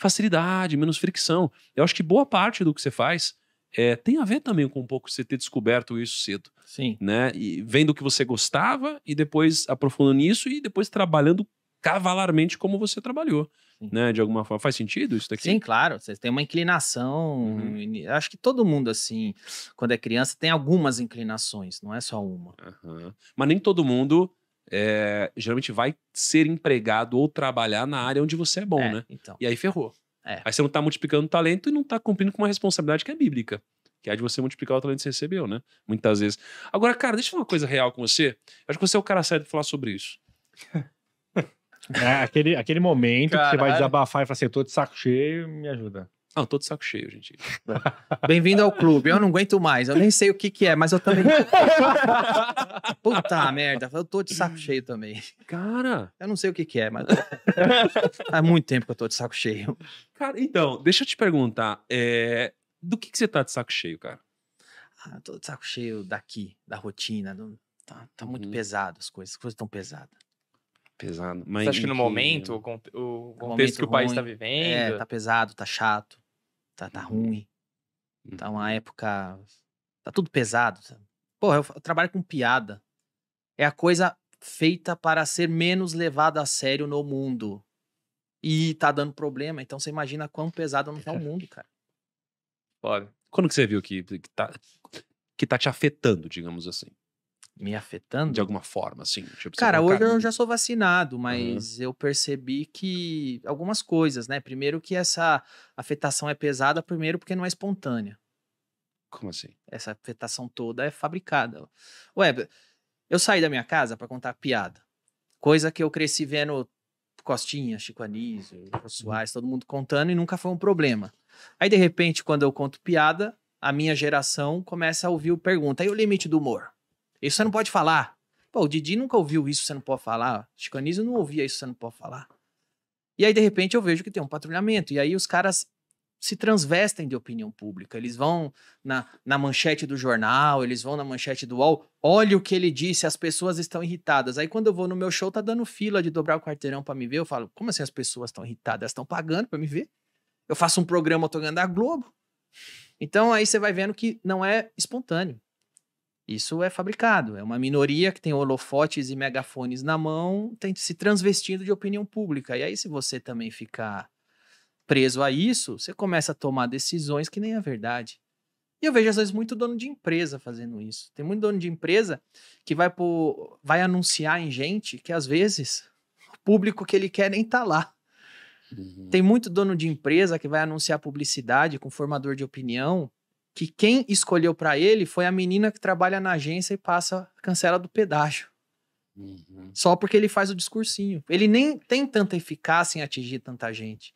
facilidade, menos fricção. Eu acho que boa parte do que você faz é, tem a ver também com um pouco você ter descoberto isso cedo. Sim. Né? E vendo o que você gostava e depois aprofundando nisso e depois trabalhando cavalarmente como você trabalhou. Né, de alguma forma. Faz sentido isso daqui? Sim, claro. Você tem uma inclinação. Uhum. Acho que todo mundo, assim, quando é criança, tem algumas inclinações, não é só uma. Uhum. Mas nem todo mundo é, geralmente vai ser empregado ou trabalhar na área onde você é bom, é, né? Então. E aí ferrou. É. Aí você não está multiplicando o talento e não está cumprindo com uma responsabilidade que é bíblica. Que é a de você multiplicar o talento que você recebeu, né? Muitas vezes. Agora, cara, deixa eu falar uma coisa real com você. Eu acho que você é o cara certo pra falar sobre isso. (laughs) É, aquele, aquele momento Caralho. que você vai desabafar e falar assim, eu tô de saco cheio, me ajuda. Não, tô de saco cheio, gente. Né? (laughs) Bem-vindo ao clube. Eu não aguento mais. Eu nem sei o que que é, mas eu também. Puta merda, eu tô de saco cheio também. Cara. Eu não sei o que que é, mas. (laughs) Há muito tempo que eu tô de saco cheio. Cara, então, deixa eu te perguntar. É... Do que que você tá de saco cheio, cara? Ah, eu tô de saco cheio daqui, da rotina. Do... Tá, tá muito hum. pesado as coisas. As coisas tão pesadas. Pesado. Mas Você acha que no que... momento, o, contexto momento que o tá ruim, país está vivendo. É, tá pesado, tá chato, tá, tá uhum. ruim. Hum. Tá uma época. Tá tudo pesado. Porra, eu trabalho com piada. É a coisa feita para ser menos levada a sério no mundo. E tá dando problema. Então você imagina quão pesado não tá o mundo, cara. (laughs) Olha. Quando que você viu que, que, tá, que tá te afetando, digamos assim? me afetando? De alguma forma, assim. Tipo, cara, hoje eu já sou vacinado, mas uhum. eu percebi que algumas coisas, né? Primeiro que essa afetação é pesada, primeiro porque não é espontânea. Como assim? Essa afetação toda é fabricada. Ué, eu saí da minha casa para contar piada. Coisa que eu cresci vendo Costinha, Chico Anísio, Jô uhum. Soares, todo mundo contando e nunca foi um problema. Aí, de repente, quando eu conto piada, a minha geração começa a ouvir o pergunta. Aí o limite do humor. Isso você não pode falar. Pô, o Didi nunca ouviu isso, você não pode falar. Chicanizo não ouvia isso, você não pode falar. E aí, de repente, eu vejo que tem um patrulhamento. E aí os caras se transvestem de opinião pública. Eles vão na, na manchete do jornal, eles vão na manchete do UOL. Olha o que ele disse, as pessoas estão irritadas. Aí quando eu vou no meu show, tá dando fila de dobrar o quarteirão para me ver. Eu falo, como assim as pessoas estão irritadas? Elas estão pagando para me ver? Eu faço um programa, eu tô ganhando a Globo. Então aí você vai vendo que não é espontâneo. Isso é fabricado. É uma minoria que tem holofotes e megafones na mão, tem, se transvestindo de opinião pública. E aí, se você também ficar preso a isso, você começa a tomar decisões que nem a é verdade. E eu vejo, às vezes, muito dono de empresa fazendo isso. Tem muito dono de empresa que vai, vai anunciar em gente que, às vezes, o público que ele quer nem tá lá. Uhum. Tem muito dono de empresa que vai anunciar publicidade com formador de opinião que quem escolheu para ele foi a menina que trabalha na agência e passa cancela do pedágio. Uhum. Só porque ele faz o discursinho. Ele nem tem tanta eficácia em atingir tanta gente.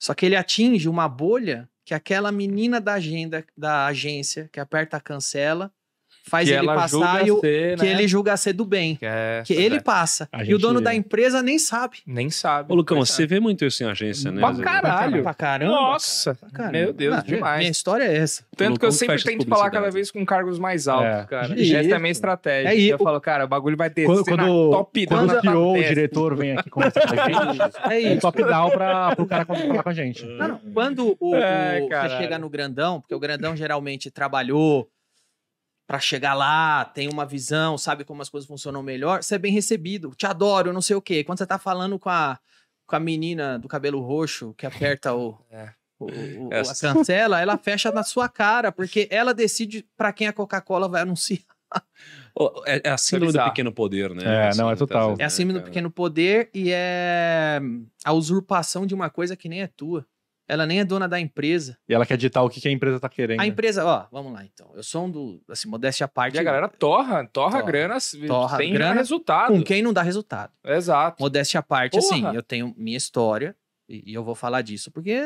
Só que ele atinge uma bolha que aquela menina da agenda da agência que aperta a cancela faz que ele passar e o, ser, que né? ele julga ser do bem. Que, é, que ele é. passa. A e o dono da empresa nem sabe. Nem sabe. Ô, Lucão, é. você sabe. vê muito isso em agência, né? Pra caralho. Pra caramba. Nossa. Pra caramba. Meu Deus, ah, demais. Minha história é essa. Tanto que eu sempre tento falar cada vez com cargos mais altos, é. cara. E essa é a minha estratégia. É Eu falo, cara, o bagulho vai descer quando, top down. Quando o o diretor, vem aqui conversar (laughs) com a gente, é isso. top down pra, pro cara falar com a gente. Quando o, você é, chega no grandão, porque o grandão geralmente trabalhou, para chegar lá, tem uma visão, sabe como as coisas funcionam melhor, você é bem recebido, te adoro, não sei o quê. Quando você tá falando com a, com a menina do cabelo roxo que aperta o, (laughs) é. o, o é a assim. cancela, ela (laughs) fecha na sua cara, porque ela decide para quem a Coca-Cola vai anunciar. É, é a é síndrome do pequeno poder, né? É, assim, não, é total. É a né, síndrome do pequeno poder e é a usurpação de uma coisa que nem é tua. Ela nem é dona da empresa. E ela quer ditar o que que a empresa tá querendo. A empresa, ó, vamos lá então. Eu sou um do, assim, modéstia à parte. E a galera né? torra, torra, torra grana, torra tem grana resultado. Com quem não dá resultado. Exato. Modéstia à parte, assim, Porra. assim, eu tenho minha história e, e eu vou falar disso porque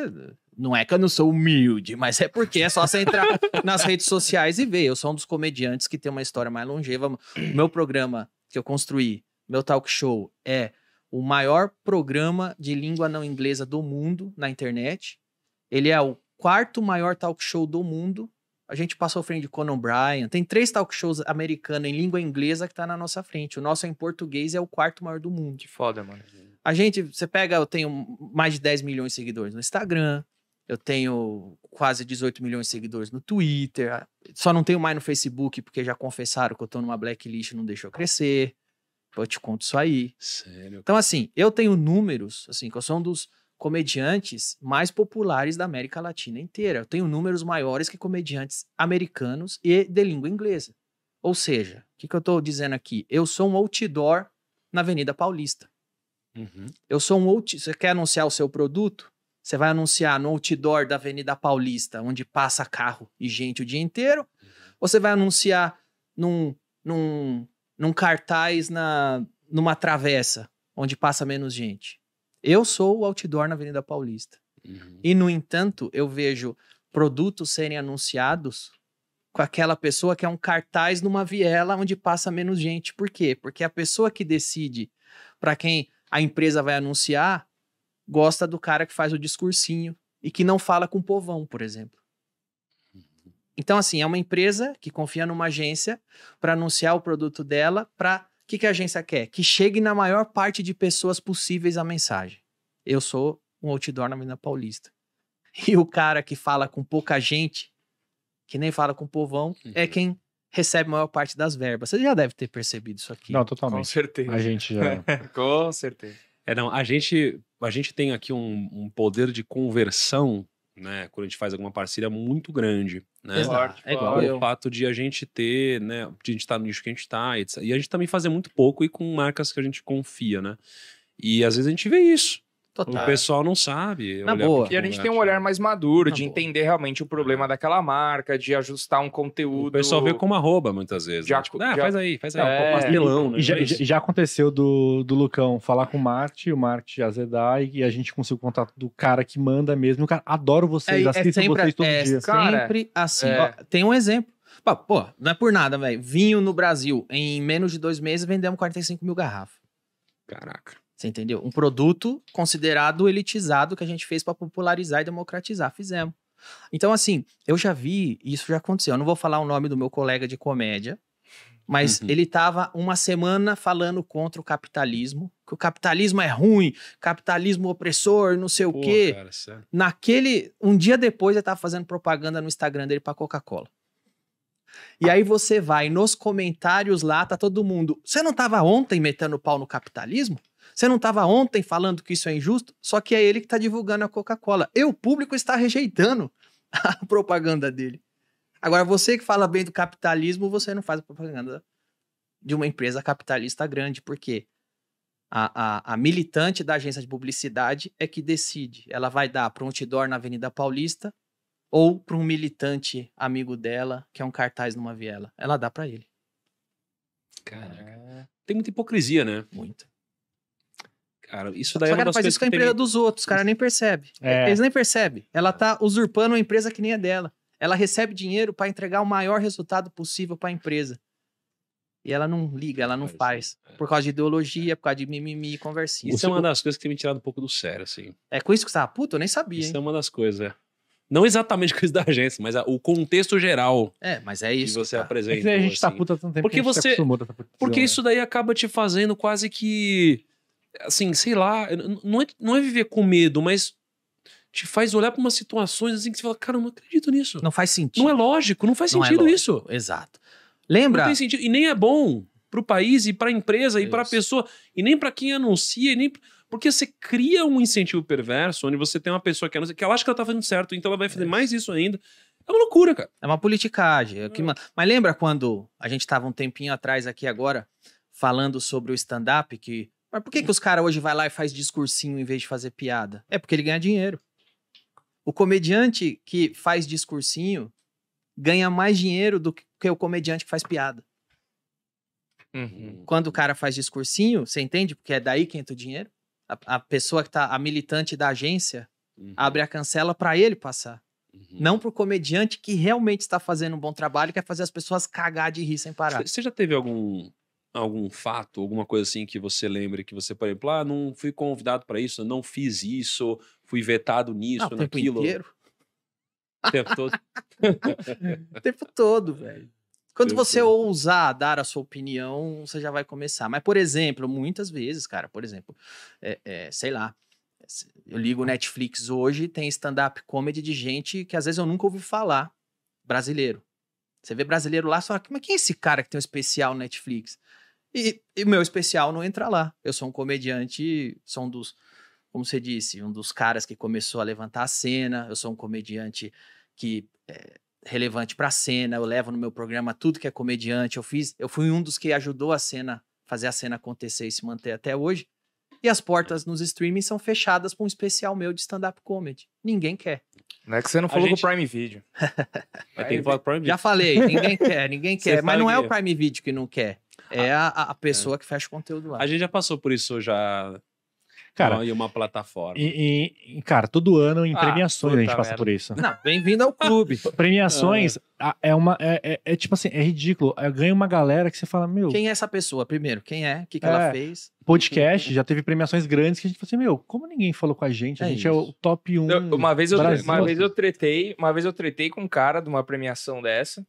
não é que eu não sou humilde, mas é porque é só você entrar (laughs) nas redes sociais e ver. Eu sou um dos comediantes que tem uma história mais longeva. Meu programa que eu construí, meu talk show é o maior programa de língua não inglesa do mundo na internet. Ele é o quarto maior talk show do mundo. A gente passou frente de Conan Bryan. Tem três talk shows americanos em língua inglesa que está na nossa frente. O nosso é em português e é o quarto maior do mundo. Que foda, mano. A gente, você pega, eu tenho mais de 10 milhões de seguidores no Instagram, eu tenho quase 18 milhões de seguidores no Twitter, só não tenho mais no Facebook porque já confessaram que eu tô numa blacklist e não deixou crescer eu te conto isso aí. Sério? Então, assim, eu tenho números, assim, que eu sou um dos comediantes mais populares da América Latina inteira. Eu tenho números maiores que comediantes americanos e de língua inglesa. Ou seja, o que, que eu estou dizendo aqui? Eu sou um outdoor na Avenida Paulista. Uhum. Eu sou um outdoor. Você quer anunciar o seu produto? Você vai anunciar no outdoor da Avenida Paulista, onde passa carro e gente o dia inteiro? Uhum. Ou você vai anunciar num, num num cartaz na numa travessa onde passa menos gente. Eu sou o outdoor na Avenida Paulista. Uhum. E no entanto, eu vejo produtos serem anunciados com aquela pessoa que é um cartaz numa viela onde passa menos gente. Por quê? Porque a pessoa que decide para quem a empresa vai anunciar gosta do cara que faz o discursinho e que não fala com o povão, por exemplo. Então, assim, é uma empresa que confia numa agência para anunciar o produto dela. Para o que, que a agência quer? Que chegue na maior parte de pessoas possíveis a mensagem. Eu sou um outdoor na Avenida Paulista. (laughs) E o cara que fala com pouca gente, que nem fala com o povão, é uhum. é quem recebe a maior parte das verbas. Você já deve ter percebido isso aqui. Não, totalmente. Com certeza. A gente já. (laughs) com certeza. É, não, a gente, a gente tem aqui um, um poder de conversão né? Quando a gente faz alguma parceria muito grande, né? Exato. É igual o fato de a gente ter, né? De a gente estar tá no nicho que a gente está, E a gente também fazer muito pouco e com marcas que a gente confia, né? E às vezes a gente vê isso. Total. O pessoal não sabe. Na boa. E a gente tem um olhar mais maduro Na de boa. entender realmente o problema daquela marca, de ajustar um conteúdo. O pessoal vê como arroba muitas vezes. Já, né? tipo, ah, já... ah, faz aí, faz aí. É, um pastelão, né? Já, já, aconteceu do, do Lucão falar com o Marte, o Marte azedar e a gente conseguiu o contato do cara que manda mesmo. O cara, adoro vocês, é, assisto é sempre, vocês todo é, dia. Cara, sempre assim. É. Ó, tem um exemplo. Pô, pô, não é por nada, velho. Vinho no Brasil, em menos de dois meses, vendemos 45 mil garrafas. Caraca. Você entendeu? Um produto considerado elitizado que a gente fez para popularizar e democratizar. Fizemos. Então, assim, eu já vi, isso já aconteceu. Eu não vou falar o nome do meu colega de comédia, mas uhum. ele estava uma semana falando contra o capitalismo, que o capitalismo é ruim, capitalismo opressor, não sei Pô, o quê. Cara, Naquele, um dia depois, ele estava fazendo propaganda no Instagram dele para Coca-Cola. E aí você vai nos comentários lá, tá todo mundo. Você não estava ontem metendo pau no capitalismo? Você não estava ontem falando que isso é injusto? Só que é ele que está divulgando a Coca-Cola. E o público está rejeitando (laughs) a propaganda dele. Agora, você que fala bem do capitalismo, você não faz a propaganda de uma empresa capitalista grande, porque a, a, a militante da agência de publicidade é que decide. Ela vai dar para um outdoor na Avenida Paulista ou para um militante amigo dela, que é um cartaz numa viela. Ela dá para ele. Caraca. É. Tem muita hipocrisia, né? Muita cara. Isso daí Só é uma que ela faz isso com a empresa tem... dos outros, cara nem percebe. É. Eles nem percebem. Ela tá usurpando uma empresa que nem é dela. Ela recebe dinheiro para entregar o maior resultado possível para a empresa. E ela não liga, ela não faz. faz. É. Por causa de ideologia, é. por causa de mimimi, conversinha. Isso é uma das coisas que tem me tirado um pouco do sério, assim. É com isso que você tava puto? Eu nem sabia. Isso hein? é uma das coisas, é. Não exatamente (laughs) isso da agência, mas o contexto geral. É, mas é isso. Que você tá. apresenta. (laughs) É que a gente tá assim. tá puta tanto tempo porque que a gente tá você, tá tá puta, porque isso né? daí acaba te fazendo quase que assim, sei lá, não é, não é viver com medo, mas te faz olhar para umas situações assim que você fala, cara, eu não acredito nisso. Não faz sentido. Não é lógico, não faz não é sentido é isso. Exato. Lembra? Não tem sentido. E nem é bom para o país e para a empresa e para a pessoa, e nem para quem anuncia, e nem. Porque você cria um incentivo perverso onde você tem uma pessoa que, anuncia, que ela acha que ela está fazendo certo, então ela vai fazer mais isso ainda. É uma loucura, cara. É uma politicagem. É que... É. Mas lembra quando a gente estava um tempinho atrás aqui agora falando sobre o stand-up, que mas por que, que os caras hoje vai lá e faz discursinho em vez de fazer piada? É porque ele ganha dinheiro. O comediante que faz discursinho ganha mais dinheiro do que o comediante que faz piada. Uhum. Quando o cara faz discursinho, você entende? Porque é daí que entra o dinheiro. A, a pessoa que tá, a militante da agência, uhum. abre a cancela para ele passar. Uhum. Não pro comediante que realmente está fazendo um bom trabalho e quer fazer as pessoas cagar de rir sem parar. Você já teve algum algum fato, alguma coisa assim que você lembre, que você, por exemplo, ah, não fui convidado para isso, não fiz isso, fui vetado ah, nisso, ah, naquilo. O tempo inteiro? O tempo todo. (laughs) o tempo todo, velho. Quando tempo você todo. É. ousar dar a sua opinião, você já vai começar. Mas, por exemplo, muitas vezes, cara, por exemplo, é, é, sei lá, eu ligo o Netflix hoje, tem stand-up comedy de gente que às vezes eu nunca ouvi falar, brasileiro. Você vê brasileiro lá, só, mas quem é esse cara que tem um especial Netflix? E o meu especial não entra lá. Eu sou um comediante, sou um dos, como você disse, um dos caras que começou a levantar a cena. Eu sou um comediante que é relevante para a cena. Eu levo no meu programa tudo que é comediante. Eu fiz, eu fui um dos que ajudou a cena fazer a cena acontecer e se manter até hoje. E as portas nos streamings são fechadas para um especial meu de stand-up comedy. Ninguém quer. Não é que você não falou gente... do Prime Video. (laughs) Prime... Prime Video. Já falei, ninguém quer, ninguém (laughs) quer. Você mas não é o Prime Video que não quer. É ah, a, a é. pessoa é. que fecha o conteúdo lá. A gente já passou por isso já. Cara, e uma plataforma. E, e, cara, todo ano em ah, premiações a gente passa merda. por isso. Não, bem-vindo ao clube. (laughs) premiações ah. é uma é, é, é, tipo assim, é ridículo. É, ganha uma galera que você fala, meu. Quem é essa pessoa primeiro? Quem é? O que, que ela fez? podcast, já teve premiações grandes que a gente falou assim, meu, como ninguém falou com a gente? A é gente isso. é o top 1. Eu, uma vez eu, uma vez eu tretei, uma vez eu tretei com um cara de uma premiação dessa.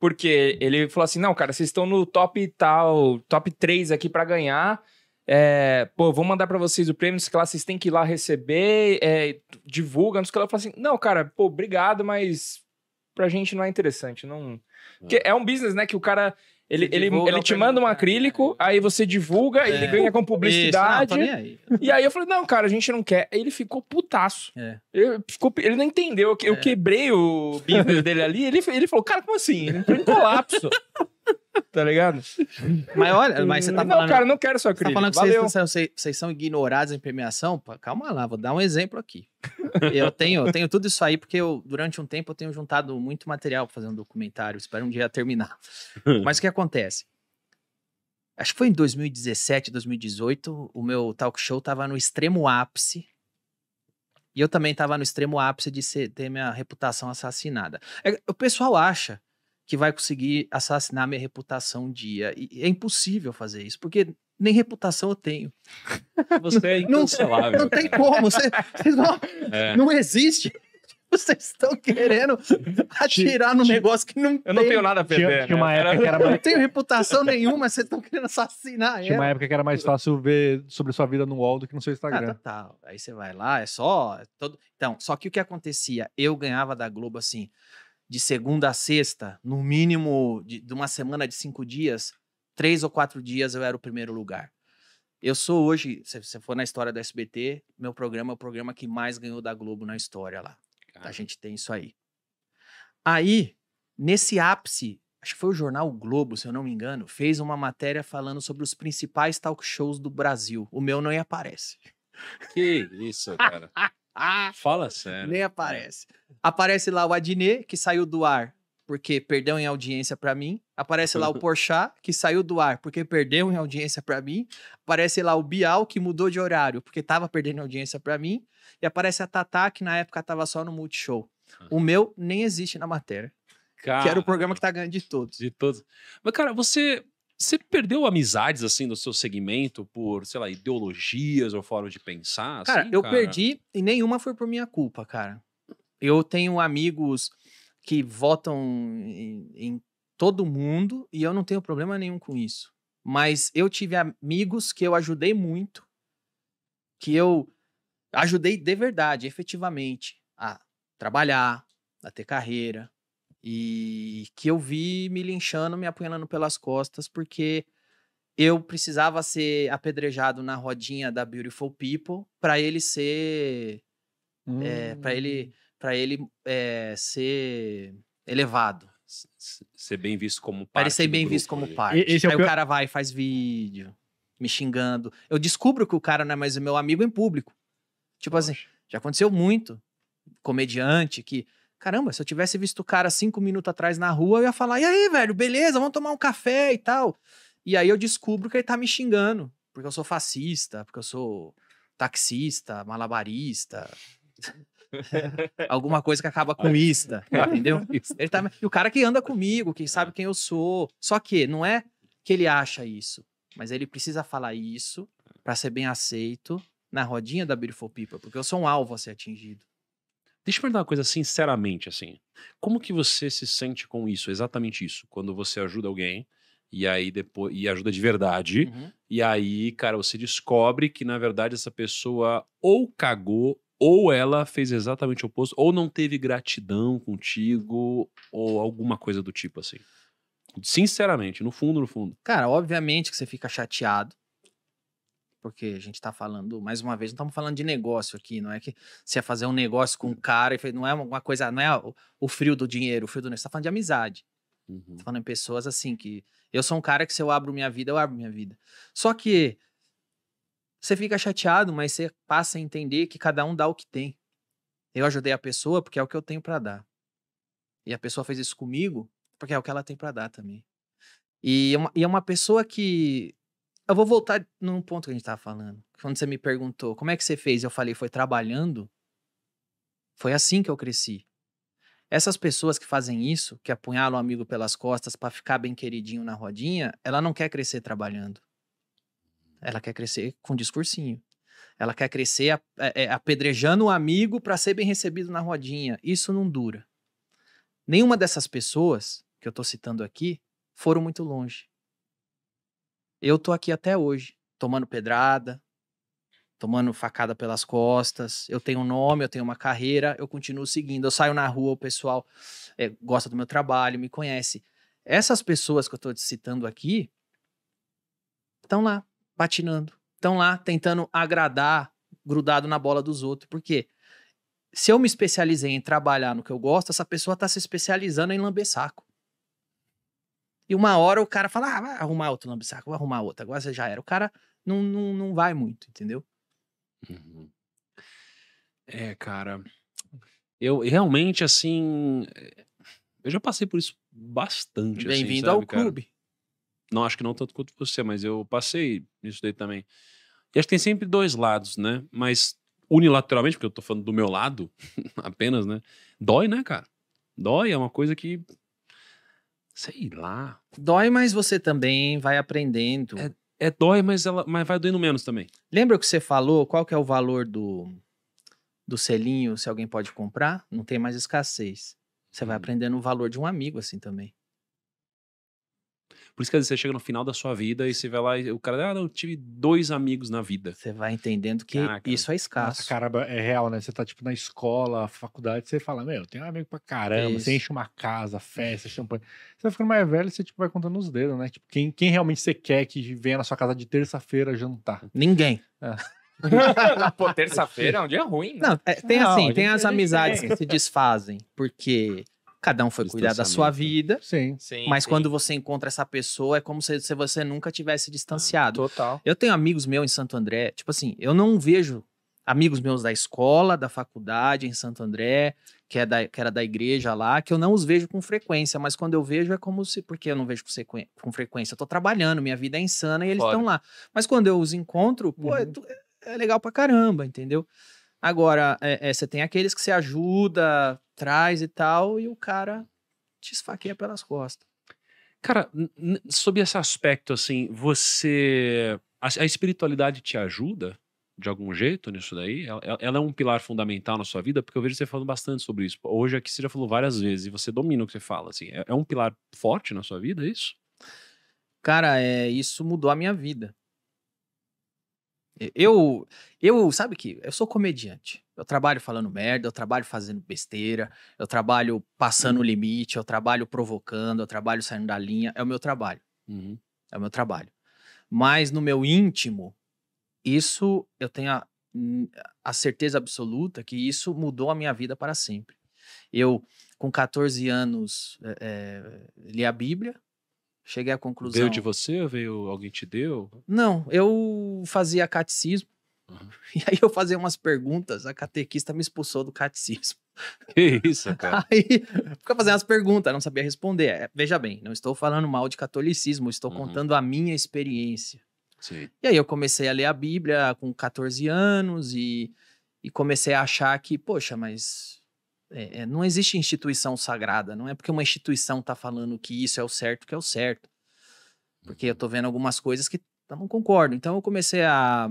Porque ele falou assim: não, cara, vocês estão no top tal, top 3 aqui para ganhar. É, pô, vou mandar para vocês o prêmio, que lá, vocês têm que ir lá receber, é, divulga, que ela fala assim, não, cara, pô, obrigado, mas pra gente não é interessante, não... É. Porque é um business, né, que o cara, ele, ele, ele te manda um acrílico, é. aí você divulga, é. ele ganha com publicidade. Isso, não, aí. E aí eu falei, não, cara, a gente não quer. ele ficou putaço. É. ficou, ele não entendeu. Eu, é. quebrei o bíblio dele ali. Ele, ele falou, cara, como assim? Ele entrou em colapso. (laughs) (laughs) Tá ligado? Mas olha, mas você tá falando. Não, cara, não quero sua tá crítica. Tá falando que vocês, vocês, são ignorados em premiação? Pô, calma lá, vou dar um exemplo aqui. Eu tenho, eu tenho tudo isso aí porque eu, durante um tempo eu tenho juntado muito material pra fazer um documentário. Espero um dia terminar. Mas o que acontece? Acho que foi em 2017, 2018. O meu talk show tava no extremo ápice. E eu também tava no extremo ápice de ser, ter minha reputação assassinada. É, o pessoal acha que vai conseguir assassinar minha reputação um dia. E é impossível fazer isso, porque nem reputação eu tenho. (laughs) Você é incancelável. Não, não tem como. Você, não, é. não existe. Vocês estão querendo atirar num negócio que não Eu tem. não tenho nada a perder. Tinha, tinha né? uma né? época que era (laughs) mais... Não tenho reputação nenhuma, vocês estão querendo assassinar Tinha ela. uma época que era mais fácil ver sobre sua vida no UOL do que no seu ah, Instagram. Ah, tá, tá. Aí você vai lá, é só... É todo... Então, só que o que acontecia? Eu ganhava da Globo assim de segunda a sexta, no mínimo de, de uma semana de cinco dias, três ou quatro dias eu era o primeiro lugar. Eu sou hoje, se você for na história da SBT, meu programa é o programa que mais ganhou da Globo na história lá. Cara. A gente tem isso aí. Aí, nesse ápice, acho que foi o jornal Globo, se eu não me engano, fez uma matéria falando sobre os principais talk shows do Brasil. O meu não aparece. Que isso, cara. (laughs) Ah! Fala (laughs) sério. Nem é. aparece. Aparece lá o Adnet, que saiu do ar porque perdeu em audiência para mim. Aparece lá o (laughs) Porchat, que saiu do ar porque perdeu em audiência para mim. Aparece lá o Bial, que mudou de horário porque tava perdendo audiência para mim. E aparece a Tatá, que na época tava só no Multishow. O meu nem existe na matéria. Cara, que era o programa que tá ganhando de todos. De todos. Mas, cara, você você perdeu amizades, assim, do seu segmento por, sei lá, ideologias ou forma de pensar? Cara, assim, eu cara? perdi e nenhuma foi por minha culpa, cara. Eu tenho amigos que votam em, em todo mundo e eu não tenho problema nenhum com isso. Mas eu tive amigos que eu ajudei muito, que eu ajudei de verdade, efetivamente, a trabalhar, a ter carreira, e que eu vi me linchando, me apunhalando pelas costas, porque eu precisava ser apedrejado na rodinha da Beautiful People para ele ser. Hum. Eh, é, para ele, pra ele é, ser elevado. Ser bem visto como parte. Parecer bem grupo, visto como ali. parte. Aí é o, o cara vai faz vídeo, me xingando. Eu descubro que o cara não é mais meu amigo em público. Tipo assim, Poxa. assim, já aconteceu muito. Comediante que Caramba, se eu tivesse visto o cara cinco minutos atrás na rua, eu ia falar: e aí, velho, beleza, vamos tomar um café e tal. E aí eu descubro que ele tá me xingando, porque eu sou fascista, porque eu sou taxista, malabarista. (laughs) alguma coisa que acaba com ista, entendeu? Ele tá, e o cara que anda comigo, que sabe quem eu sou. Só que não é que ele acha isso, mas ele precisa falar isso para ser bem aceito na rodinha da Beautiful People, porque eu sou um alvo a ser atingido. Deixa eu perguntar uma coisa sinceramente, assim. Como que você se sente com isso, exatamente isso? Quando você ajuda alguém e aí depois e ajuda de verdade, uhum. e aí, cara, você descobre que na verdade essa pessoa ou cagou ou ela fez exatamente o oposto, ou não teve gratidão contigo, ou alguma coisa do tipo assim. Sinceramente, no fundo, no fundo. Cara, obviamente que você fica chateado porque a gente está falando, mais uma vez, não estamos falando de negócio aqui, não é que você ia fazer um negócio com um uhum. cara, e não é uma coisa, não é o, frio do dinheiro, o frio do negócio, você está falando de amizade. Tá uhum. Tá falando em pessoas assim que. Eu sou um cara que se eu abro minha vida, eu abro minha vida. Só que você fica chateado, mas você passa a entender que cada um dá o que tem. Eu ajudei a pessoa porque é o que eu tenho para dar. E a pessoa fez isso comigo porque é o que ela tem para dar também. E é uma, e é uma pessoa que eu vou voltar num ponto que a gente tava falando. Quando você me perguntou como é que você fez, eu falei, foi trabalhando. Foi assim que eu cresci. Essas pessoas que fazem isso, que apunhalam o amigo pelas costas para ficar bem queridinho na rodinha, ela não quer crescer trabalhando. Ela quer crescer com discursinho. Ela quer crescer é, é, apedrejando o amigo para ser bem recebido na rodinha. Isso não dura. Nenhuma dessas pessoas que eu estou citando aqui foram muito longe. Eu tô aqui até hoje, tomando pedrada, tomando facada pelas costas. Eu tenho um nome, eu tenho uma carreira, eu continuo seguindo. Eu saio na rua, o pessoal é, gosta do meu trabalho, me conhece. Essas pessoas que eu tô citando aqui estão lá, patinando. Estão lá tentando agradar, grudado na bola dos outros. Por quê? Se eu me especializei em trabalhar no que eu gosto, essa pessoa está se especializando em lamber saco. E uma hora o cara fala, ah, vai arrumar outro lambissaco, vou arrumar outro, agora você já era. O cara não, não, não vai muito, entendeu? Uhum. É, cara. Eu realmente, assim. Eh, eu já passei por isso bastante. Assim, Bem-vindo assim, ao cara? clube. Não, acho que não tanto quanto você, mas eu passei nisso daí também. E acho que tem sempre dois lados, né? Mas unilateralmente, porque eu tô falando do meu lado (laughs) apenas, né? Dói, né, cara? Dói, é uma coisa que Sei lá. Dói, mas você também vai aprendendo. É, é dói, mas ela mas vai doendo menos também. Lembra que você falou qual que é o valor do, do selinho, se alguém pode comprar? Não tem mais escassez. Você vai uhum. aprendendo o valor de um amigo assim também. Por isso que às vezes você chega no final da sua vida e você vai lá e o cara, ah, não, eu tive dois amigos na vida. Você vai entendendo que isso é né? escasso. Nossa, caramba, é real, né? Você tá tipo na escola, faculdade, você fala, meu, eu tenho um amigo pra caramba, isso. você enche uma casa, festa, champanhe. Você vai ficando mais velho, e você tipo, vai contando os dedos, né? Tipo, quem, quem realmente você quer que venha na sua casa de terça-feira jantar? Ninguém. É. (laughs) Pô, terça-feira é um dia ruim, né? Não, é, tem não, assim, tem as é amizades que se desfazem, porque Cada um foi cuidar da sua vida. Sim. sim mas sim. quando você encontra essa pessoa, é como se você nunca tivesse distanciado. Ah, total. Eu tenho amigos meus em Santo André, tipo assim, eu não vejo amigos meus da escola, da faculdade em Santo André, que, é da, que era da igreja lá, que eu não os vejo com frequência, mas quando eu vejo é como se. Porque eu não vejo com, com frequência? Eu tô trabalhando, minha vida é insana e eles estão lá. Mas quando eu os encontro, pô, é uhum. é, é legal pra caramba, entendeu? Agora, é, é, você tem aqueles que você ajuda, traz e tal, e o cara te esfaqueia pelas costas. Cara, sobre esse aspecto, assim, você. A, a, espiritualidade te ajuda de algum jeito nisso daí? Ela, ela, é um pilar fundamental na sua vida? Porque eu vejo você falando bastante sobre isso. Hoje aqui você já falou várias vezes e você domina o que você fala, assim. É, é um pilar forte na sua vida, é isso? Cara, é, isso mudou a minha vida. Eu, eu, sabe que eu sou comediante. Eu trabalho falando merda, eu trabalho fazendo besteira, eu trabalho passando o uhum. limite, eu trabalho provocando, eu trabalho saindo da linha. É o meu trabalho. Uhum. É o meu trabalho. Mas no meu íntimo, isso eu tenho a, a certeza absoluta que isso mudou a minha vida para sempre. Eu, com 14 anos, é, é, li a Bíblia, Cheguei à conclusão. Veio de você? Veio alguém te deu? Não, eu fazia catecismo. Uhum. (laughs) E aí eu fazia umas perguntas, a catequista me expulsou do catecismo. (laughs) Que isso, cara. (laughs) Aí, fica fazendo umas perguntas, não sabia responder. É, veja bem, não estou falando mal de catolicismo, estou uhum. contando a minha experiência. Sim. E aí eu comecei a ler a Bíblia com 14 anos e, e comecei a achar que, poxa, mas é, é, não existe instituição sagrada. Não é porque uma instituição está falando que isso é o certo que é o certo. Porque eu estou uhum. vendo algumas coisas que eu não concordo. Então eu comecei a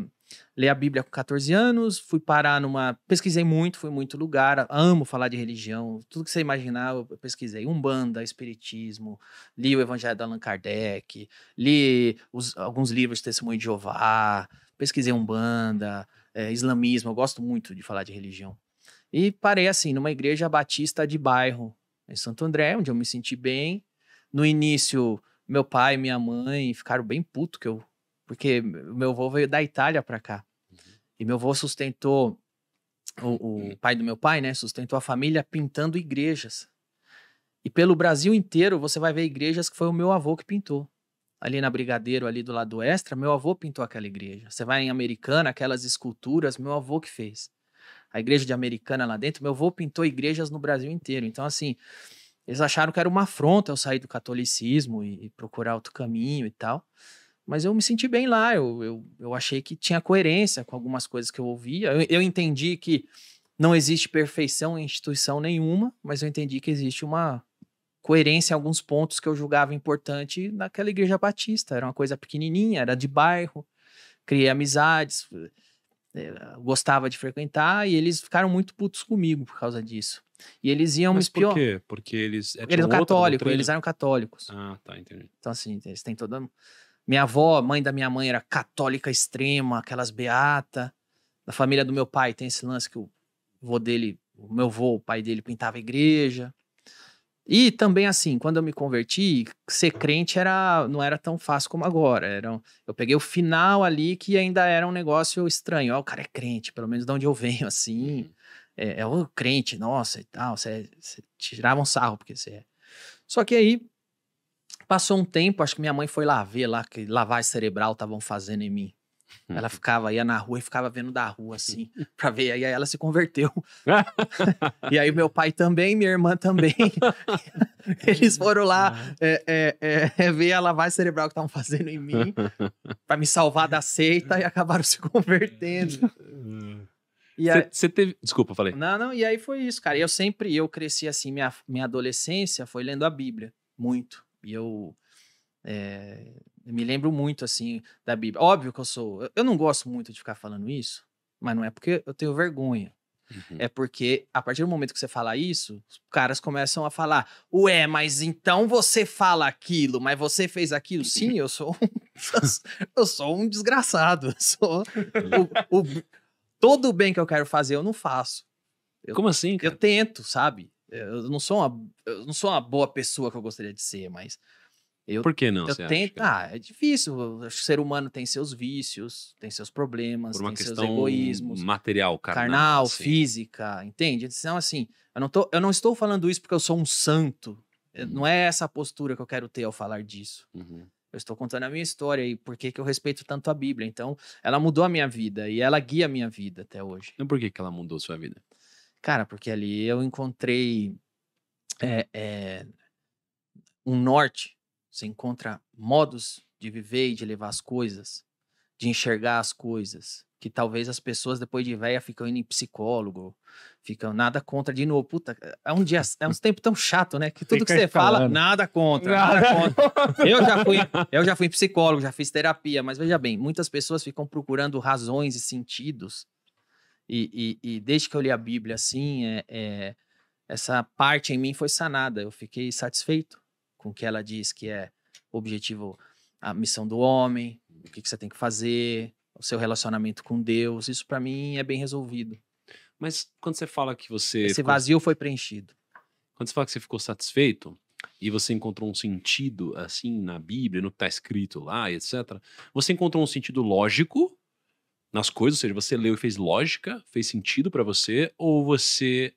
ler a Bíblia com 14 anos, fui parar numa. Pesquisei muito, fui muito lugar, amo falar de religião, tudo que você imaginar eu pesquisei. Umbanda, Espiritismo, li o Evangelho de Allan Kardec, li os, alguns livros de Testemunho de Jeová, pesquisei Umbanda, é, Islamismo, eu gosto muito de falar de religião. E parei assim, numa igreja batista de bairro, em Santo André, onde eu me senti bem. No início, meu pai e minha mãe ficaram bem puto que eu. Porque meu avô veio da Itália para cá. Uhum. E meu avô sustentou. O, o hum. pai do meu pai, né? Sustentou a família pintando igrejas. E pelo Brasil inteiro você vai ver igrejas que foi o meu avô que pintou. Ali na Brigadeiro, ali do lado Extra, meu avô pintou aquela igreja. Você vai em Americana, aquelas esculturas, meu avô que fez a igreja de Americana lá dentro. Meu avô pintou igrejas no Brasil inteiro. Então, assim, eles acharam que era uma afronta eu sair do catolicismo e, e procurar outro caminho e tal. Mas eu me senti bem lá. Eu, eu, eu achei que tinha coerência com algumas coisas que eu ouvia. eu, eu entendi que não existe perfeição em instituição nenhuma, mas eu entendi que existe uma coerência em alguns pontos que eu julgava importante naquela igreja batista. Era uma coisa pequenininha, era de bairro, criei amizades, eh, gostava de frequentar e eles ficaram muito putos comigo por causa disso. E eles iam Mas me espion... por quê? Porque eles eh, eram eles católicos, eles eram católicos. Ah, tá, entendi. Então assim, eles têm toda Minha avó, mãe da minha mãe era católica extrema, aquelas beata. Na família do meu pai tem esse lance que o vô dele, o meu vô, o pai dele pintava igreja. E também assim, quando eu me converti, ser crente era não era tão fácil como agora. Era, eu peguei o final ali que ainda era um negócio estranho. Ó, oh, ah, o cara é crente, pelo menos de onde eu venho, (laughs) assim. Uhum. É, é o crente, nossa, e tal. Você, você tirava um sarro porque você é. Só que aí passou um tempo, acho que minha mãe foi lá ver lá que lavagem cerebral estavam fazendo em mim. Ela uhum. ficava, ia na rua e ficava vendo da rua, assim, (laughs) pra ver. Aí ela se converteu. (laughs) e aí meu pai também, minha irmã também. (laughs) Eles foram lá é, é, é, é, ver a lavagem cerebral que estavam fazendo em mim, pra me salvar da seita e acabaram se convertendo. Você é. aí... teve. Desculpa, falei. Não, não, e aí foi isso, cara. Eu sempre, eu cresci assim, minha, minha adolescência foi lendo a Bíblia, muito. E eu é, me lembro muito, assim, da Bíblia. Óbvio que eu sou. Eu não gosto muito de ficar falando isso, mas não é porque eu tenho vergonha. Uhum. É porque a partir do momento que você fala isso, os caras começam a falar: Ué, mas então você fala aquilo, mas você fez aquilo. (laughs) Sim, eu sou um, eu sou um desgraçado. (laughs) Sou o, o, todo o bem que eu quero fazer, eu não faço. Eu, Como assim? Cara? Eu tento, sabe? Eu não, sou uma, eu não sou uma boa pessoa que eu gostaria de ser, mas eu, Por que não? Eu Ah, é difícil. O ser humano tem seus vícios, tem seus problemas, tem seus egoísmos. Material, carnal. carnal física, entende? Então, assim, eu não, tô, eu não estou falando isso porque eu sou um santo. Uhum. Não é essa postura que eu quero ter ao falar disso. Uhum. Eu estou contando a minha história e por que, que eu respeito tanto a Bíblia. Então, ela mudou a minha vida e ela guia a minha vida até hoje. E por que, que ela mudou sua vida? Cara, porque ali eu encontrei é, é, um norte você encontra modos de viver e de levar as coisas, de enxergar as coisas, que talvez as pessoas depois de velha ficam indo em psicólogo, ficam nada contra de novo. Puta, é um dia, é um (laughs) tempo tão chato, né? Que tudo Fica que você fala, nada contra, nada. nada contra. Eu já fui, (laughs) eu já fui psicólogo, já fiz terapia, mas veja bem, muitas pessoas ficam procurando razões e sentidos. E, e, e desde que eu li a Bíblia, assim, é, é, essa parte em mim foi sanada. Eu fiquei satisfeito com o que ela diz que é objetivo, a missão do homem, o que, que você tem que fazer, o seu relacionamento com Deus. Isso para mim é bem resolvido. Mas quando você fala que você. Esse vazio foi preenchido. Quando você fala que você ficou satisfeito e você encontrou um sentido, assim, na Bíblia, no que está escrito lá, etc., você encontrou um sentido lógico nas coisas, ou seja, você leu e fez lógica, fez sentido para você, ou você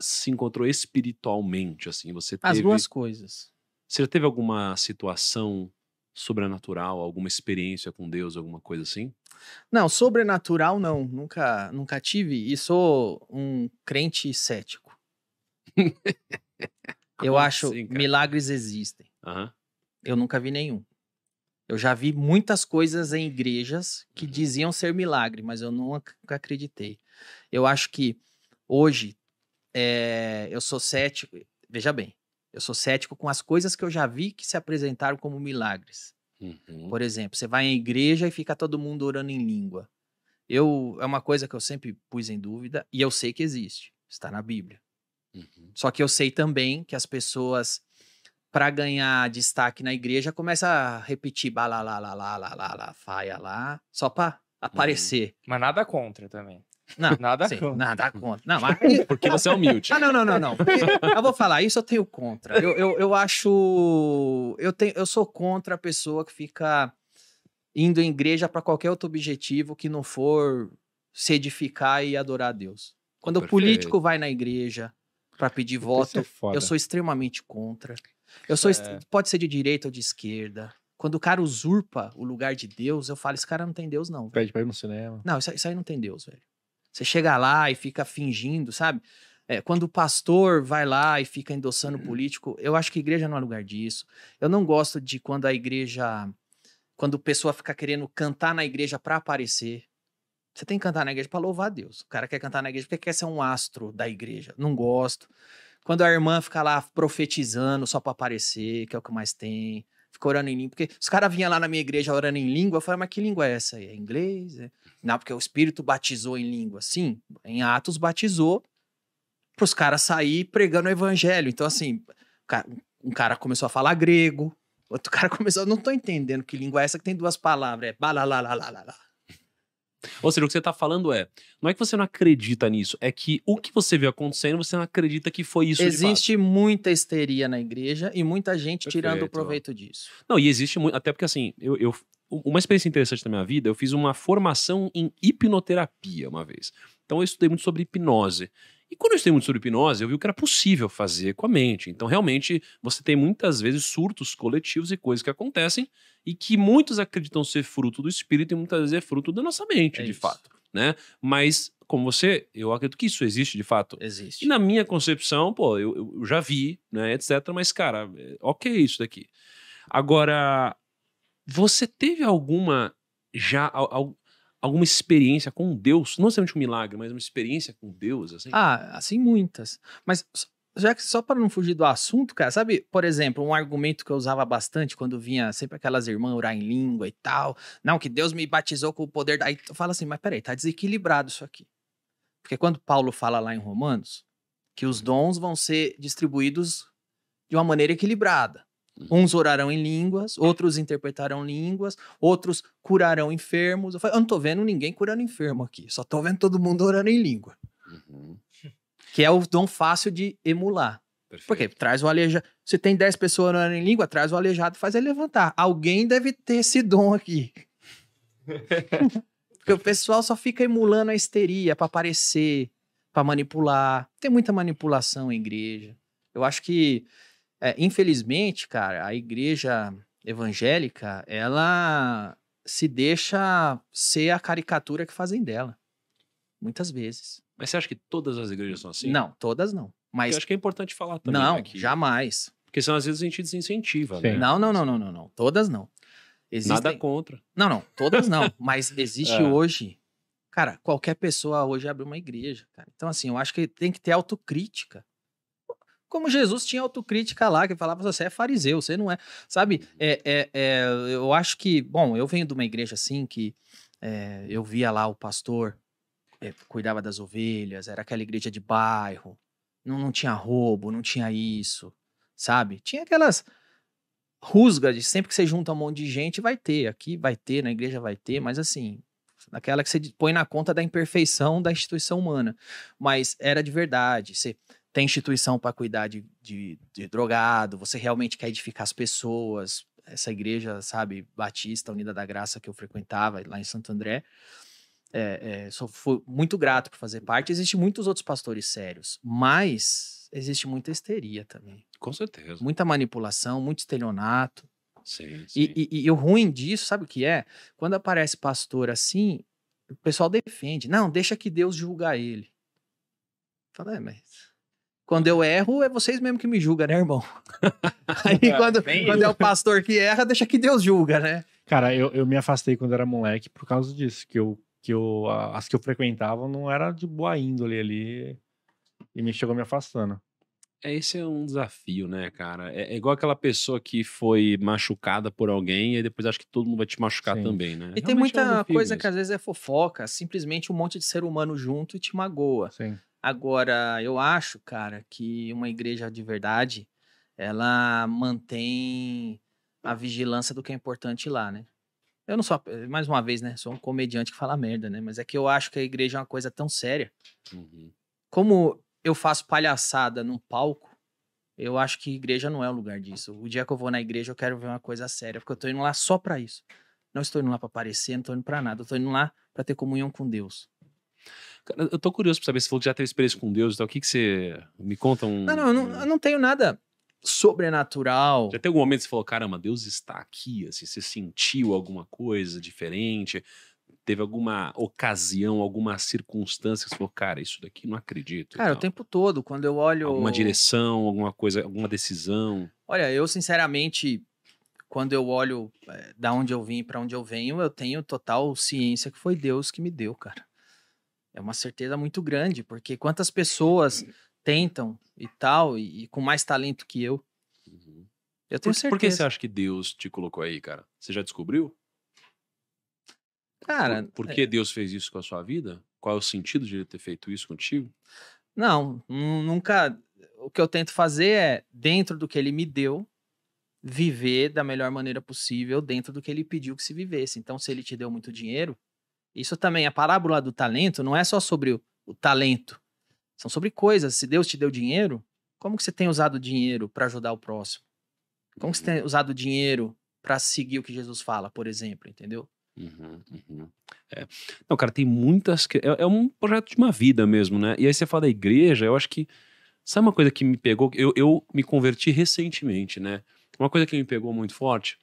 se encontrou espiritualmente, assim, você As duas coisas. Você já teve alguma situação sobrenatural, alguma experiência com Deus, alguma coisa assim? Não, sobrenatural não, nunca, nunca tive e sou um crente cético. (laughs) eu acho assim, milagres existem. Eu nunca vi nenhum. Eu já vi muitas coisas em igrejas que uhum. diziam ser milagre, mas eu nunca acreditei. Eu acho que hoje é, eu sou cético. Veja bem, eu sou cético com as coisas que eu já vi que se apresentaram como milagres. Uhum. Por exemplo, você vai em igreja e fica todo mundo orando em língua. Eu é uma coisa que eu sempre pus em dúvida e eu sei que existe, está na Bíblia. Uhum. Só que eu sei também que as pessoas para ganhar destaque na igreja começa a repetir lá faia lá só para uhum. aparecer. Uhum. Mas nada contra também. Não, nada sim, contra. Nada contra. Não, mas... (laughs) Porque você é humilde. Ah, não, não, não, não. eu vou falar, isso eu tenho contra. Eu, eu, eu acho. Eu, tenho, eu sou contra a pessoa que fica indo em igreja para qualquer outro objetivo que não for se edificar e adorar a Deus. Quando Perfeito. o político vai na igreja para pedir é voto, é eu sou extremamente contra. Eu sou é. pode ser de direita ou de esquerda. Quando o cara usurpa o lugar de Deus, eu falo, esse cara não tem Deus não. Véio. Pede para ir no cinema. Não, isso, isso aí não tem Deus, velho. Você chega lá e fica fingindo, sabe? É, quando o pastor vai lá e fica endossando uhum. político, eu acho que a igreja não é lugar disso. Eu não gosto de quando a igreja. Quando a pessoa fica querendo cantar na igreja para aparecer. Você tem que cantar na igreja para louvar a Deus. O cara quer cantar na igreja porque quer ser um astro da igreja. Não gosto. Quando a irmã fica lá profetizando só para aparecer, que é o que mais tem. Ficou orando em língua. Porque os caras vinham lá na minha igreja orando em língua. Eu falei, mas que língua é essa aí? É inglês? É... Não, porque o Espírito batizou em língua. Sim, em Atos batizou para os caras sair pregando o evangelho. Então, assim, um cara começou a falar grego, outro (laughs) cara começou. Não tô entendendo que língua é essa que tem duas palavras. É balalalalalala. Ou seja, o que você está falando é, não é que você não acredita nisso, é que o que você viu acontecendo, você não acredita que foi isso Existe muita histeria na igreja e muita gente Perfeito. tirando proveito disso. Não, e existe muito, até porque assim, eu, eu, uma experiência interessante da minha vida, eu fiz uma formação em hipnoterapia uma vez. Então eu estudei muito sobre hipnose. E quando eu estudei muito sobre hipnose, eu vi o que era possível fazer com a mente. Então, realmente, você tem muitas vezes surtos coletivos e coisas que acontecem e que muitos acreditam ser fruto do espírito e muitas vezes é fruto da nossa mente, é de isso. fato. Né? Mas, como você, eu acredito que isso existe de fato. Existe. E na minha concepção, pô, eu, eu já vi, né, etc. Mas, cara, é, ok isso daqui. Agora, você teve alguma já. Al, al, alguma experiência com Deus? Não somente um milagre, mas uma experiência com Deus, assim? Ah, assim muitas. Mas já que só para não fugir do assunto, cara, sabe, por exemplo, um argumento que eu usava bastante quando vinha sempre aquelas irmãs orar em língua e tal. Não, que Deus me batizou com o poder. Da... Aí eu falo assim, mas peraí, tá desequilibrado isso aqui. Porque quando Paulo fala lá em Romanos que os dons vão ser distribuídos de uma maneira equilibrada. Uns orarão em línguas, outros interpretarão línguas, outros curarão enfermos. Eu, falei, eu não tô vendo ninguém curando enfermo aqui, só tô vendo todo mundo orando em língua. Uhum. Que é o dom fácil de emular. Perfeito. Porque traz o aleijado. Se tem 10 pessoas orando em língua, traz o aleijado e faz ele levantar. Alguém deve ter esse dom aqui. (laughs) Porque o pessoal só fica emulando a histeria para parecer, para manipular. Tem muita manipulação em igreja. Eu acho que é, infelizmente, cara, a igreja evangélica, ela se deixa ser a caricatura que fazem dela. Muitas vezes. Mas você acha que todas as igrejas são assim? Não, todas não. Mas... Eu acho que é importante falar também. Não, aqui. Né, jamais. Porque são às vezes a gente desincentiva, né? Não, não, não, não, não, não. Todas não. Existem... Nada contra. Não, não, todas não. (laughs) Mas existe é. hoje. Cara, qualquer pessoa hoje abre uma igreja, cara. Então, assim, eu acho que tem que ter autocrítica. Como Jesus tinha autocrítica lá, que falava, você é fariseu, você não é. Sabe, é, é, é eu acho que, bom, eu venho de uma igreja assim que é, eu via lá o pastor, é, cuidava das ovelhas, era aquela igreja de bairro, não, não tinha roubo, não tinha isso, sabe? Tinha aquelas rusgas, de sempre que você junta um monte de gente, vai ter, aqui vai ter, na igreja vai ter, mas assim, aquela que você põe na conta da imperfeição da instituição humana. Mas era de verdade. Você tem instituição para cuidar de, de, de, drogado, você realmente quer edificar as pessoas. Essa igreja, sabe, Batista, Unida da Graça, que eu frequentava lá em Santo André, é, é, sou, fui muito grato por fazer parte. Existem muitos outros pastores sérios, mas existe muita histeria também. Com certeza. Muita manipulação, muito estelionato. Sim, sim. E, e, e o ruim disso, sabe o que é? Quando aparece pastor assim, o pessoal defende. Não, deixa que Deus julgar ele. Fala, é, mas quando eu erro, é vocês mesmo que me julgam, né, irmão? (laughs) Aí é, quando, quando é o pastor que erra, deixa que Deus julga, né? Cara, eu, eu me afastei quando era moleque por causa disso, que eu que eu, as que eu frequentava não era de boa índole ali e me chegou me afastando. É, esse é um desafio, né, cara? É, é igual aquela pessoa que foi machucada por alguém e depois acha que todo mundo vai te machucar Sim. também, né? E Realmente tem muita é um coisa mesmo. que às vezes é fofoca, simplesmente um monte de ser humano junto e te magoa. Sim. Agora, eu acho, cara, que uma igreja de verdade, ela mantém a vigilância do que é importante lá, né? Eu não sou, eh, mais uma vez, né? Sou um comediante que fala merda, né? Mas é que eu acho que a igreja é uma coisa tão séria. Uhum. Como eu faço palhaçada num palco, eu acho que igreja não é o lugar disso. O dia que eu vou na igreja, eu quero ver uma coisa séria, porque eu tô indo lá só para isso. Não estou indo lá para aparecer, não estou indo para nada. Eu tô indo lá para ter comunhão com Deus. Cara, eu tô curioso pra saber, se falou que já teve experiência com Deus e tal, o que que você... Me conta um... Não, não, eu não, eu não tenho nada sobrenatural. Já tem algum momento que você falou, caramba, Deus está aqui, assim, você sentiu alguma coisa diferente? Teve alguma ocasião, alguma circunstância que você falou, cara, isso daqui não acredito. Cara, o tempo todo, quando eu olho... Alguma direção, alguma coisa, alguma decisão. Olha, eu sinceramente, quando eu olho é, da onde eu vim para onde eu venho, eu tenho total ciência que foi Deus que me deu, cara é uma certeza muito grande, porque quantas pessoas uhum. tentam e tal, e, e com mais talento que eu. Uhum. Eu tenho por, certeza. Por que você acha que Deus te colocou aí, cara? Você já descobriu? Cara. Por, por é que é... Deus fez isso com a sua vida? Qual é o sentido de ele ter feito isso contigo? Não, nunca. O que eu tento fazer é, dentro do que ele me deu, viver da melhor maneira possível, dentro do que ele pediu que se vivesse. Então, se ele te deu muito dinheiro, isso também, a parábola do talento não é só sobre o, talento, são sobre coisas. Se Deus te deu dinheiro, como que você tem usado o dinheiro para ajudar o próximo? Como que você uhum. tem usado o dinheiro para seguir o que Jesus fala, por exemplo, entendeu? Uhum, uhum. É. Não, cara, tem muitas. É, é, um projeto de uma vida mesmo, né? E aí você fala da igreja, eu acho que. Sabe uma coisa que me pegou? Eu, eu me converti recentemente, né? Uma coisa que me pegou muito forte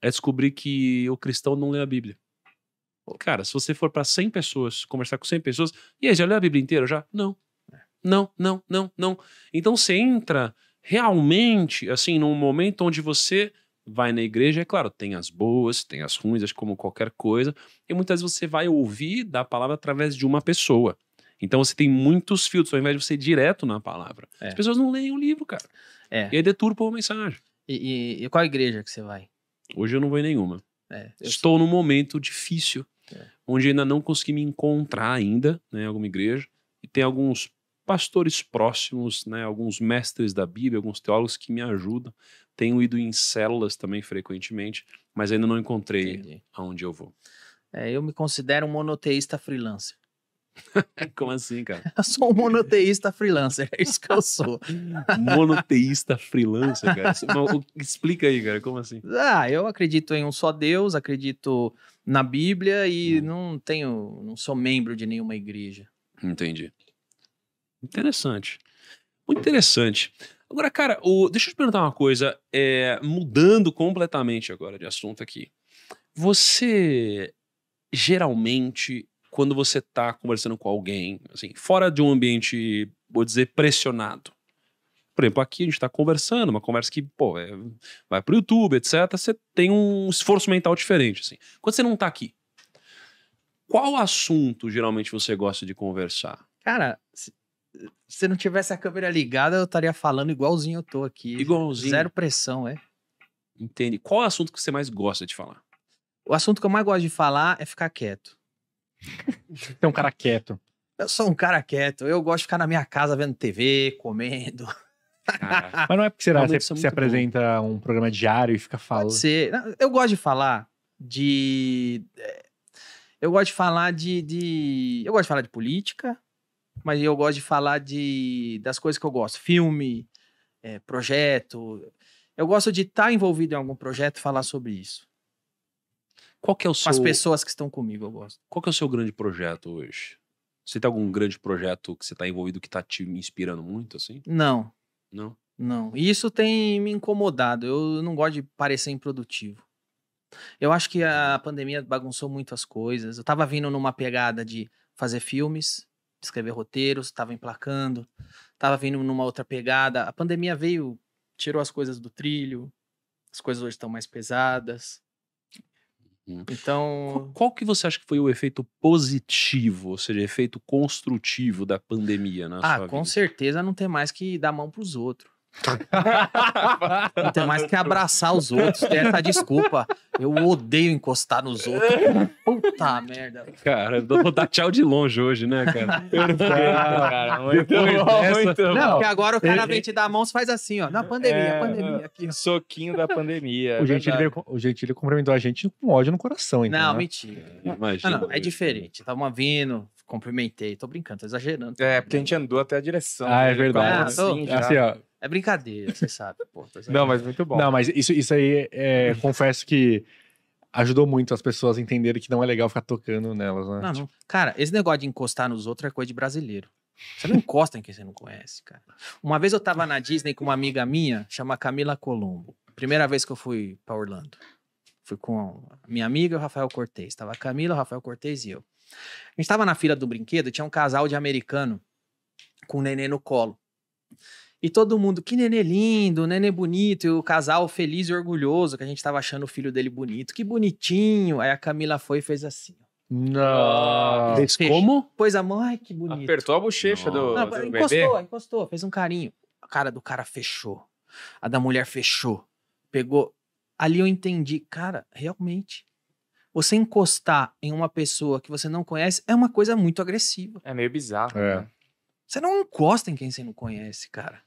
é descobrir que o cristão não lê a Bíblia. Cara, se você for para 100 pessoas, conversar com 100 pessoas, e aí, já leu a Bíblia inteira já? Não. É. Não, não, não, não. Então você entra realmente, assim, num momento onde você vai na igreja, é claro, tem as boas, tem as ruins, como qualquer coisa, e muitas vezes você vai ouvir da palavra através de uma pessoa. Então você tem muitos filtros, ao invés de você ir direto na palavra. É. As pessoas não leem o livro, cara. É. E aí deturpam a mensagem. E, e, e, qual igreja que você vai? Hoje eu não vou em nenhuma. É, Estou sei. num momento difícil é. Onde ainda não consegui me encontrar ainda, né, em alguma igreja. E tem alguns pastores próximos, né, alguns mestres da Bíblia, alguns teólogos que me ajudam. Tenho ido em células também frequentemente, mas ainda não encontrei Entendi. aonde eu vou. É, eu me considero um monoteísta freelancer. (laughs) Como assim, cara? (laughs) Eu sou um monoteísta freelancer, é isso que eu sou. (laughs) monoteísta freelancer, cara. Explica aí, cara, como assim? Ah, eu acredito em um só Deus, acredito na Bíblia e hum. não tenho, não sou membro de nenhuma igreja. Entendi. Interessante. Muito interessante. Agora, cara, o, deixa eu te perguntar uma coisa, é, mudando completamente agora de assunto aqui. Você geralmente, quando você está conversando com alguém, assim, fora de um ambiente, vou dizer, pressionado, por exemplo, aqui a gente está conversando, uma conversa que, pô, é, vai pro YouTube, etc. Você tem um esforço mental diferente, assim. Quando você não tá aqui, qual assunto geralmente você gosta de conversar? Cara, se, se não tivesse a câmera ligada, eu estaria falando igualzinho eu tô aqui. Igualzinho. Zero pressão, é. Entende? Qual assunto que você mais gosta de falar? O assunto que eu mais gosto de falar é ficar quieto. é um cara quieto. Eu sou um cara quieto. Eu gosto de ficar na minha casa vendo TV, comendo. Ah. mas não é porque será que você, é apresenta um programa diário e fica falando. Pode ser. Eu gosto de falar de. É, eu gosto de falar de, de. Eu gosto de falar de política, mas eu gosto de falar de das coisas que eu gosto. Filme, é, projeto. Eu gosto de estar tá envolvido em algum projeto e falar sobre isso. Qual que é o seu... Com as pessoas que estão comigo, eu gosto. Qual que é o seu grande projeto hoje? Você tem algum grande projeto que você está envolvido que está te inspirando muito, assim? Não. Não? Não. E isso tem me incomodado. Eu não gosto de parecer improdutivo. Eu acho que a pandemia bagunçou muito as coisas. Eu tava vindo numa pegada de fazer filmes, escrever roteiros, tava emplacando, tava vindo numa outra pegada. A pandemia veio, tirou as coisas do trilho, as coisas hoje estão mais pesadas. Uhum. Então, qual que você acha que foi o efeito positivo, ou seja, efeito construtivo da pandemia na ah, com vida? certeza não ter mais que dar mão para os outros. Tá. (laughs) Não tem mais que abraçar os outros, tem essa desculpa. Eu odeio encostar nos outros. Puta merda. Cara, eu vou dar tchau de longe hoje, né, cara? Perfeito, ah, cara. Muito bom, dessa... muito bom. Não, porque agora o cara vem te dar a mão, se faz assim, ó. Na pandemia, é, pandemia. Aqui, Soquinho da pandemia. O, é Gentili veio, o ele cumprimentou a gente com ódio no coração, então. Não, né? mentira. Imagina. Não, não, é diferente. Tava vindo, cumprimentei. Tô brincando, tô exagerando. É, porque a gente andou até a direção. Ah, é né? é verdade. Assim ah, tô... Assim, já... É assim, ó. É brincadeira, você sabe. Pô, tá não, mas muito bom. Não, mas isso, isso aí, é, confesso que ajudou muito as pessoas a entenderem que não é legal ficar tocando nelas, né? Não, não. Cara, esse negócio de encostar nos outros é coisa de brasileiro. Você não encosta em quem você não conhece, cara. Uma vez eu tava na Disney com uma amiga minha, chama Camila Colombo. Primeira vez que eu fui pra Orlando. Fui com a minha amiga e o Rafael Cortez. Tava a Camila, o Rafael Cortez e eu. A gente tava na fila do brinquedo, tinha um casal de americano com o um neném no colo. E todo mundo, que nenê lindo, nenê bonito, e o casal feliz e orgulhoso, que a gente tava achando o filho dele bonito, que bonitinho. Aí a Camila foi e fez assim. Não. Fez como? Pôs a mão, ai que bonito. Apertou a bochecha do, Não, do Encostou, bebê. encostou, fez um carinho. A cara do cara fechou. A da mulher fechou. Pegou. Ali eu entendi, cara, realmente você encostar em uma pessoa que você não conhece é uma coisa muito agressiva. É meio bizarro. É. Né? Você não encosta em quem você não conhece, cara.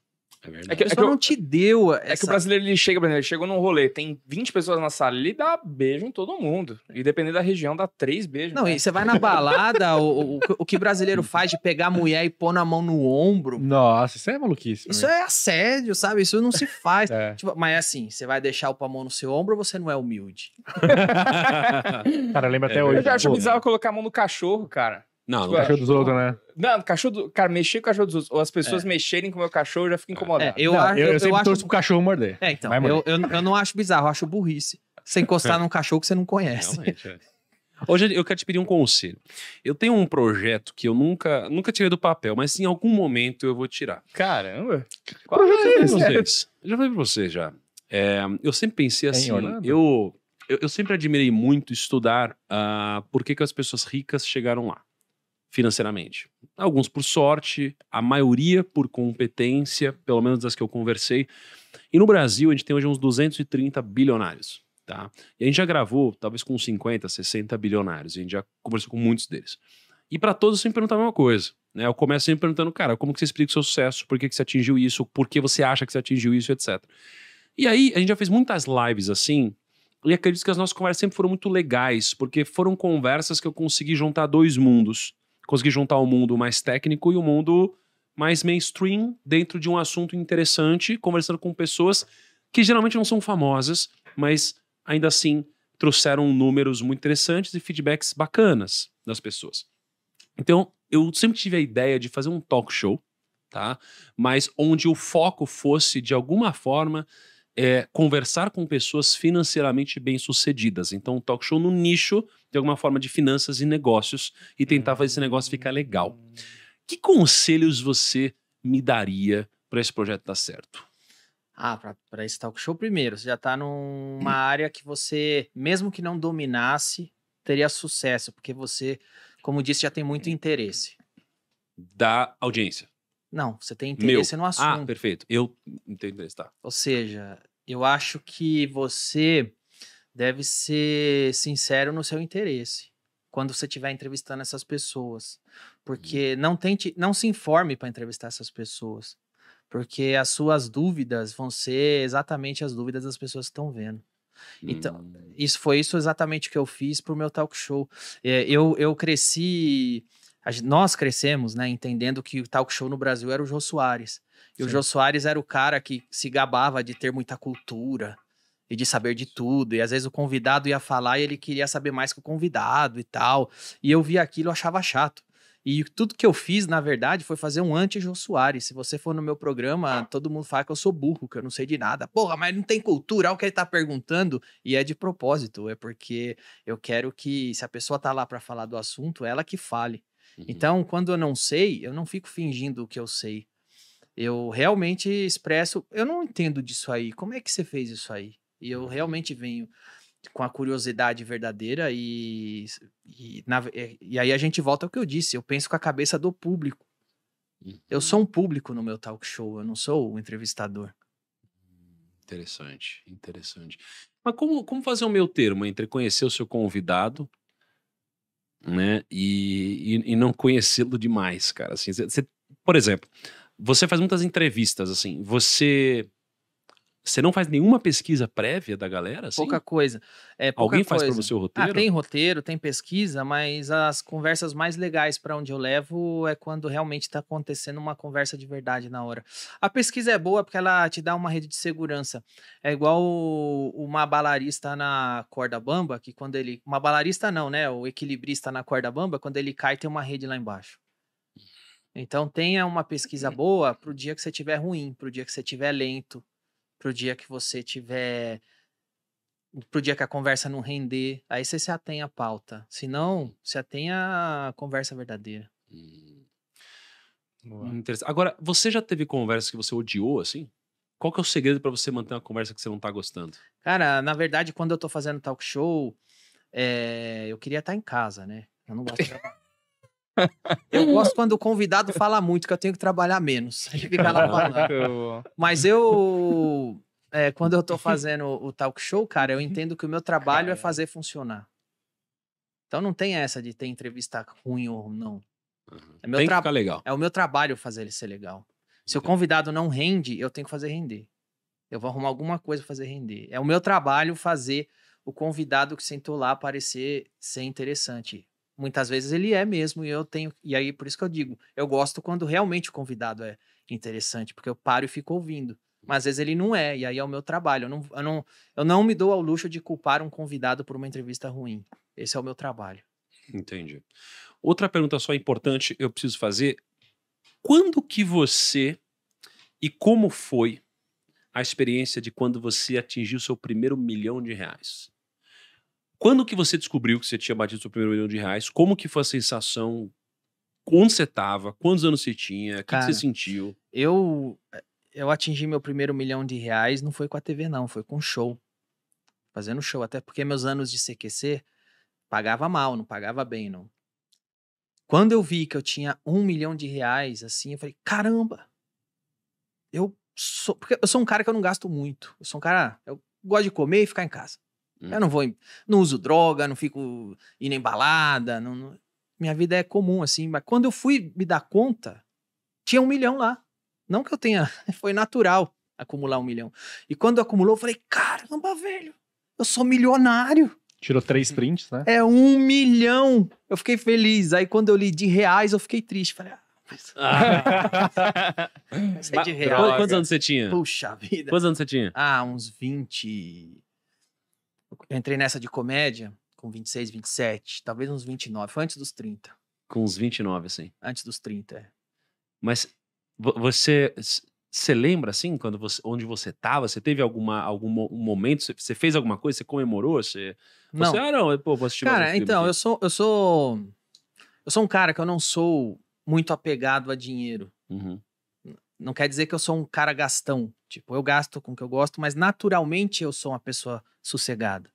É verdade. É que, é que eu, não te deu. Essa... É que o brasileiro ele chega, ele chegou num rolê, tem 20 pessoas na sala, ele dá beijo em todo mundo. E dependendo da região, dá três beijos. Não, né? e você vai na balada, o, o, o, que brasileiro (laughs) faz de pegar a mulher e pôr na mão no ombro. Nossa, isso é maluquice. Isso é assédio, sabe? Isso não se faz. (laughs) É. Tipo, mas é assim, você vai deixar o mão no seu ombro ou você não é humilde? (laughs) cara, lembra é até hoje. Eu já acho bizarro colocar a mão no cachorro, cara. Não, no tipo, é. cachorro dos outros, né? Não, cachorro do... Cara, mexer com o cachorro dos outros. Ou as pessoas é. mexerem com o meu cachorro, eu já fico é. incomodado. É, eu, não, acho, eu, eu, eu sempre acho... torço pro cachorro morder. É, então. Morder. Eu, eu, eu não acho bizarro, eu acho burrice. Você encostar num cachorro que você não conhece. Realmente, é. Hoje eu quero te pedir um conselho. Eu tenho um projeto que eu nunca, nunca tirei do papel, mas em algum momento eu vou tirar. Caramba! Qual é projeto é esse? Eu já falei pra vocês já. É, eu sempre pensei tá assim, eu, eu, eu, sempre admirei muito estudar uh, por que, que as pessoas ricas chegaram lá financeiramente. Alguns por sorte, a maioria por competência, pelo menos das que eu conversei. E no Brasil, a gente tem hoje uns 230 bilionários. Tá? E a gente já gravou, talvez com 50, 60 bilionários. A gente já conversou com muitos deles. E para todos, eu sempre pergunto a mesma coisa. Né? Eu começo sempre perguntando, cara, como que você explica o seu sucesso? Por que, que você atingiu isso? Por que você acha que você atingiu isso? Etc. E aí, a gente já fez muitas lives assim, e acredito que as nossas conversas sempre foram muito legais, porque foram conversas que eu consegui juntar dois mundos conseguir juntar o um mundo mais técnico e o um mundo mais mainstream dentro de um assunto interessante, conversando com pessoas que geralmente não são famosas, mas ainda assim trouxeram números muito interessantes e feedbacks bacanas das pessoas. Então, eu sempre tive a ideia de fazer um talk show, tá? Mas onde o foco fosse de alguma forma é conversar com pessoas financeiramente bem-sucedidas. Então, um talk show no nicho, de alguma forma, de finanças e negócios, e tentar fazer esse negócio ficar legal. Que conselhos você me daria para esse projeto dar certo? Ah, para esse talk show, primeiro, você já está numa hum. área que você, mesmo que não dominasse, teria sucesso, porque você, como disse, já tem muito hum. interesse. Da audiência. Não, você tem interesse Meu. no ah, assunto. Ah, perfeito. Eu tenho interesse, tá. Ou seja, eu acho que você deve ser sincero no seu interesse quando você estiver entrevistando essas pessoas, porque uhum. não tente, não se informe para entrevistar essas pessoas, porque as suas dúvidas vão ser exatamente as dúvidas das pessoas que estão vendo. Então, hum. isso foi isso exatamente que eu fiz para o meu talk show. É, eu, eu cresci nós crescemos, né, entendendo que o talk show no Brasil era o Jô Soares. E Sim. o Jô Soares era o cara que se gabava de ter muita cultura e de saber de tudo. E às vezes o convidado ia falar e ele queria saber mais que o convidado e tal. E eu via aquilo, eu achava chato. E tudo que eu fiz, na verdade, foi fazer um anti-Jô Soares. Se você for no meu programa, todo mundo fala que eu sou burro, que eu não sei de nada. Porra, mas não tem cultura, é o que ele tá perguntando. E é de propósito, é porque eu quero que, se a pessoa tá lá para falar do assunto, ela que fale. Uhum. Então, quando eu não sei, eu não fico fingindo o que eu sei. Eu realmente expresso, eu não entendo disso aí, como é que você fez isso aí? E eu uhum. realmente venho com a curiosidade verdadeira e, e, na, eh, e aí a gente volta ao que eu disse, eu penso com a cabeça do público. Uhum. Eu sou uhum. um público no meu talk show, eu não sou o entrevistador. Interessante, interessante. Mas como, como fazer o um meu termo entre conhecer o seu convidado né? E, e, e não conhecê-lo demais, cara. Assim, você, por exemplo, você faz muitas entrevistas, assim, você você não faz nenhuma pesquisa prévia da galera? Assim? Pouca coisa. É, pouca Alguém coisa. faz para você o ah, roteiro? Ah, tem roteiro, tem pesquisa, mas as conversas mais legais para onde eu levo é quando realmente está acontecendo uma conversa de verdade na hora. A pesquisa é boa porque ela te dá uma rede de segurança. É igual uma balarista na corda bamba, que quando ele. Uma balarista não, né? O equilibrista na corda bamba, quando ele cai, tem uma rede lá embaixo. Então tenha uma pesquisa uhum. boa para o dia que você estiver ruim, para o dia que você estiver lento, pro dia que você tiver pro dia que a conversa não render, aí você se atém à pauta. Se não, se atém à conversa verdadeira. Hum. Agora, você já teve conversa que você odiou, assim? Qual que é o segredo para você manter uma conversa que você não tá gostando? Cara, na verdade, quando eu tô fazendo talk show, é... eu queria estar tá em casa, né? Eu não gosto de eu uhum. gosto quando o convidado fala muito, que eu tenho que trabalhar menos. (laughs) fica lá falando. Mas eu. É, quando eu tô fazendo o talk show, cara, eu entendo que o meu trabalho é fazer funcionar. Então não tem essa de ter entrevista ruim ou não. Uhum. É meu tem que ficar legal. É o meu trabalho fazer ele ser legal. Se o convidado não rende, eu tenho que fazer render. Eu vou arrumar alguma coisa pra fazer render. É o meu trabalho fazer o convidado que sentou lá parecer ser interessante muitas vezes ele é mesmo, e eu tenho. E aí, por isso que eu digo, eu gosto quando realmente o convidado é interessante, porque eu paro e fico ouvindo. Mas às vezes ele não é, e aí é o meu trabalho. Eu não, eu não, eu não me dou ao luxo de culpar um convidado por uma entrevista ruim. Esse é o meu trabalho. Entendi. Outra pergunta só importante eu preciso fazer. Quando que você e como foi a experiência de quando você atingiu seu primeiro milhão de reais? Quando que você descobriu que você tinha batido seu primeiro milhão de reais? Como que foi a sensação? Onde você estava? Quantos anos você tinha? O que, que, você sentiu? Eu eh, eu atingi meu primeiro milhão de reais, não foi com a TV não, foi com show. Fazendo show, até porque meus anos de CQC pagava mal, não pagava bem, não. Quando eu vi que eu tinha um milhão de reais, assim, eu falei, caramba! Eu sou... Porque eu sou um cara que eu não gasto muito. Eu sou um cara... Eu gosto de comer e ficar em casa. Hum. Eu não vou, não uso droga, não fico indo em balada, não, não... minha vida é comum assim. Mas quando eu fui me dar conta, tinha um milhão lá. Não que eu tenha, (laughs) foi natural acumular um milhão. E quando acumulou, eu falei, caramba, velho, eu sou milionário. Tirou três uhum. prints, né? É um milhão. Eu fiquei feliz. Aí quando eu li de reais, eu fiquei triste. Falei, ah, mas... (laughs) ah. mas é de reais. Quantos anos você tinha? Puxa vida. Quantos anos você tinha? Ah, uns 20. Eu entrei nessa de comédia com 26, 27, talvez uns 29. Foi antes dos 30. Com uns 29, assim. Antes dos 30, é. Mas você você lembra assim quando você onde você estava? Você teve alguma algum momento? Você, fez alguma coisa? Você comemorou? Você, não. Você, assim, ah, não, pô, vou assistir Cara, então, eu sou eu sou eu sou um cara que eu não sou muito apegado a dinheiro. Uhum. Não quer dizer que eu sou um cara gastão. Tipo, eu gasto com o que eu gosto, mas naturalmente eu sou uma pessoa sossegada.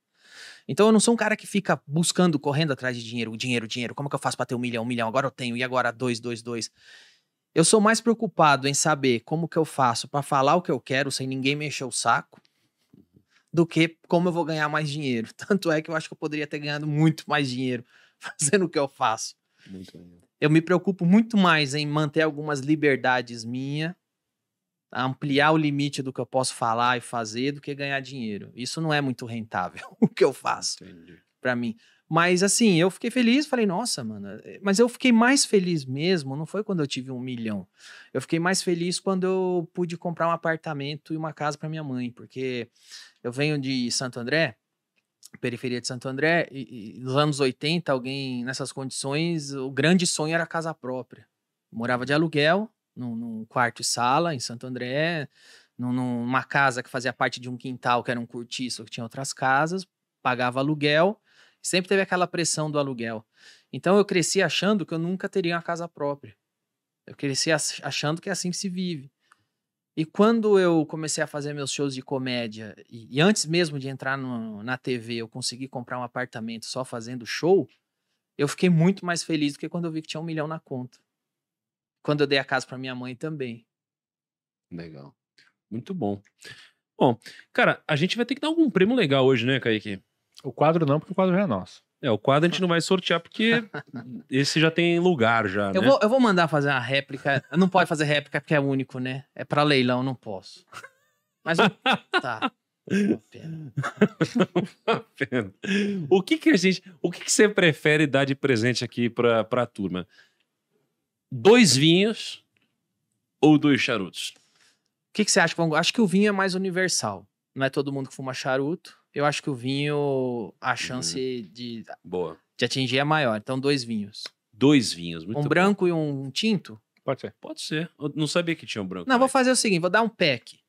Então eu não sou um cara que fica buscando, correndo atrás de dinheiro, dinheiro, dinheiro. Como que eu faço para ter um milhão, um milhão? Agora eu tenho, e agora dois, dois, dois. Eu sou mais preocupado em saber como que eu faço para falar o que eu quero sem ninguém mexer o saco do que como eu vou ganhar mais dinheiro. (laughs) Tanto é que eu acho que eu poderia ter ganhado muito mais dinheiro (laughs) fazendo o que eu faço. eu me preocupo muito mais em manter algumas liberdades minhas ampliar o limite do que eu posso falar e fazer do que ganhar dinheiro. Isso não é muito rentável (laughs) o que eu faço para mim. Mas assim, eu fiquei feliz, falei, nossa, mano. É, mas eu fiquei mais feliz mesmo, não foi quando eu tive um milhão. Eu fiquei mais feliz quando eu pude comprar um apartamento e uma casa para minha mãe, porque eu venho de Santo André, periferia de Santo André, e, e nos anos 80, alguém nessas condições, o grande sonho era casa própria. Morava de aluguel, num, num quarto e sala em Santo André, num, numa casa que fazia parte de um quintal que era um cortiço que tinha outras casas, pagava aluguel, sempre teve aquela pressão do aluguel. Então eu cresci achando que eu nunca teria uma casa própria. Eu cresci achando que é assim que se vive. E quando eu comecei a fazer meus shows de comédia, e, e antes mesmo de entrar no, na TV, eu consegui comprar um apartamento só fazendo show, eu fiquei muito mais feliz do que quando eu vi que tinha um milhão na conta quando eu dei a casa para minha mãe também. Legal. Muito bom. Bom, cara, a gente vai ter que dar algum prêmio legal hoje, né, Kaique? O quadro não, porque o quadro já é nosso. É, o quadro a gente não vai sortear porque (laughs) esse já tem lugar já, eu né? Vou, eu vou mandar fazer uma réplica. Não pode fazer réplica porque é único, né? É para leilão, não posso. Mas (laughs) tá. pena. (laughs) pena. O que que a gente, o que que você prefere dar de presente aqui para para turma? dois vinhos ou dois charutos? O que, que você acha? Acho que o vinho é mais universal. Não é todo mundo que fuma charuto. Eu acho que o vinho, a uhum. chance de, Boa. de atingir é maior. Então, dois vinhos. Dois vinhos, muito Um bom. branco e um tinto? Pode ser. Pode ser. Eu não sabia que tinha um branco. Não, aí. vou fazer o seguinte: vou dar um pack.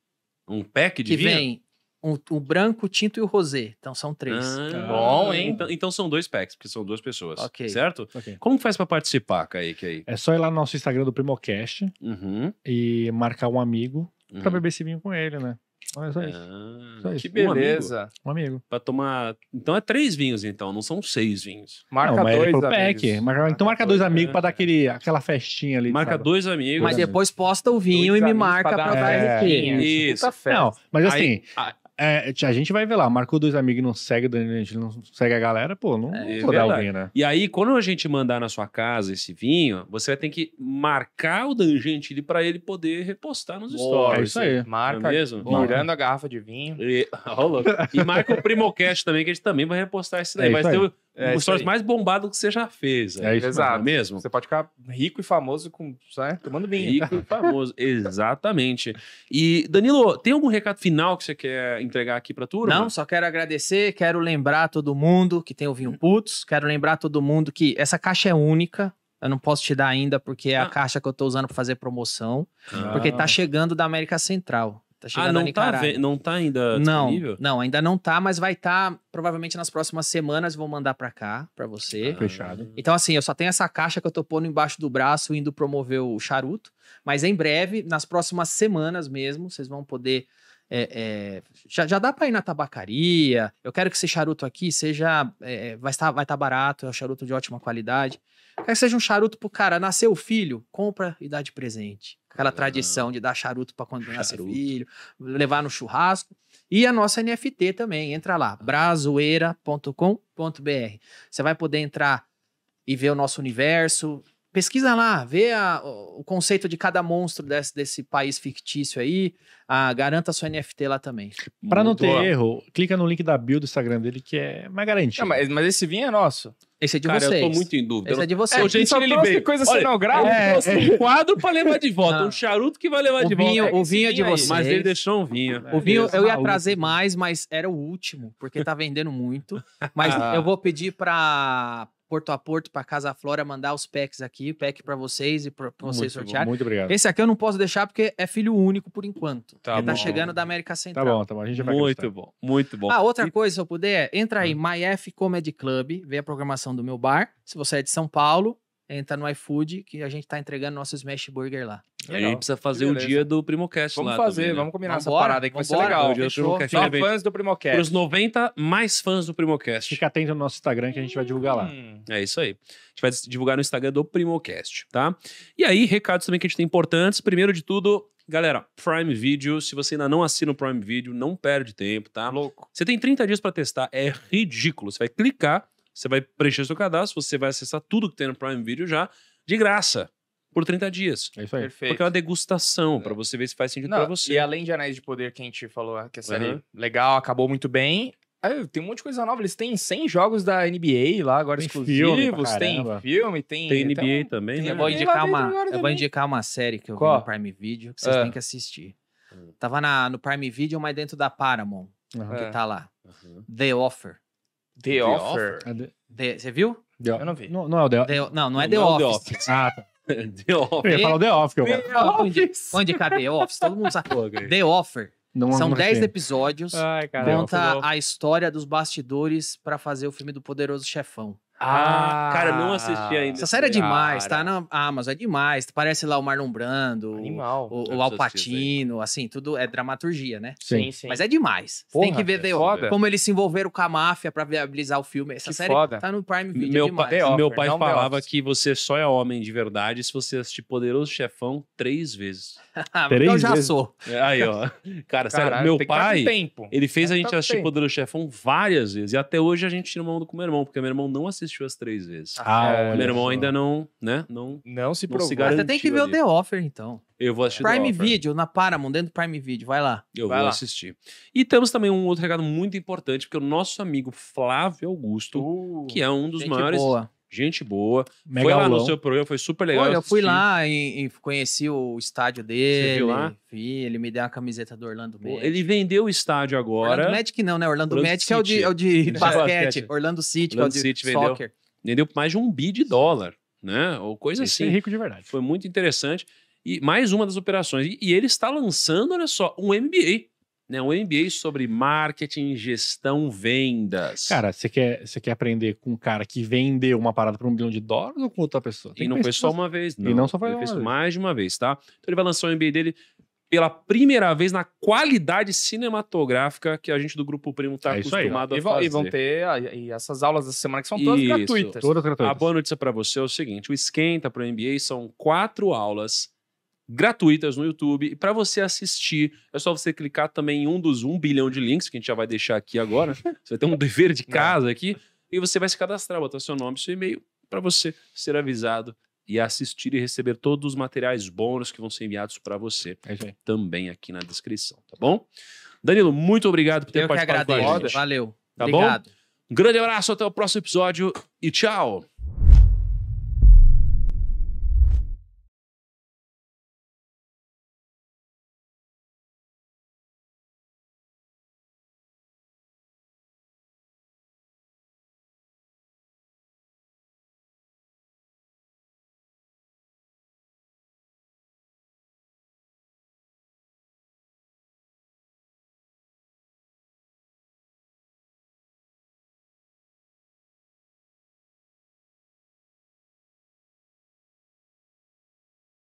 Um pack de que vinho? Que vem o, o, branco, o tinto e o rosé. Então são três. Ah, ah bom, hein? Então, então, são dois packs, porque são duas pessoas. Certo? Okay. Como faz para participar, Kaique? Aí? É só ir lá no nosso Instagram do Primocast uhum. e marcar um amigo uhum. para beber esse vinho com ele, né? Olha só isso. só isso. Ah, que beleza. Um amigo. Um amigo. Pra tomar. Então é três vinhos, então, não são seis vinhos. Marca não, dois amigos. Pack. Marca... Então ah, marca tá dois, dois amigos é. pra dar aquele, aquela festinha ali. Marca sabe? dois amigos. Mas depois posta o vinho dois e me marca pra dar, pra dar é, riquinha. Isso. Não, mas assim, aí, é, a gente vai ver lá, marcou dois amigos e não segue, a gente não segue a galera, pô, não dá é, vou é dar alguém, né? E aí, quando a gente mandar na sua casa esse vinho, você vai ter que marcar o Gentili para ele poder repostar nos Boa, stories. É isso aí. Marca, é mesmo? olhando a garrafa de vinho. E, (laughs) e marca o Primocast também, que a gente também vai repostar esse daí. É Mas tem o é, os stories mais bombados que você já fez. É, é isso Exato. mesmo. Você pode ficar rico e famoso com, sabe, né, tomando vinho. Rico e famoso, (laughs) exatamente. E Danilo, tem algum recado final que você quer entregar aqui para a turma? Não, só quero agradecer, quero lembrar todo mundo que tem o vinho Putos, quero lembrar todo mundo que essa caixa é única. Eu não posso te dar ainda porque é a ah. caixa que eu estou usando para fazer promoção, ah. porque está chegando da América Central. Tá ah, chegando ah, não na Tá, não tá ainda disponível? Não, não, ainda não tá, mas vai estar tá, provavelmente nas próximas semanas. Vou mandar para cá, para você. Ah, fechado. Então, assim, eu só tenho essa caixa que eu tô pondo embaixo do braço, indo promover o charuto. Mas em breve, nas próximas semanas mesmo, vocês vão poder. É, é, já, já dá para ir na tabacaria. Eu quero que esse charuto aqui seja. É, vai estar vai estar tá barato, é um charuto de ótima qualidade. Quer que seja um charuto pro cara, nasceu o filho, compra e dá de presente. Aquela Caramba. tradição de dar charuto para quando charuto. nasce filho, levar no churrasco. E a nossa NFT também, entra lá, ah. brazoeira.com.br. Você vai poder entrar e ver o nosso universo, pesquisa lá, vê a, o conceito de cada monstro desse, desse país fictício aí, a, ah, garanta sua NFT lá também. Para não ter erro, clica no link da Bill do Instagram dele, que é mais garantido. Não, mas, mas esse vinho é nosso. Esse é de Cara, vocês. eu tô muito em dúvida. Esse é de vocês. É, eu gente, só ele trouxe coisa Olha, cenográfica. É, é, um quadro pra levar de volta. Não. Um charuto que vai levar o de vinho, volta. O vinho é de vocês. Mas ele deixou um vinho. O vinho Deus, eu ia trazer mais, mas era o último, porque tá vendendo muito. Mas (laughs) ah. eu vou pedir pra, porto a porto para Casa Flora mandar os packs aqui, pack para vocês e para vocês sortearem. Muito obrigado. Esse aqui eu não posso deixar porque é filho único por enquanto. Tá, tá chegando da América tá Central. Tá bom, tá bom. A gente vai Muito bom, muito bom. Ah, outra e... coisa, se eu puder, entra aí, hum. Ah. MyF Comedy Club, vê a programação do meu bar. Se você é de São Paulo, entra é, tá no iFood, que a gente tá entregando nosso Smash Burger lá. E aí precisa fazer o dia do Primocast vamos lá. Vamos fazer, também, né? vamos combinar vambora, essa parada aí que vambora, vai ser legal. O dia do Primocast. Só fãs do Primocast. Para os 90 mais fãs do Primocast. Fica atento no nosso Instagram que a gente vai divulgar lá. Hum. É isso aí. A gente vai divulgar no Instagram do Primocast, tá? E aí, recados também que a gente tem importantes. Primeiro de tudo, Galera, Prime Video, se você ainda não assina o Prime Video, não perde tempo, tá? Louco. Você tem 30 dias para testar, é ridículo. Você vai clicar, você vai preencher seu cadastro, você vai acessar tudo que tem no Prime Video já, de graça por 30 dias. É isso aí. Perfeito. Porque é uma degustação, é. para né. você ver se faz sentido para você. E além de Anéis de Poder, que a gente falou que a série uhum. legal, acabou muito bem. tem um monte de coisa nova. Eles têm 100 jogos da NBA lá, agora tem exclusivos. Filme, tem filme, tem. Tem NBA tem um, também, tem, né? Eu vou, indicar uma, eu também. vou indicar uma série que eu Qual? vi no Prime Video que vocês ah. têm que assistir. Tava na, no Prime Video, mas dentro da Paramount, uhum. que tá lá. Uhum. The Offer. The, the Offer? offer. É the, você viu? The, eu não vi. Não, não é o The Offer. Não, não é The, não, é office. the office. Ah, tá. (laughs) The Offer. Eu ia falar The Offer. The Office. Onde, onde é The Office? Todo mundo sabe. the Offer. Não, São 10 episódios. Ai, conta é a história dos bastidores para fazer o filme do Poderoso Chefão. Ah, cara, não assisti ah, ainda. Essa série é demais, tá? cara. tá na Amazon, ah, é demais. Parece lá o Marlon Brando, Animal. o, o Alpatino, assim, tudo é dramaturgia, né? Sim, sim. Mas é demais. Porra, tem que ver The é foda. como eles se envolveram com a máfia para viabilizar o filme. Essa que série foda. tá no Prime Video meu, é demais. Pa, meu pai falava que você só é homem de verdade se você assistir Poderoso Chefão três vezes. (laughs) Ah, três eu já vezes. sou. É, aí, ó. Cara, Caralho, meu pai, tempo. ele fez a gente assistir tempo. Poderoso Chefão várias vezes. E até hoje a gente tira uma onda com meu irmão, porque meu irmão não assistiu as três vezes. Ah, ah é, meu irmão só. ainda não, né? Não, não se provou. Não se Você tem que ver ali. o The Offer, então. Eu vou assistir Prime Video, na Paramount, dentro do Prime Video. Vai lá. Eu Vai vou lá. assistir. E temos também um outro recado muito importante, porque o nosso amigo Flávio Augusto, uh, que é um dos maiores... Boa Gente boa. Mega foi lá aulão. no seu programa, foi super legal. Olha, eu fui lá e, e, conheci o estádio dele. Você viu lá? Vi, ele me deu a camiseta do Orlando Magic. Ele vendeu o estádio agora. Orlando Magic não, né? Orlando, Orlando Magic é o de, é o de basquete. Orlando City, Orlando é o de City soccer. Vendeu por mais de um bi de dólar, né? Ou coisa Esse assim. É rico de verdade. Foi muito interessante. E mais uma das operações. E, e ele está lançando, olha só, um MBA né, um MBA sobre marketing, gestão, vendas. Cara, você quer, você quer aprender com um cara que vendeu uma parada por um bilhão de dólares ou com outra pessoa? Tem e não foi só uma vez, não. E não só foi ele fez vez. mais de uma vez, tá? Então ele vai lançar o MBA dele pela primeira vez na qualidade cinematográfica que a gente do Grupo Primo está é acostumado aí. a e fazer. E vão ter ah, e essas aulas da semana que são todas isso. gratuitas. Todas gratuitas. A boa notícia para você é o seguinte, o Esquenta para o MBA são quatro aulas gratuitas no YouTube. E para você assistir, é só você clicar também em um dos um bilhão de links que a gente já vai deixar aqui agora. (laughs) Você vai ter um dever de é. casa aqui. E você vai se cadastrar, botar seu nome, seu e-mail, para você ser avisado e assistir e receber todos os materiais bônus que vão ser enviados para você é também aqui na descrição, tá bom? Danilo, muito obrigado por ter Eu participado agradeço, Valeu. Tá obrigado. bom? Um grande abraço, até o próximo episódio e tchau.